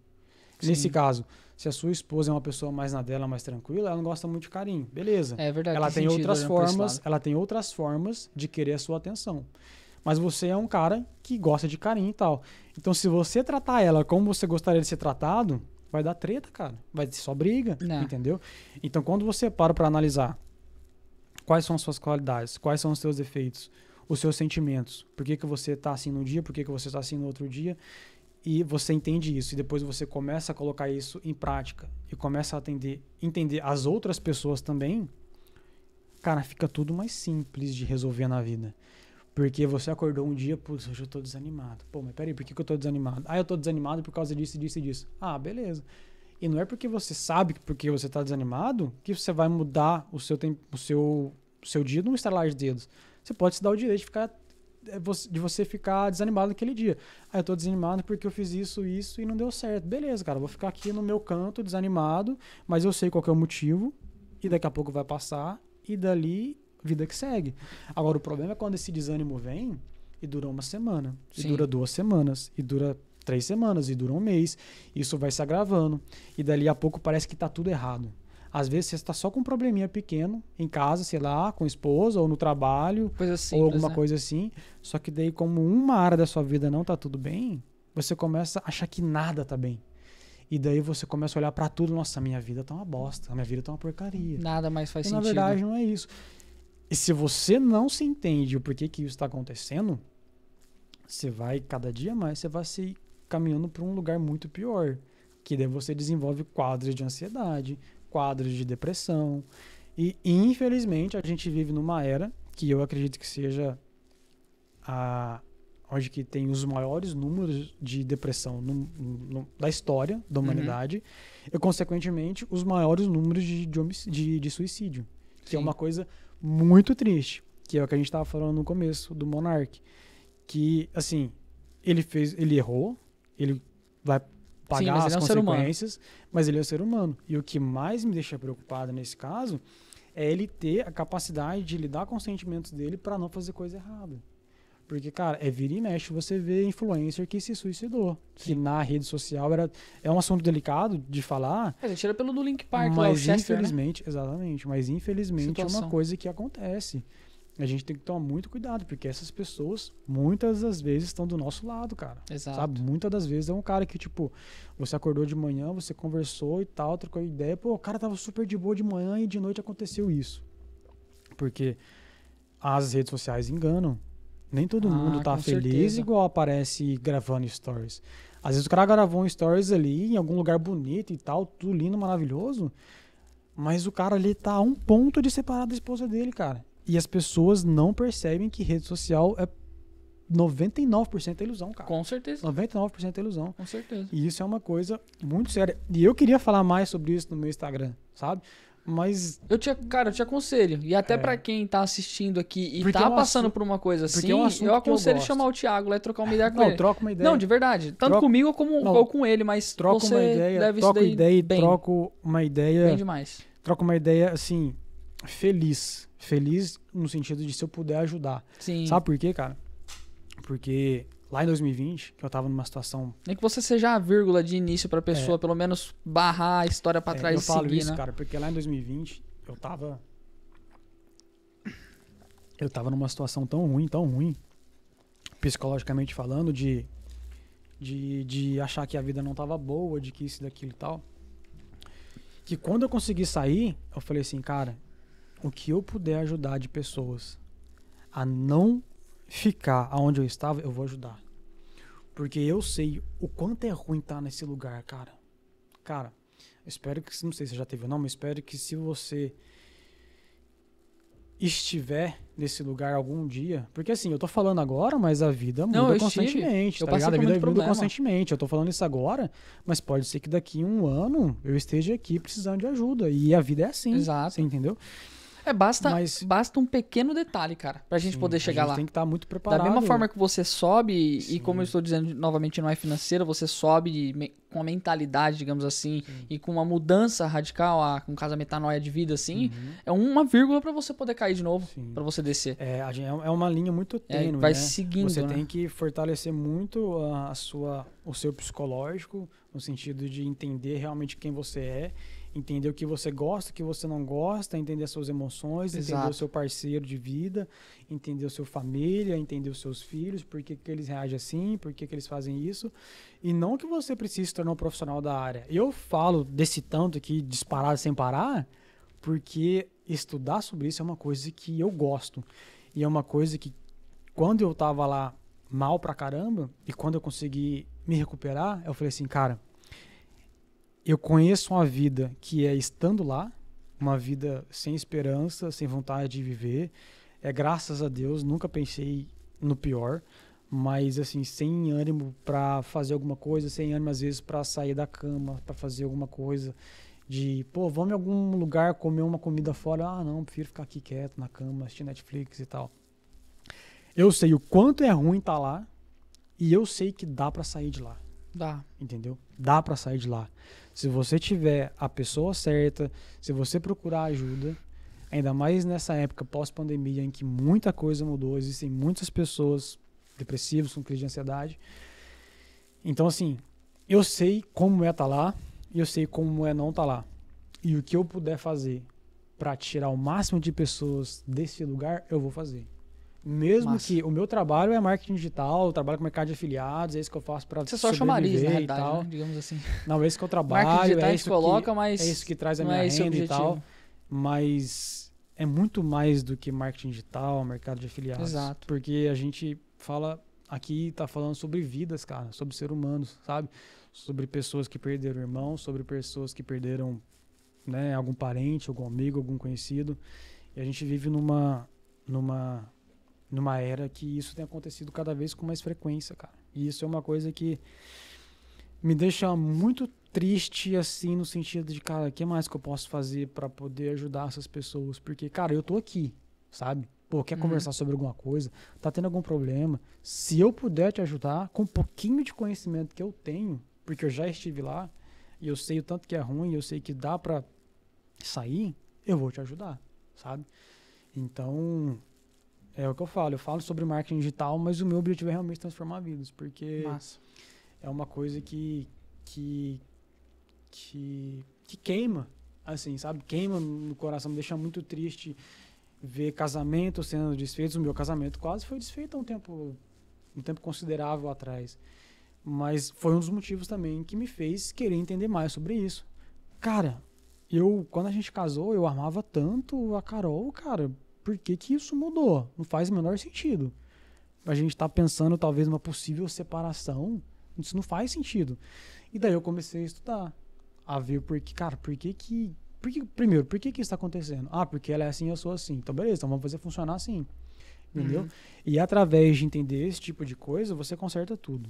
Sim. Nesse caso, se a sua esposa é uma pessoa mais na dela, mais tranquila, ela não gosta muito de carinho. Beleza. É verdade. Ela tem outras formas, ela tem outras formas de querer a sua atenção. Mas você é um cara que gosta de carinho e tal. Então, se você tratar ela como você gostaria de ser tratado, vai dar treta, cara. Vai ser só briga, não. entendeu? Então, quando você para para analisar Quais são as suas qualidades? Quais são os seus defeitos? Os seus sentimentos? Por que, que você está assim num dia? Por que, que você está assim no outro dia? E você entende isso. E depois você começa a colocar isso em prática. E começa a atender, entender as outras pessoas também. Cara, fica tudo mais simples de resolver na vida. Porque você acordou um dia, putz, hoje eu tô desanimado. Pô, mas peraí, por que, que eu tô desanimado? Ah, eu tô desanimado por causa disso, disso e disso. Ah, beleza. E não é porque você sabe, porque você está desanimado, que você vai mudar o seu, tempo, o seu, o seu dia num estalar de dedos. Você pode se dar o direito de ficar é, de você ficar desanimado naquele dia. Ah, eu tô desanimado porque eu fiz isso, isso e não deu certo. Beleza, cara, vou ficar aqui no meu canto desanimado, mas eu sei qual é o motivo e daqui a pouco vai passar e dali vida que segue. Agora o problema é quando esse desânimo vem e dura uma semana, Sim. e dura duas semanas, e dura três semanas e dura um mês. Isso vai se agravando. E dali a pouco parece que está tudo errado. Às vezes você está só com um probleminha pequeno em casa, sei lá, com a esposa ou no trabalho, simples, ou alguma né? coisa assim. Só que daí, como uma área da sua vida não está tudo bem, você começa a achar que nada está bem. E daí você começa a olhar para tudo, nossa, minha vida tá uma bosta, minha vida tá uma porcaria. Nada mais faz e, sentido. Na verdade, não é isso. E se você não se entende o porquê que isso está acontecendo, você vai cada dia mais, você vai se caminhando para um lugar muito pior, que daí você desenvolve quadros de ansiedade, quadros de depressão. E infelizmente a gente vive numa era que eu acredito que seja a onde que tem os maiores números de depressão no, no, da história da uhum. humanidade uhum. e consequentemente os maiores números de, de, de suicídio que é Sim. é uma coisa muito triste que é o que a gente estava falando no começo do Monark que assim ele fez ele errou ele vai pagar Sim, as é um consequências, mas ele é um ser humano. E o que mais me deixa preocupado nesse caso é ele ter a capacidade de lidar com os sentimentos dele para não fazer coisa errada. Porque, cara, é vira e mexe você vê influencer que se suicidou. Sim. Que na rede social era, é um assunto delicado de falar. É, tira pelo do Link Park mas lá, o Chester, né? infelizmente, né? exatamente. Mas infelizmente Situação. é uma coisa que acontece a gente tem que tomar muito cuidado, porque essas pessoas, muitas das vezes, estão do nosso lado, cara. Exato. Sabe? Muitas das vezes é um cara que, tipo, você acordou de manhã, você conversou e tal, trocou ideia, pô, o cara tava super de boa de manhã e de noite aconteceu isso. Porque as redes sociais enganam. Nem todo ah, mundo tá feliz certeza. igual aparece gravando stories. Às vezes o cara gravou um stories ali em algum lugar bonito e tal, tudo lindo, maravilhoso. Mas o cara ali tá a um ponto de separar da esposa dele, cara. E as pessoas não percebem que rede social é 99% é ilusão, cara. Com certeza. 99% é ilusão. Com certeza. E isso é uma coisa muito séria. E eu queria falar mais sobre isso no meu Instagram, sabe? Mas. Eu te, cara, eu te aconselho. E até é. para quem tá assistindo aqui e porque tá é um passando por uma coisa assim, é um assim, eu aconselho eu chamar o Thiago lá e trocar uma ideia com não, ele. Não, troca uma ideia. Não, de verdade. Tanto troco, comigo como não, ou com ele, mas troca uma ideia, deve troco ideia, e troco uma ideia. Bem demais. Troca uma ideia, assim, feliz. Feliz no sentido de se eu puder ajudar. Sim. Sabe por quê, cara? Porque lá em 2020, que eu tava numa situação. Nem que você seja a vírgula de início pra pessoa, é, pelo menos barrar a história pra é, trás e seguir, falo isso, né? cara, porque lá em 2020 eu tava. Eu tava numa situação tão ruim, tão ruim, psicologicamente falando, de, de, de achar que a vida não tava boa, de que isso, daquilo e tal. Que quando eu consegui sair, eu falei assim, cara, o que eu puder ajudar de pessoas a não ficar aonde eu estava, eu vou ajudar. Porque eu sei o quanto é ruim estar tá nesse lugar, cara. Cara, espero que, não sei se já teve ou não, mas espero que se você estiver nesse lugar algum dia, porque assim, eu tô falando agora, mas a vida muda não, eu constantemente, eu tá ligado? A vida muda constantemente. Eu tô falando isso agora, mas pode ser que daqui um ano eu esteja aqui precisando de ajuda e a vida é assim, Exato. você entendeu? É, basta, Mas... basta um pequeno detalhe, cara, pra gente Sim, poder chegar a gente lá. tem que estar tá muito preparado. Da mesma forma que você sobe, Sim. e como eu estou dizendo novamente, não é financeira, você sobe com a mentalidade, digamos assim, Sim. e com uma mudança radical, a, com caso a metanoia de vida, assim, uhum. é uma vírgula para você poder cair de novo, para você descer. É, é, é uma linha muito é, tênue, é, Vai né? seguindo, Você né? tem que fortalecer muito a sua, o seu psicológico, no sentido de entender realmente quem você é entender o que você gosta, o que você não gosta, entender as suas emoções, Exato. entender o seu parceiro de vida, entender a sua família, entender os seus filhos, por que, que eles reagem assim, por que, que eles fazem isso. E não que você precise se tornar um profissional da área. Eu falo desse tanto aqui, disparado sem parar, porque estudar sobre isso é uma coisa que eu gosto. E é uma coisa que, quando eu tava lá mal pra caramba, e quando eu consegui me recuperar, eu falei assim, cara, eu conheço uma vida que é estando lá, uma vida sem esperança, sem vontade de viver. É graças a Deus, nunca pensei no pior, mas assim, sem ânimo para fazer alguma coisa, sem ânimo às vezes para sair da cama, para fazer alguma coisa de, pô, vamos em algum lugar comer uma comida fora. Ah, não, prefiro ficar aqui quieto na cama, assistir Netflix e tal. Eu sei o quanto é ruim estar tá lá e eu sei que dá para sair de lá. Dá. Entendeu? Dá para sair de lá. Se você tiver a pessoa certa, se você procurar ajuda, ainda mais nessa época pós-pandemia em que muita coisa mudou, existem muitas pessoas depressivas com crise de ansiedade. Então assim, eu sei como é estar tá lá e eu sei como é não estar tá lá. E o que eu puder fazer para tirar o máximo de pessoas desse lugar, eu vou fazer. Mesmo Massa. que o meu trabalho é marketing digital, eu trabalho com mercado de afiliados, é isso que eu faço para Você só chamariz, na Né? digamos assim. Não, é isso que eu trabalho, marketing digital é isso coloca, que, mas é isso que traz a minha é renda e tal. Mas é muito mais do que marketing digital, mercado de afiliados. Exato. Porque a gente fala aqui tá falando sobre vidas, cara, sobre ser humanos, sabe? Sobre pessoas que perderam irmão, sobre pessoas que perderam, né, algum parente, algum amigo, algum conhecido. E a gente vive numa numa numa era que isso tem acontecido cada vez com mais frequência, cara. E isso é uma coisa que me deixa muito triste, assim, no sentido de, cara, o que mais que eu posso fazer para poder ajudar essas pessoas? Porque, cara, eu tô aqui, sabe? Pô, quer uhum. conversar sobre alguma coisa? Tá tendo algum problema? Se eu puder te ajudar, com um pouquinho de conhecimento que eu tenho, porque eu já estive lá, e eu sei o tanto que é ruim, eu sei que dá para sair, eu vou te ajudar, sabe? Então, é o que eu falo. Eu falo sobre marketing digital, mas o meu objetivo é realmente transformar vidas, porque Massa. é uma coisa que, que que que queima, assim, sabe? Queima no coração, me deixa muito triste ver casamentos sendo desfeitos. O meu casamento quase foi desfeito há um tempo um tempo considerável atrás. Mas foi um dos motivos também que me fez querer entender mais sobre isso. Cara, eu quando a gente casou, eu amava tanto a Carol, cara, por que, que isso mudou? Não faz o menor sentido. A gente está pensando talvez uma possível separação. Isso não faz sentido. E daí eu comecei a estudar. A ver por que, cara, por que que. Por que primeiro, por que que isso está acontecendo? Ah, porque ela é assim, eu sou assim. Então, beleza, então vamos fazer funcionar assim. Entendeu? Uhum. E através de entender esse tipo de coisa, você conserta tudo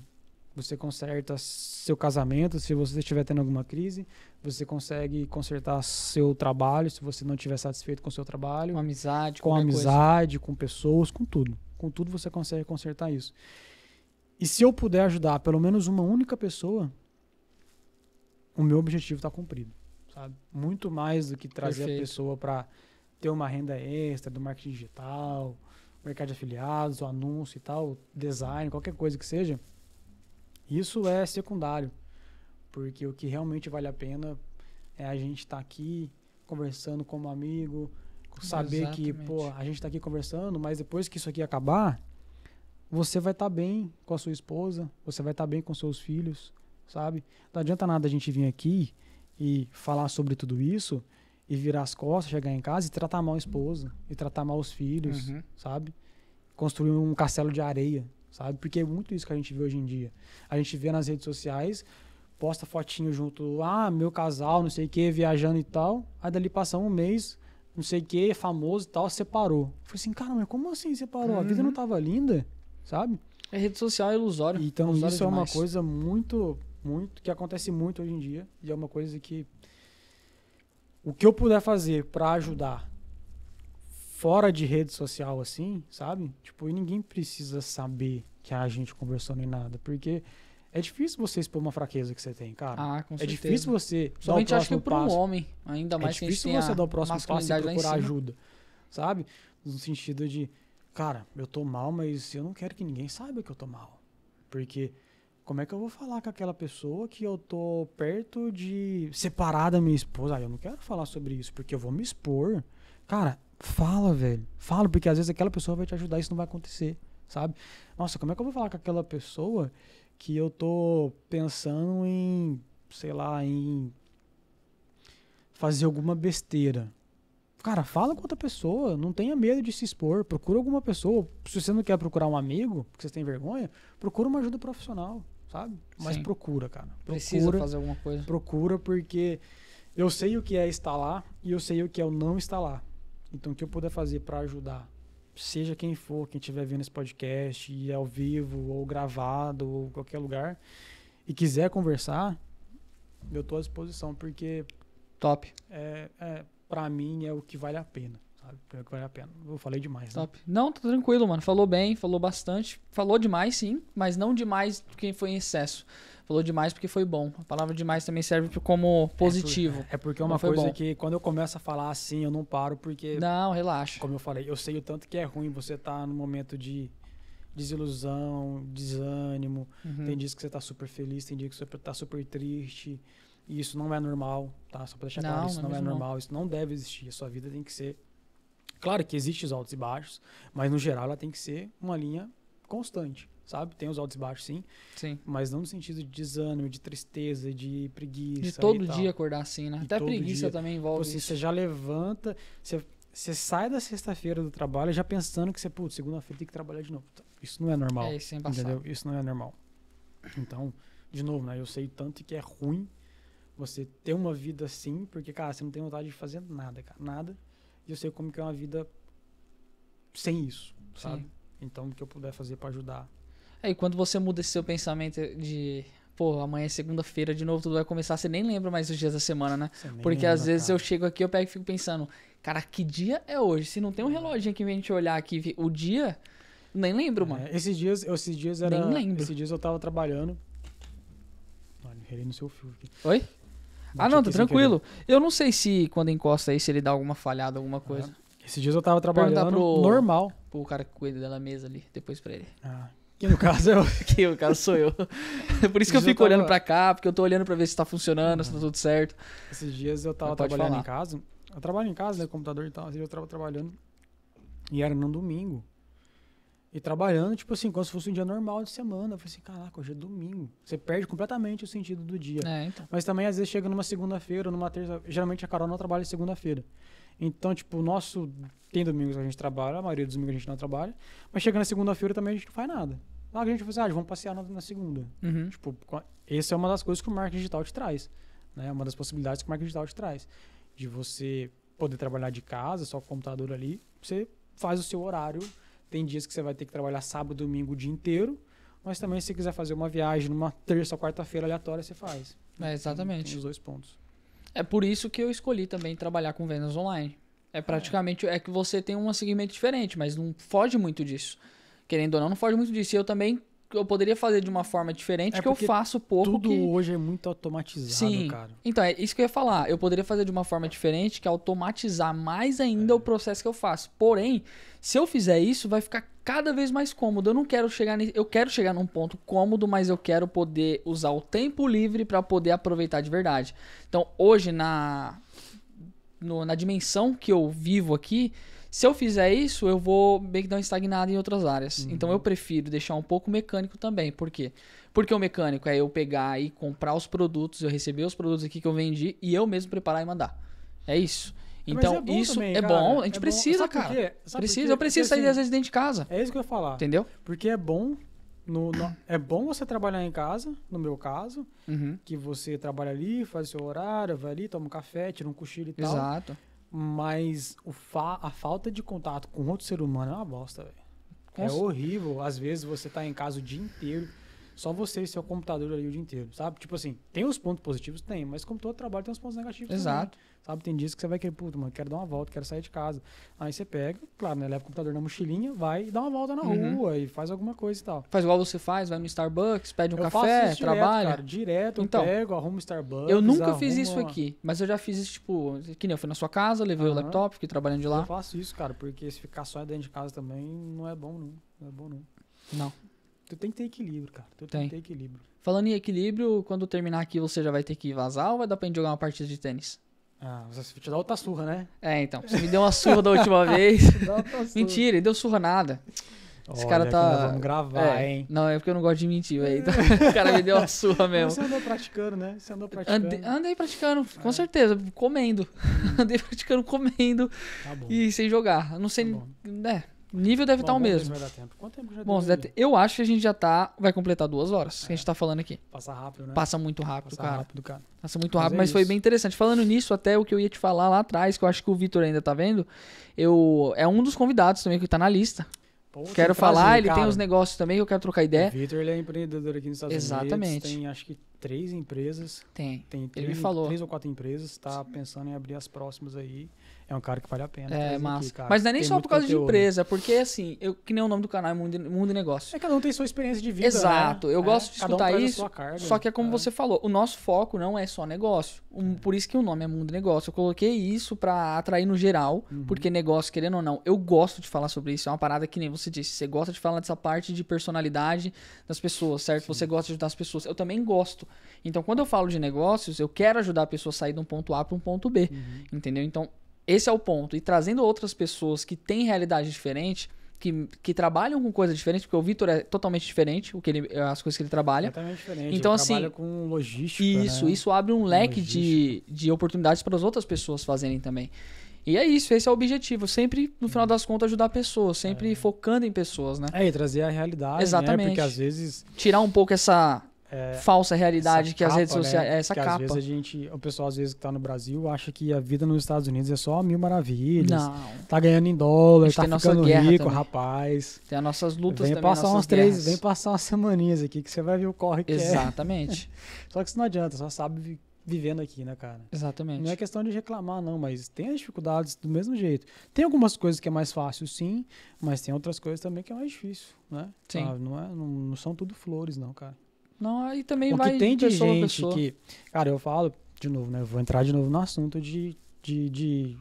você conserta seu casamento se você estiver tendo alguma crise, você consegue consertar seu trabalho se você não estiver satisfeito com seu trabalho, com amizade, com amizade, coisa. com pessoas, com tudo. Com tudo você consegue consertar isso. E se eu puder ajudar pelo menos uma única pessoa, o meu objetivo está cumprido, sabe? Muito mais do que trazer Perfeito. a pessoa para ter uma renda extra do marketing digital, mercado de afiliados, o anúncio e tal, design, qualquer coisa que seja isso é secundário, porque o que realmente vale a pena é a gente estar tá aqui conversando como amigo, saber que, pô, a gente está aqui conversando, mas depois que isso aqui acabar, você vai estar tá bem com a sua esposa, você vai estar tá bem com seus filhos, sabe? Não adianta nada a gente vir aqui e falar sobre tudo isso e virar as costas, chegar em casa e tratar mal a esposa, e tratar mal os filhos, uhum. sabe? Construir um castelo de areia sabe? Porque é muito isso que a gente vê hoje em dia. A gente vê nas redes sociais, posta fotinho junto, ah, meu casal, não sei o que, viajando e tal. Aí dali passa um mês, não sei o que, é famoso e tal, separou. Eu falei assim, cara, mas como assim separou? Uhum. A vida não uhum. tava linda, sabe? É rede social é ilusória. Então ilusório isso demais. é uma coisa muito, muito, que acontece muito hoje em dia. E é uma coisa que o que eu puder fazer para ajudar fora de rede social assim, sabe? Tipo, e ninguém precisa saber que a gente conversou nem nada, porque é difícil você expor uma fraqueza que você tem, cara. Ah, com é certeza. É difícil você. Somente acho que para um homem, ainda é mais é que a gente tem. É difícil você dar o próximo passo e procurar ajuda, sabe? No sentido de, cara, eu tô mal, mas eu não quero que ninguém saiba que eu tô mal. Porque como é que eu vou falar com aquela pessoa que eu tô perto de separar da minha esposa? Ah, eu não quero falar sobre isso, porque eu vou me expor. Cara, Fala, velho. Fala, porque às vezes aquela pessoa vai te ajudar, isso não vai acontecer, sabe? Nossa, como é que eu vou falar com aquela pessoa que eu tô pensando em, sei lá, em fazer alguma besteira? Cara, fala com outra pessoa, não tenha medo de se expor, procura alguma pessoa. Se você não quer procurar um amigo, porque você tem vergonha, procura uma ajuda profissional, sabe? Mas Sim. procura, cara. Procura, Precisa fazer alguma coisa. Procura porque eu sei o que é estar lá e eu sei o que é o não estar lá. Então, o que eu puder fazer para ajudar, seja quem for, quem estiver vendo esse podcast, e é ao vivo, ou gravado, ou qualquer lugar, e quiser conversar, eu estou à disposição, porque. Top. É, é, para mim é o que vale a pena. Sabe? É o que vale a pena. Eu falei demais. Né? Top. Né? Não, tá tranquilo, mano. Falou bem, falou bastante. Falou demais, sim, mas não demais quem foi em excesso. Falou demais porque foi bom. A palavra demais também serve como é positivo. É, porque é uma coisa bom. que quando eu começo a falar assim, eu não paro porque. Não, relaxa. Como eu falei, eu sei o tanto que é ruim você estar tá no momento de desilusão, desânimo. Uhum. Tem dias que você tá super feliz, tem dias que você tá super triste. E isso não é normal, tá? Só para deixar não, claro, isso não é, é normal, não. isso não deve existir. A sua vida tem que ser. Claro que existem os altos e baixos, mas no geral ela tem que ser uma linha constante sabe? Tem os altos e baixos, sim. Sim. Mas não no sentido de desânimo, de tristeza, de preguiça. De todo dia acordar assim, né? Até preguiça dia. também tipo envolve. Tipo, você já levanta, você, você sai da sexta-feira do trabalho já pensando que você, putz, segunda-feira tem que trabalhar de novo. Isso não é normal. É, isso é Entendeu? Isso não é normal. Então, de novo, né? Eu sei tanto que é ruim você ter uma vida assim, porque, cara, você não tem vontade de fazer nada, cara. Nada. E eu sei como que é uma vida sem isso, sabe? Sim. Então, o que eu puder fazer para ajudar Aí quando você muda esse seu pensamento de, pô, amanhã é segunda-feira de novo, tudo vai começar, você nem lembra mais os dias da semana, né? Porque lembra, às vezes cara. eu chego aqui, eu pego e fico pensando, cara, que dia é hoje? Se não tem um é. relógio aqui a gente olhar aqui o dia, nem lembro, mano. É, esses dias, esses dias era, nem lembro. esses dias eu tava trabalhando. Olha, no seu fio aqui. Oi? ah, não, tá tranquilo. Eu não sei se quando encosta aí, se ele dá alguma falhada, alguma coisa. Esses dias eu tava trabalhando pro, normal. o cara que cuida da mesa ali, depois pra ele. Ah, que no caso eu. É que no caso sou eu. Por isso que eu fico eu tava... olhando para cá, porque eu tô olhando para ver se tá funcionando, uhum. se tá tudo certo. Esses dias eu tava trabalhando falar. em casa. Eu trabalho em casa, né? Computador e tal. vezes eu tava trabalhando. E era num domingo. E trabalhando, tipo assim, como se fosse um dia normal de semana. Eu falei assim, caraca, hoje é domingo. Você perde completamente o sentido do dia. É, então. Mas também, às vezes, chega numa segunda-feira, numa terça. Geralmente a Carol não trabalha segunda-feira. Então, tipo, o nosso. Tem domingos que a gente trabalha, a maioria dos domingos a gente não trabalha. Mas chegando na segunda-feira também a gente não faz nada. Lá a gente vai fazer, assim, ah, vamos passear na, segunda. Uhum. Tipo, essa é uma das coisas que o marketing digital te traz. Né? É uma das possibilidades que o marketing digital te traz. De você poder trabalhar de casa, só com o computador ali, você faz o seu horário. Tem dias que você vai ter que trabalhar sábado, domingo, o dia inteiro. Mas também, se você quiser fazer uma viagem numa terça ou quarta-feira aleatória, você faz. É, exatamente. Tem os dois pontos. É por isso que eu escolhi também trabalhar com vendas online. É praticamente é que você tem um segmento diferente, mas não foge muito disso. Querendo ou não, não foge muito disso. E eu também eu poderia fazer de uma forma diferente, é que eu faço pouco. Tudo que... hoje é muito automatizado, Sim. cara. Então, é isso que eu ia falar. Eu poderia fazer de uma forma diferente, que é automatizar mais ainda é. o processo que eu faço. Porém, se eu fizer isso, vai ficar cada vez mais cômodo. Eu não quero chegar ne... eu quero chegar num ponto cômodo, mas eu quero poder usar o tempo livre para poder aproveitar de verdade. Então, hoje na no, na dimensão que eu vivo aqui, se eu fizer isso, eu vou meio que dar uma estagnada em outras áreas. Uhum. Então eu prefiro deixar um pouco mecânico também. Por quê? Porque o mecânico é eu pegar e comprar os produtos, eu receber os produtos aqui que eu vendi e eu mesmo preparar e mandar. É isso. É, então, é isso também, é bom, a é gente é precisa, bom. cara. Precisa, eu preciso porque, sair assim, às vezes dentro de casa. É isso que eu ia falar. Entendeu? Porque é bom no, no, é bom você trabalhar em casa, no meu caso, uhum. que você trabalha ali, faz seu horário, vai ali, toma um café, tira um cochilo e tal. Exato. Mas o fa a falta de contato com outro ser humano é uma bosta, velho. É horrível. Às vezes você tá em casa o dia inteiro, só você e seu computador ali o dia inteiro, sabe? Tipo assim, tem os pontos positivos? Tem, mas como todo trabalho tem os pontos negativos Exato. Também. Sabe? Tem dias que você vai querer, puta, mano, quero dar uma volta, quero sair de casa. Aí você pega, claro, né? Leva o computador na mochilinha, vai e dá uma volta na uhum. rua e faz alguma coisa e tal. Faz igual você faz, vai no Starbucks, pede um eu café, direto, trabalha. Cara, direto, então, eu pego, arrumo Starbucks. Eu nunca arrumo... fiz isso aqui, mas eu já fiz isso, tipo, que nem eu fui na sua casa, levei uhum. o laptop, fiquei trabalhando de lá. Eu faço isso, cara, porque se ficar só dentro de casa também não é bom, não. Não é bom, não. Não. Tu tem que ter equilíbrio, cara. Tu tem, tem que ter equilíbrio. Falando em equilíbrio, quando terminar aqui, você já vai ter que vazar ou vai dar pra gente jogar uma partida de tênis? Ah, você te dá outra surra, né? É, então. Você me deu uma surra da última vez. Mentira, ele deu surra nada. Esse Olha, cara é tá. Vamos gravar, é, hein? Não, é porque eu não gosto de mentir, velho. Então, o cara me deu uma surra mesmo. Você andou praticando, né? Você andou praticando. Andei, andei praticando, com é. certeza, comendo. Andei praticando comendo tá e sem jogar. Não sei. Tá é. Nível deve estar tá o mesmo. Tempo. Quanto tempo já Bom, deve... eu acho que a gente já tá. Vai completar duas horas é. que a gente tá falando aqui. Passa rápido, né? Passa muito rápido, Passa cara. rápido cara. Passa muito mas rápido, é mas, isso. foi bem interessante. Falando nisso, até o que eu ia te falar lá atrás, que eu acho que o Vitor ainda tá vendo, eu é um dos convidados também que tá na lista. Pô, quero falar, ele cara. tem os negócios também que eu quero trocar ideia. O Vitor é empreendedor aqui nos Estados Exatamente. Unidos. Exatamente. Tem acho que três empresas. Tem. Tem três, ele me falou. três ou quatro empresas, tá Sim. pensando em abrir as próximas aí. É um cara que vale a pena. É, massa. Aqui, Mas não é nem tem só por causa conteúdo. de empresa, porque assim, eu que nem o nome do canal é Mundo, Mundo e Negócio. É, cada um tem sua experiência de vida. Né? Exato. Né? Eu é, gosto de escutar um isso. Carga, só que é como é. você falou, o nosso foco não é só negócio. Um, é. por isso que o nome é Mundo e Negócio. Eu coloquei isso para atrair no geral, uhum. porque negócio, querendo ou não, eu gosto de falar sobre isso. É uma parada que nem você disse. Você gosta de falar dessa parte de personalidade das pessoas, certo? Sim. Você gosta de ajudar as pessoas. Eu também gosto. Então, quando eu falo de negócios, eu quero ajudar a pessoa a sair de um ponto A para um ponto B. Uhum. Entendeu? Então, esse é o ponto. E trazendo outras pessoas que têm realidade diferente, que, que trabalham com coisas diferentes, porque o Vitor é totalmente diferente, o que ele, as coisas que ele trabalha. Totalmente diferente. Então, ele assim. Trabalha com logística. Né? Isso, né? isso abre um leque de, de oportunidades para as outras pessoas fazerem também. E é isso, esse é o objetivo. Sempre, no final uhum. das contas, ajudar pessoas, sempre é. focando em pessoas, né? É, e trazer a realidade. Exatamente. Né? Porque às vezes. Tirar um pouco essa é, falsa realidade que capa, as redes sociais. Né? Essa que capa. Às vezes a gente, o pessoal às vezes que está no Brasil acha que a vida nos Estados Unidos é só mil maravilhas. Não. Tá ganhando em dólar, tá ficando rico, também. rapaz. Tem as nossas lutas vem também. Passar umas três, vem passar umas semaninhas aqui que você vai ver o corre que é. Exatamente. É. só que isso não adianta, só sabe vivendo aqui, né, cara? Exatamente. Não é questão de reclamar, não, mas tem as dificuldades do mesmo jeito. Tem algumas coisas que é mais fácil, sim, mas tem outras coisas também que é mais difícil, né? Sim. Ah, não, é, não, não são tudo flores, não, cara. Não, e também o vai que tem de, pessoa gente pessoa. que. Cara, eu falo, de novo, né? Eu vou entrar de novo no assunto de, de, de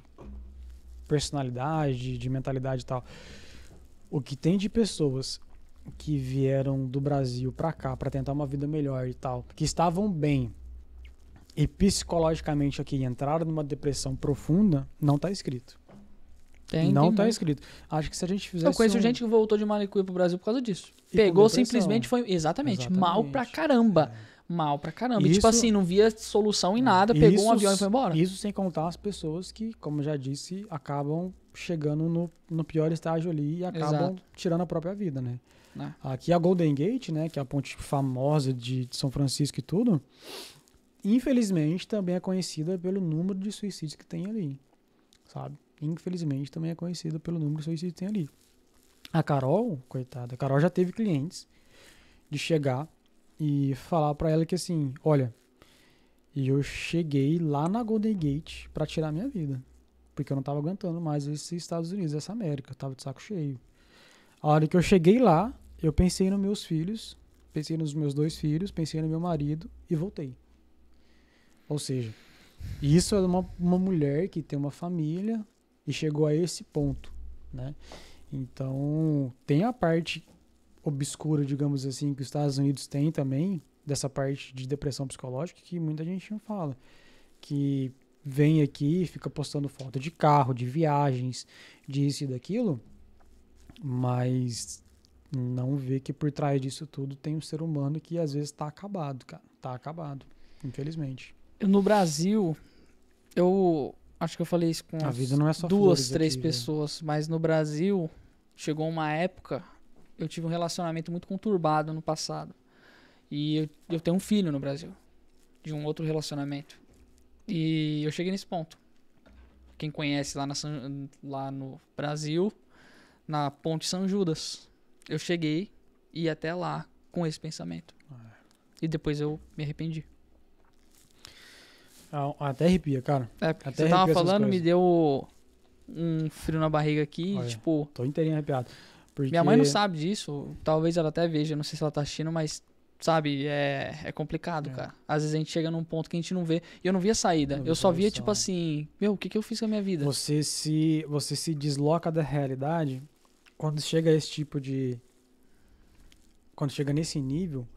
personalidade, de, mentalidade e tal. O que tem de pessoas que vieram do Brasil para cá para tentar uma vida melhor e tal, que estavam bem e psicologicamente aqui entraram numa depressão profunda, não tá escrito. Tem, não tem tá muito. escrito. Acho que se a gente fizesse. Eu conheço um... gente que voltou de Malicuia pro Brasil por causa disso. E Pegou simplesmente foi. Exatamente, Exatamente, Mal pra caramba. É. Mal pra caramba. Isso, e, tipo assim, não via solução em nada, é. pegou isso, um avião e foi embora. Isso sem contar as pessoas que, como já disse, acabam chegando no, no pior estágio ali e acabam Exato. tirando a própria vida, né? É. Aqui a Golden Gate, né, que é a ponte famosa de, de São Francisco e tudo, infelizmente também é conhecida pelo número de suicídios que tem ali, sabe? infelizmente, também é conhecida pelo número de suicídios que tem ali. A Carol, coitada, a Carol já teve clientes de chegar e falar para ela que assim, olha, eu cheguei lá na Golden Gate para tirar minha vida, porque eu não tava aguentando mais esses Estados Unidos, essa América, eu tava de saco cheio. A hora que eu cheguei lá, eu pensei nos meus filhos, pensei nos meus dois filhos, pensei no meu marido e voltei. Ou seja, isso é uma, uma mulher que tem uma família, e chegou a esse ponto, né? Então, tem a parte obscura, digamos assim, que os Estados Unidos têm também, dessa parte de depressão psicológica que muita gente não fala. Que vem aqui fica postando foto de carro, de viagens, disso e daquilo, mas não vê que por trás disso tudo tem um ser humano que às vezes está acabado, cara. está acabado, infelizmente. No Brasil, eu acho que eu falei isso com é duas, três aqui, né? pessoas, né? mas no Brasil chegou uma época, eu tive um relacionamento muito conturbado no passado. E eu, eu tenho um filho no Brasil, de um outro relacionamento. E eu cheguei nesse ponto. Quem conhece lá, na San, lá no Brasil, na Ponte São Judas. Eu cheguei e até lá com esse pensamento. Ah, é. E depois eu me arrependi. Ah, até arrepia, cara. É, porque Até você tava falando, me deu um frio na barriga aqui, Olha, tipo... Tô inteirinho arrepiado. Porque... Minha mãe não sabe disso, talvez ela até veja, não sei se ela tá assistindo, mas, sabe, é, é complicado, é. cara. Às vezes a gente chega num ponto que a gente não vê, e eu não via saída, não eu só via, tipo é. assim, meu, o que, que eu fiz com a minha vida? Você se, você se desloca da realidade quando chega a esse tipo de... Quando chega nesse nível,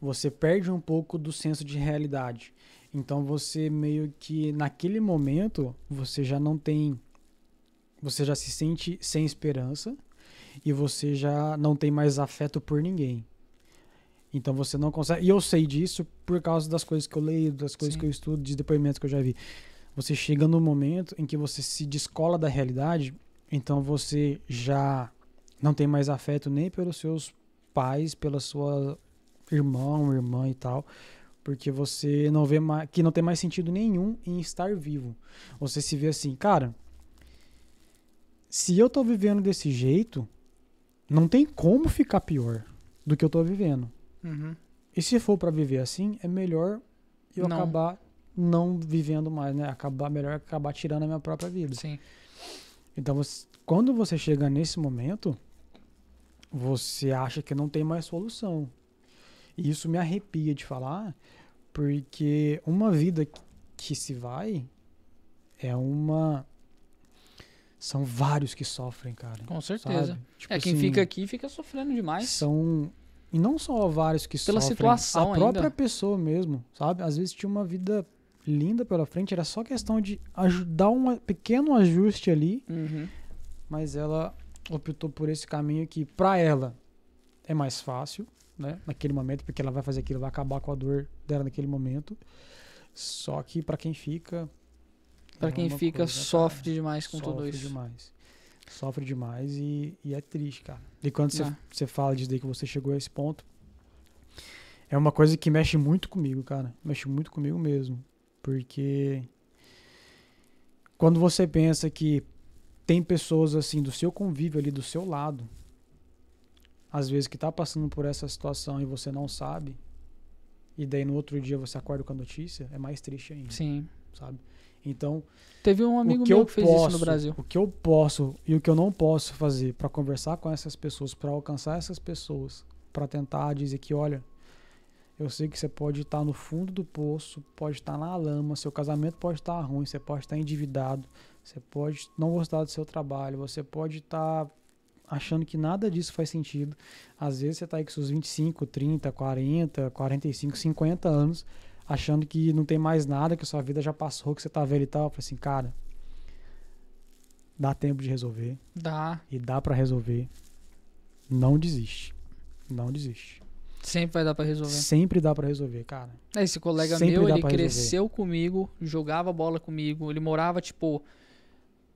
você perde um pouco do senso de realidade. Então você meio que naquele momento você já não tem você já se sente sem esperança e você já não tem mais afeto por ninguém. Então você não consegue. E eu sei disso por causa das coisas que eu leio, das coisas Sim. que eu estudo, de depoimentos que eu já vi. Você chega no momento em que você se descola da realidade, então você já não tem mais afeto nem pelos seus pais, pela sua irmão, irmã e tal, porque você não vê mais, que não tem mais sentido nenhum em estar vivo. Você se vê assim, cara, se eu tô vivendo desse jeito, não tem como ficar pior do que eu tô vivendo. Uhum. E se for para viver assim, é melhor eu não. acabar não vivendo mais, né? Acabar melhor acabar tirando a minha própria vida. Sim. Então, você, quando você chega nesse momento, você acha que não tem mais solução. E isso me arrepia de falar, porque uma vida que se vai é uma. São vários que sofrem, cara. Com certeza. Tipo é, quem assim, fica aqui fica sofrendo demais. São. E não só vários que Pela sofrem. Pela situação, A própria ainda. pessoa mesmo, sabe? Às vezes tinha uma vida linda pela frente, era só questão de ajudar um pequeno ajuste ali, uhum. mas ela optou por esse caminho que, para ela, é mais fácil, né? Naquele momento, porque ela vai fazer aquilo, vai acabar com a dor dela naquele momento. Só que para quem fica. Para é quem fica, coisa, sofre cara. demais com sofre tudo isso. Sofre demais. Sofre demais e, é triste, cara. E quando você, é. você fala disso daí que você chegou a esse ponto, é uma coisa que mexe muito comigo, cara. Mexe muito comigo mesmo. Porque quando você pensa que tem pessoas assim do seu convívio ali, do seu lado, às vezes que está passando por essa situação e você não sabe, e daí no outro dia você acorda com a notícia, é mais triste ainda. Sim. Sabe? Então. Teve um amigo que meu que fez posso, isso no Brasil. O que eu posso e o que eu não posso fazer para conversar com essas pessoas, para alcançar essas pessoas, para tentar dizer que, olha, eu sei que você pode estar tá no fundo do poço, pode estar tá na lama, seu casamento pode estar tá ruim, você pode estar endividado, você pode não gostar do seu trabalho, você pode estar achando que nada disso faz sentido. Às vezes você está aí com seus 25, 30, 40, 45, 50 anos, achando que não tem mais nada, que sua vida já passou, que você está velho e tal. Eu assim, cara, dá tempo de resolver. Dá. E dá para resolver. Não desiste. Não desiste. Sempre vai dar para resolver. Sempre dá para resolver, cara. É, esse colega Sempre meu, ele cresceu resolver. comigo, jogava bola comigo, ele morava tipo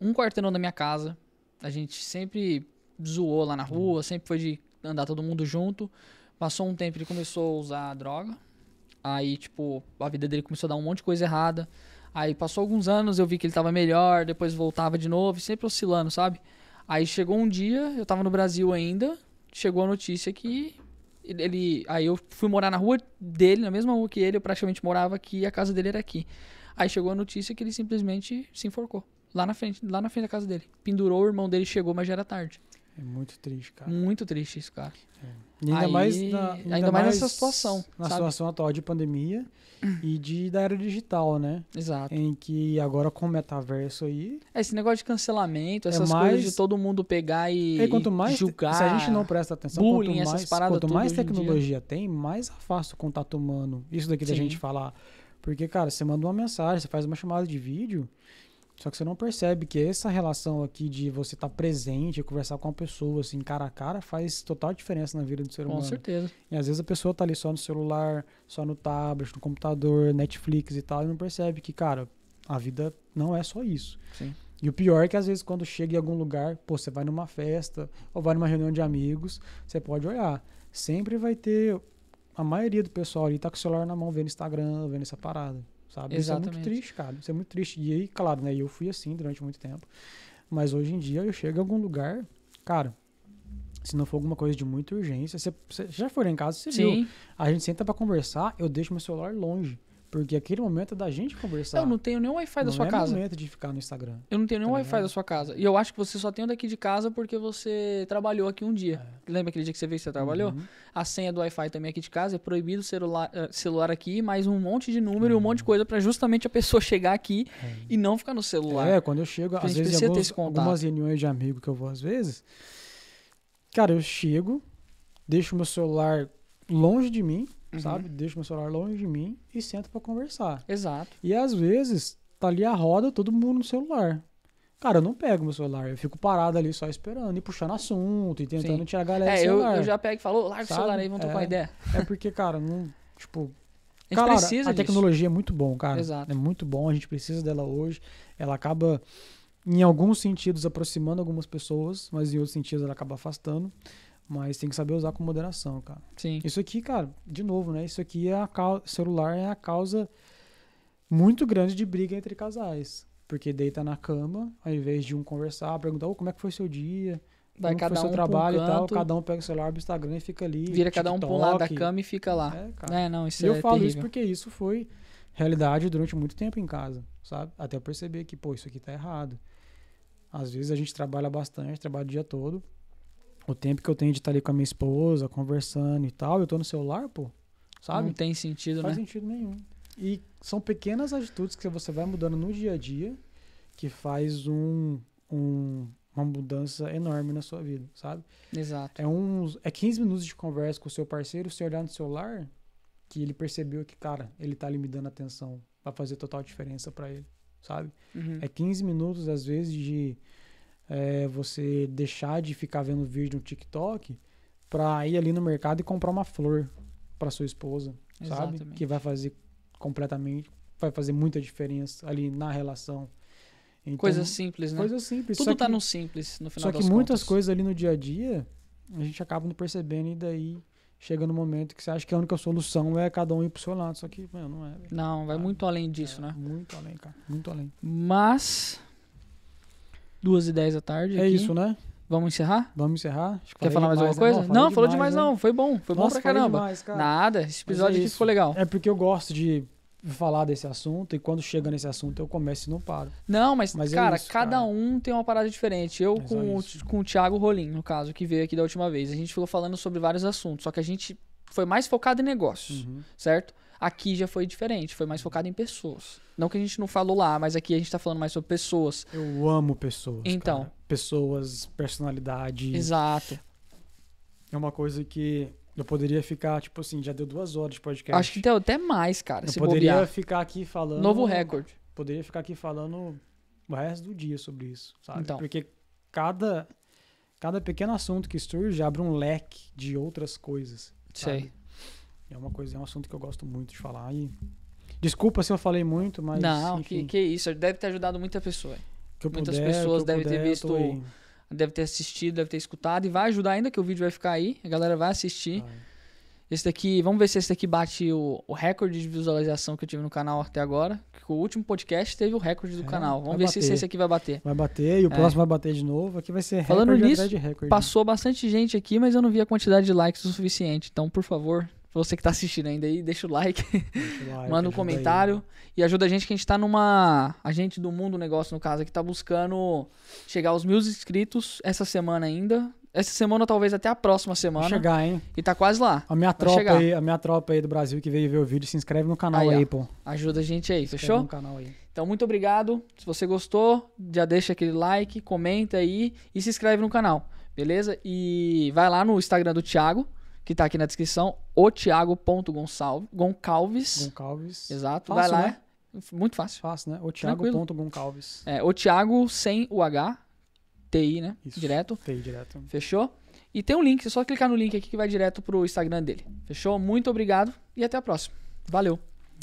um quarteirão da minha casa. A gente sempre zoou lá na rua, uhum. sempre foi de andar todo mundo junto. Passou um tempo, ele começou a usar droga. Aí, tipo, a vida dele começou a dar um monte de coisa errada. Aí passou alguns anos, eu vi que ele tava melhor, depois voltava de novo, sempre oscilando, sabe? Aí chegou um dia, eu tava no Brasil ainda, chegou a notícia que ele. Aí eu fui morar na rua dele, na mesma rua que ele, eu praticamente morava aqui e a casa dele era aqui. Aí chegou a notícia que ele simplesmente se enforcou. Lá na frente, lá na frente da casa dele. Pendurou, o irmão dele chegou, mas já era tarde. É muito triste, cara. Muito triste isso, cara. É. ainda, Aí, mais na, ainda, ainda, mais nessa situação. Na sabe? situação atual de pandemia e de da era digital, né? Exato. Em que agora com o metaverso aí. Esse negócio de cancelamento, é essas é mais... coisas de todo mundo pegar e, é, quanto mais, julgar. Se a gente não presta atenção, bullying, quanto mais, essas quanto mais tecnologia tem, mais afasta o contato humano. Isso daqui Sim. da gente falar. Porque, cara, você manda uma mensagem, você faz uma chamada de vídeo. Só que você não percebe que essa relação aqui de você estar tá presente, conversar com uma pessoa assim cara a cara faz total diferença na vida do ser humano. Com certeza. E às vezes a pessoa tá ali só no celular, só no tablet, no computador, Netflix e tal, e não percebe que, cara, a vida não é só isso. Sim. E o pior é que às vezes quando chega em algum lugar, pô, você vai numa festa ou vai numa reunião de amigos, você pode olhar, sempre vai ter a maioria do pessoal ali tá com o celular na mão vendo Instagram, vendo essa parada sabe? Exatamente. Isso é muito triste, cara. Isso é muito triste. E aí, claro, né? Eu fui assim durante muito tempo. Mas hoje em dia eu chego em algum lugar, cara, se não for alguma coisa de muita urgência, você, você já for em casa, você viu. A gente senta para conversar, eu deixo meu celular longe. Porque aquele momento é da gente conversar. Eu não tenho nenhum Wi-Fi da sua é casa. Não é momento de ficar no Instagram. Eu não tenho nenhum tá Wi-Fi da sua casa. E eu acho que você só tem o daqui de casa porque você trabalhou aqui um dia. É. Lembra aquele dia que você veio que você trabalhou? Uhum. A senha do Wi-Fi também aqui de casa é proibido celular, eh, celular aqui, mas um monte de número, uhum. um monte de uhum. coisa para justamente a pessoa chegar aqui é. e não ficar no celular. É, quando eu chego, às vezes em alguns, algumas reuniões de amigo que eu vou às vezes, cara, eu chego, deixo meu celular longe de mim uhum. sabe? Deixo meu celular longe de mim e sento para conversar. Exato. E às vezes tá ali a roda, todo mundo no celular. Cara, eu não pego meu celular, eu fico parado ali só esperando e puxando assunto e tentando Sim. tirar a galera é, do celular. Eu, eu já pego e falo, larga sabe? o celular aí, vamos é, trocar ideia. É porque, cara, não, tipo, a gente cara, precisa a disso. tecnologia é muito bom, cara. Exato. É muito bom, a gente precisa dela hoje. Ela acaba, em alguns sentidos, aproximando algumas pessoas, mas em outros sentidos ela acaba afastando. Mas tem que saber usar com moderação, cara. Sim. Isso aqui, cara, de novo, né? Isso aqui é a causa. Celular é a causa muito grande de briga entre casais. Porque deita na cama, ao invés de um conversar, perguntar, oh, como é que foi seu dia? Vai como cada foi um seu trabalho um e tal, cada um pega o celular do Instagram e fica ali. Vira cada um pro lado da cama e fica lá. É, cara. É, não, isso e é eu falo terrível. isso porque isso foi realidade durante muito tempo em casa, sabe? Até eu perceber que, pô, isso aqui tá errado. Às vezes a gente trabalha bastante, trabalha o dia todo, o tempo que eu tenho de estar ali com a minha esposa, conversando e tal, eu tô no celular, pô. Sabe? Não tem sentido, Não né? Faz sentido nenhum. E são pequenas atitudes que você vai mudando no dia a dia que faz um, um uma mudança enorme na sua vida, sabe? Exato. É uns é 15 minutos de conversa com o seu parceiro, você olhar no celular, que ele percebeu que, cara, ele tá ali me dando atenção, vai fazer total diferença para ele, sabe? Uhum. É 15 minutos às vezes de é, você deixar de ficar vendo vídeo no TikTok para ir ali no mercado e comprar uma flor para sua esposa, Exatamente. sabe? Que vai fazer completamente, vai fazer muita diferença ali na relação. Então, coisa simples, né? Coisa simples. Tudo está no simples, no final Só que muitas contas. coisas ali no dia a dia, a gente acaba não percebendo e daí chega no momento que você acha que a única solução é cada um ir pro seu lado. Só que, não é. Não, vai muito além disso, é, né? Muito além, cara. Muito além. Mas Duas e dez da tarde. É aqui. isso, né? Vamos encerrar? Vamos encerrar. Quer falar mais alguma né? coisa? Não, não falou demais, né? não. Foi bom. Foi Nossa, bom pra caramba. Demais, cara. Nada. Esse episódio é aqui ficou legal. É porque eu gosto de falar desse assunto e quando chega nesse assunto eu começo e não paro. Não, mas, mas é cara, é isso, cada cara. um tem uma parada diferente. Eu é com, é o, com o Thiago Rolim, no caso, que veio aqui da última vez, a gente falou falando sobre vários assuntos, só que a gente foi mais focado em negócios, uhum. certo? Aqui já foi diferente, foi mais focado em pessoas. Não que a gente não falou lá, mas aqui a gente tá falando mais sobre pessoas. Eu amo pessoas. Então. Cara. Pessoas, personalidade. Exato. É uma coisa que eu poderia ficar, tipo assim, já deu duas horas de podcast. Acho que deu até mais, cara. Eu poderia bobear. ficar aqui falando. Novo recorde. Poderia ficar aqui falando o resto do dia sobre isso, sabe? Então. Porque cada, cada pequeno assunto que surge abre um leque de outras coisas. Sei. Sabe? É uma coisa, é um assunto que eu gosto muito de falar. E desculpa se eu falei muito, mas. Não, enfim, que, que isso. Deve ter ajudado muita pessoa. Muitas puder, pessoas devem puder, ter visto. Deve ter assistido, deve ter escutado. E vai ajudar ainda, que o vídeo vai ficar aí. A galera vai assistir. Vai. Esse daqui, vamos ver se esse daqui bate o, o, recorde de visualização que eu tive no canal até agora. o último podcast teve o recorde do é, canal. Vamos ver bater. se esse aqui vai bater. Vai bater e o é. próximo vai bater de novo. Aqui vai ser Falando recorde nisso, recorde. Passou bastante gente aqui, mas eu não vi a quantidade de likes o suficiente. Então, por favor, você que tá assistindo ainda aí, deixa o like, deixa o like manda um comentário aí. e ajuda a gente que a gente tá numa. A gente do Mundo Negócio, no caso, aqui tá buscando chegar aos mil inscritos essa semana ainda. Essa semana, talvez até a próxima semana. Vai chegar, hein? E tá quase lá. A minha, tropa aí, a minha tropa aí do Brasil que veio ver o vídeo, se inscreve no canal aí, aí pô. Ajuda a gente aí, se fechou? No canal aí. Então, muito obrigado. Se você gostou, já deixa aquele like, comenta aí e se inscreve no canal, beleza? E vai lá no Instagram do Thiago, que tá aqui na descrição, o Thiago.goncalves. Goncalves. Exato. Fácil, Vai lá. Né? Muito fácil. Fácil, né? O Thiago.goncalves. É, o Thiago sem o H. TI, né? Isso, direto. TI direto. Fechou? E tem um link, é só clicar no link aqui que vai direto pro Instagram dele. Fechou? Muito obrigado e até a próxima. Valeu.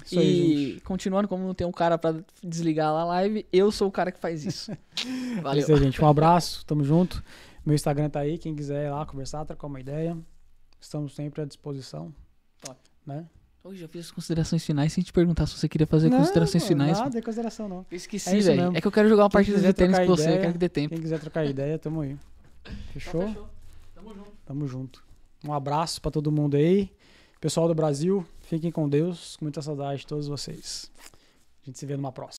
Isso e aí, continuando, como não tem um cara para desligar lá a live, eu sou o cara que faz isso. Valeu. É isso aí, gente. Um abraço, tamo junto. Meu Instagram tá aí, quem quiser ir lá conversar, trocar uma ideia. Estamos sempre à disposição. Top. Né? Hoje eu fiz as considerações finais sem te perguntar se você queria fazer não, considerações finais. Nada é consideração, não. esqueci, é velho. É que eu quero jogar uma partida de tênis com você, quero que dê tempo. Quem quiser trocar ideia, tamo aí. Então fechou? Então, fechou. Tamo junto. Tamo junto. Um abraço para todo mundo aí. Pessoal do Brasil, fiquem com Deus. Com muita saudade de todos vocês. A gente se vê numa próxima.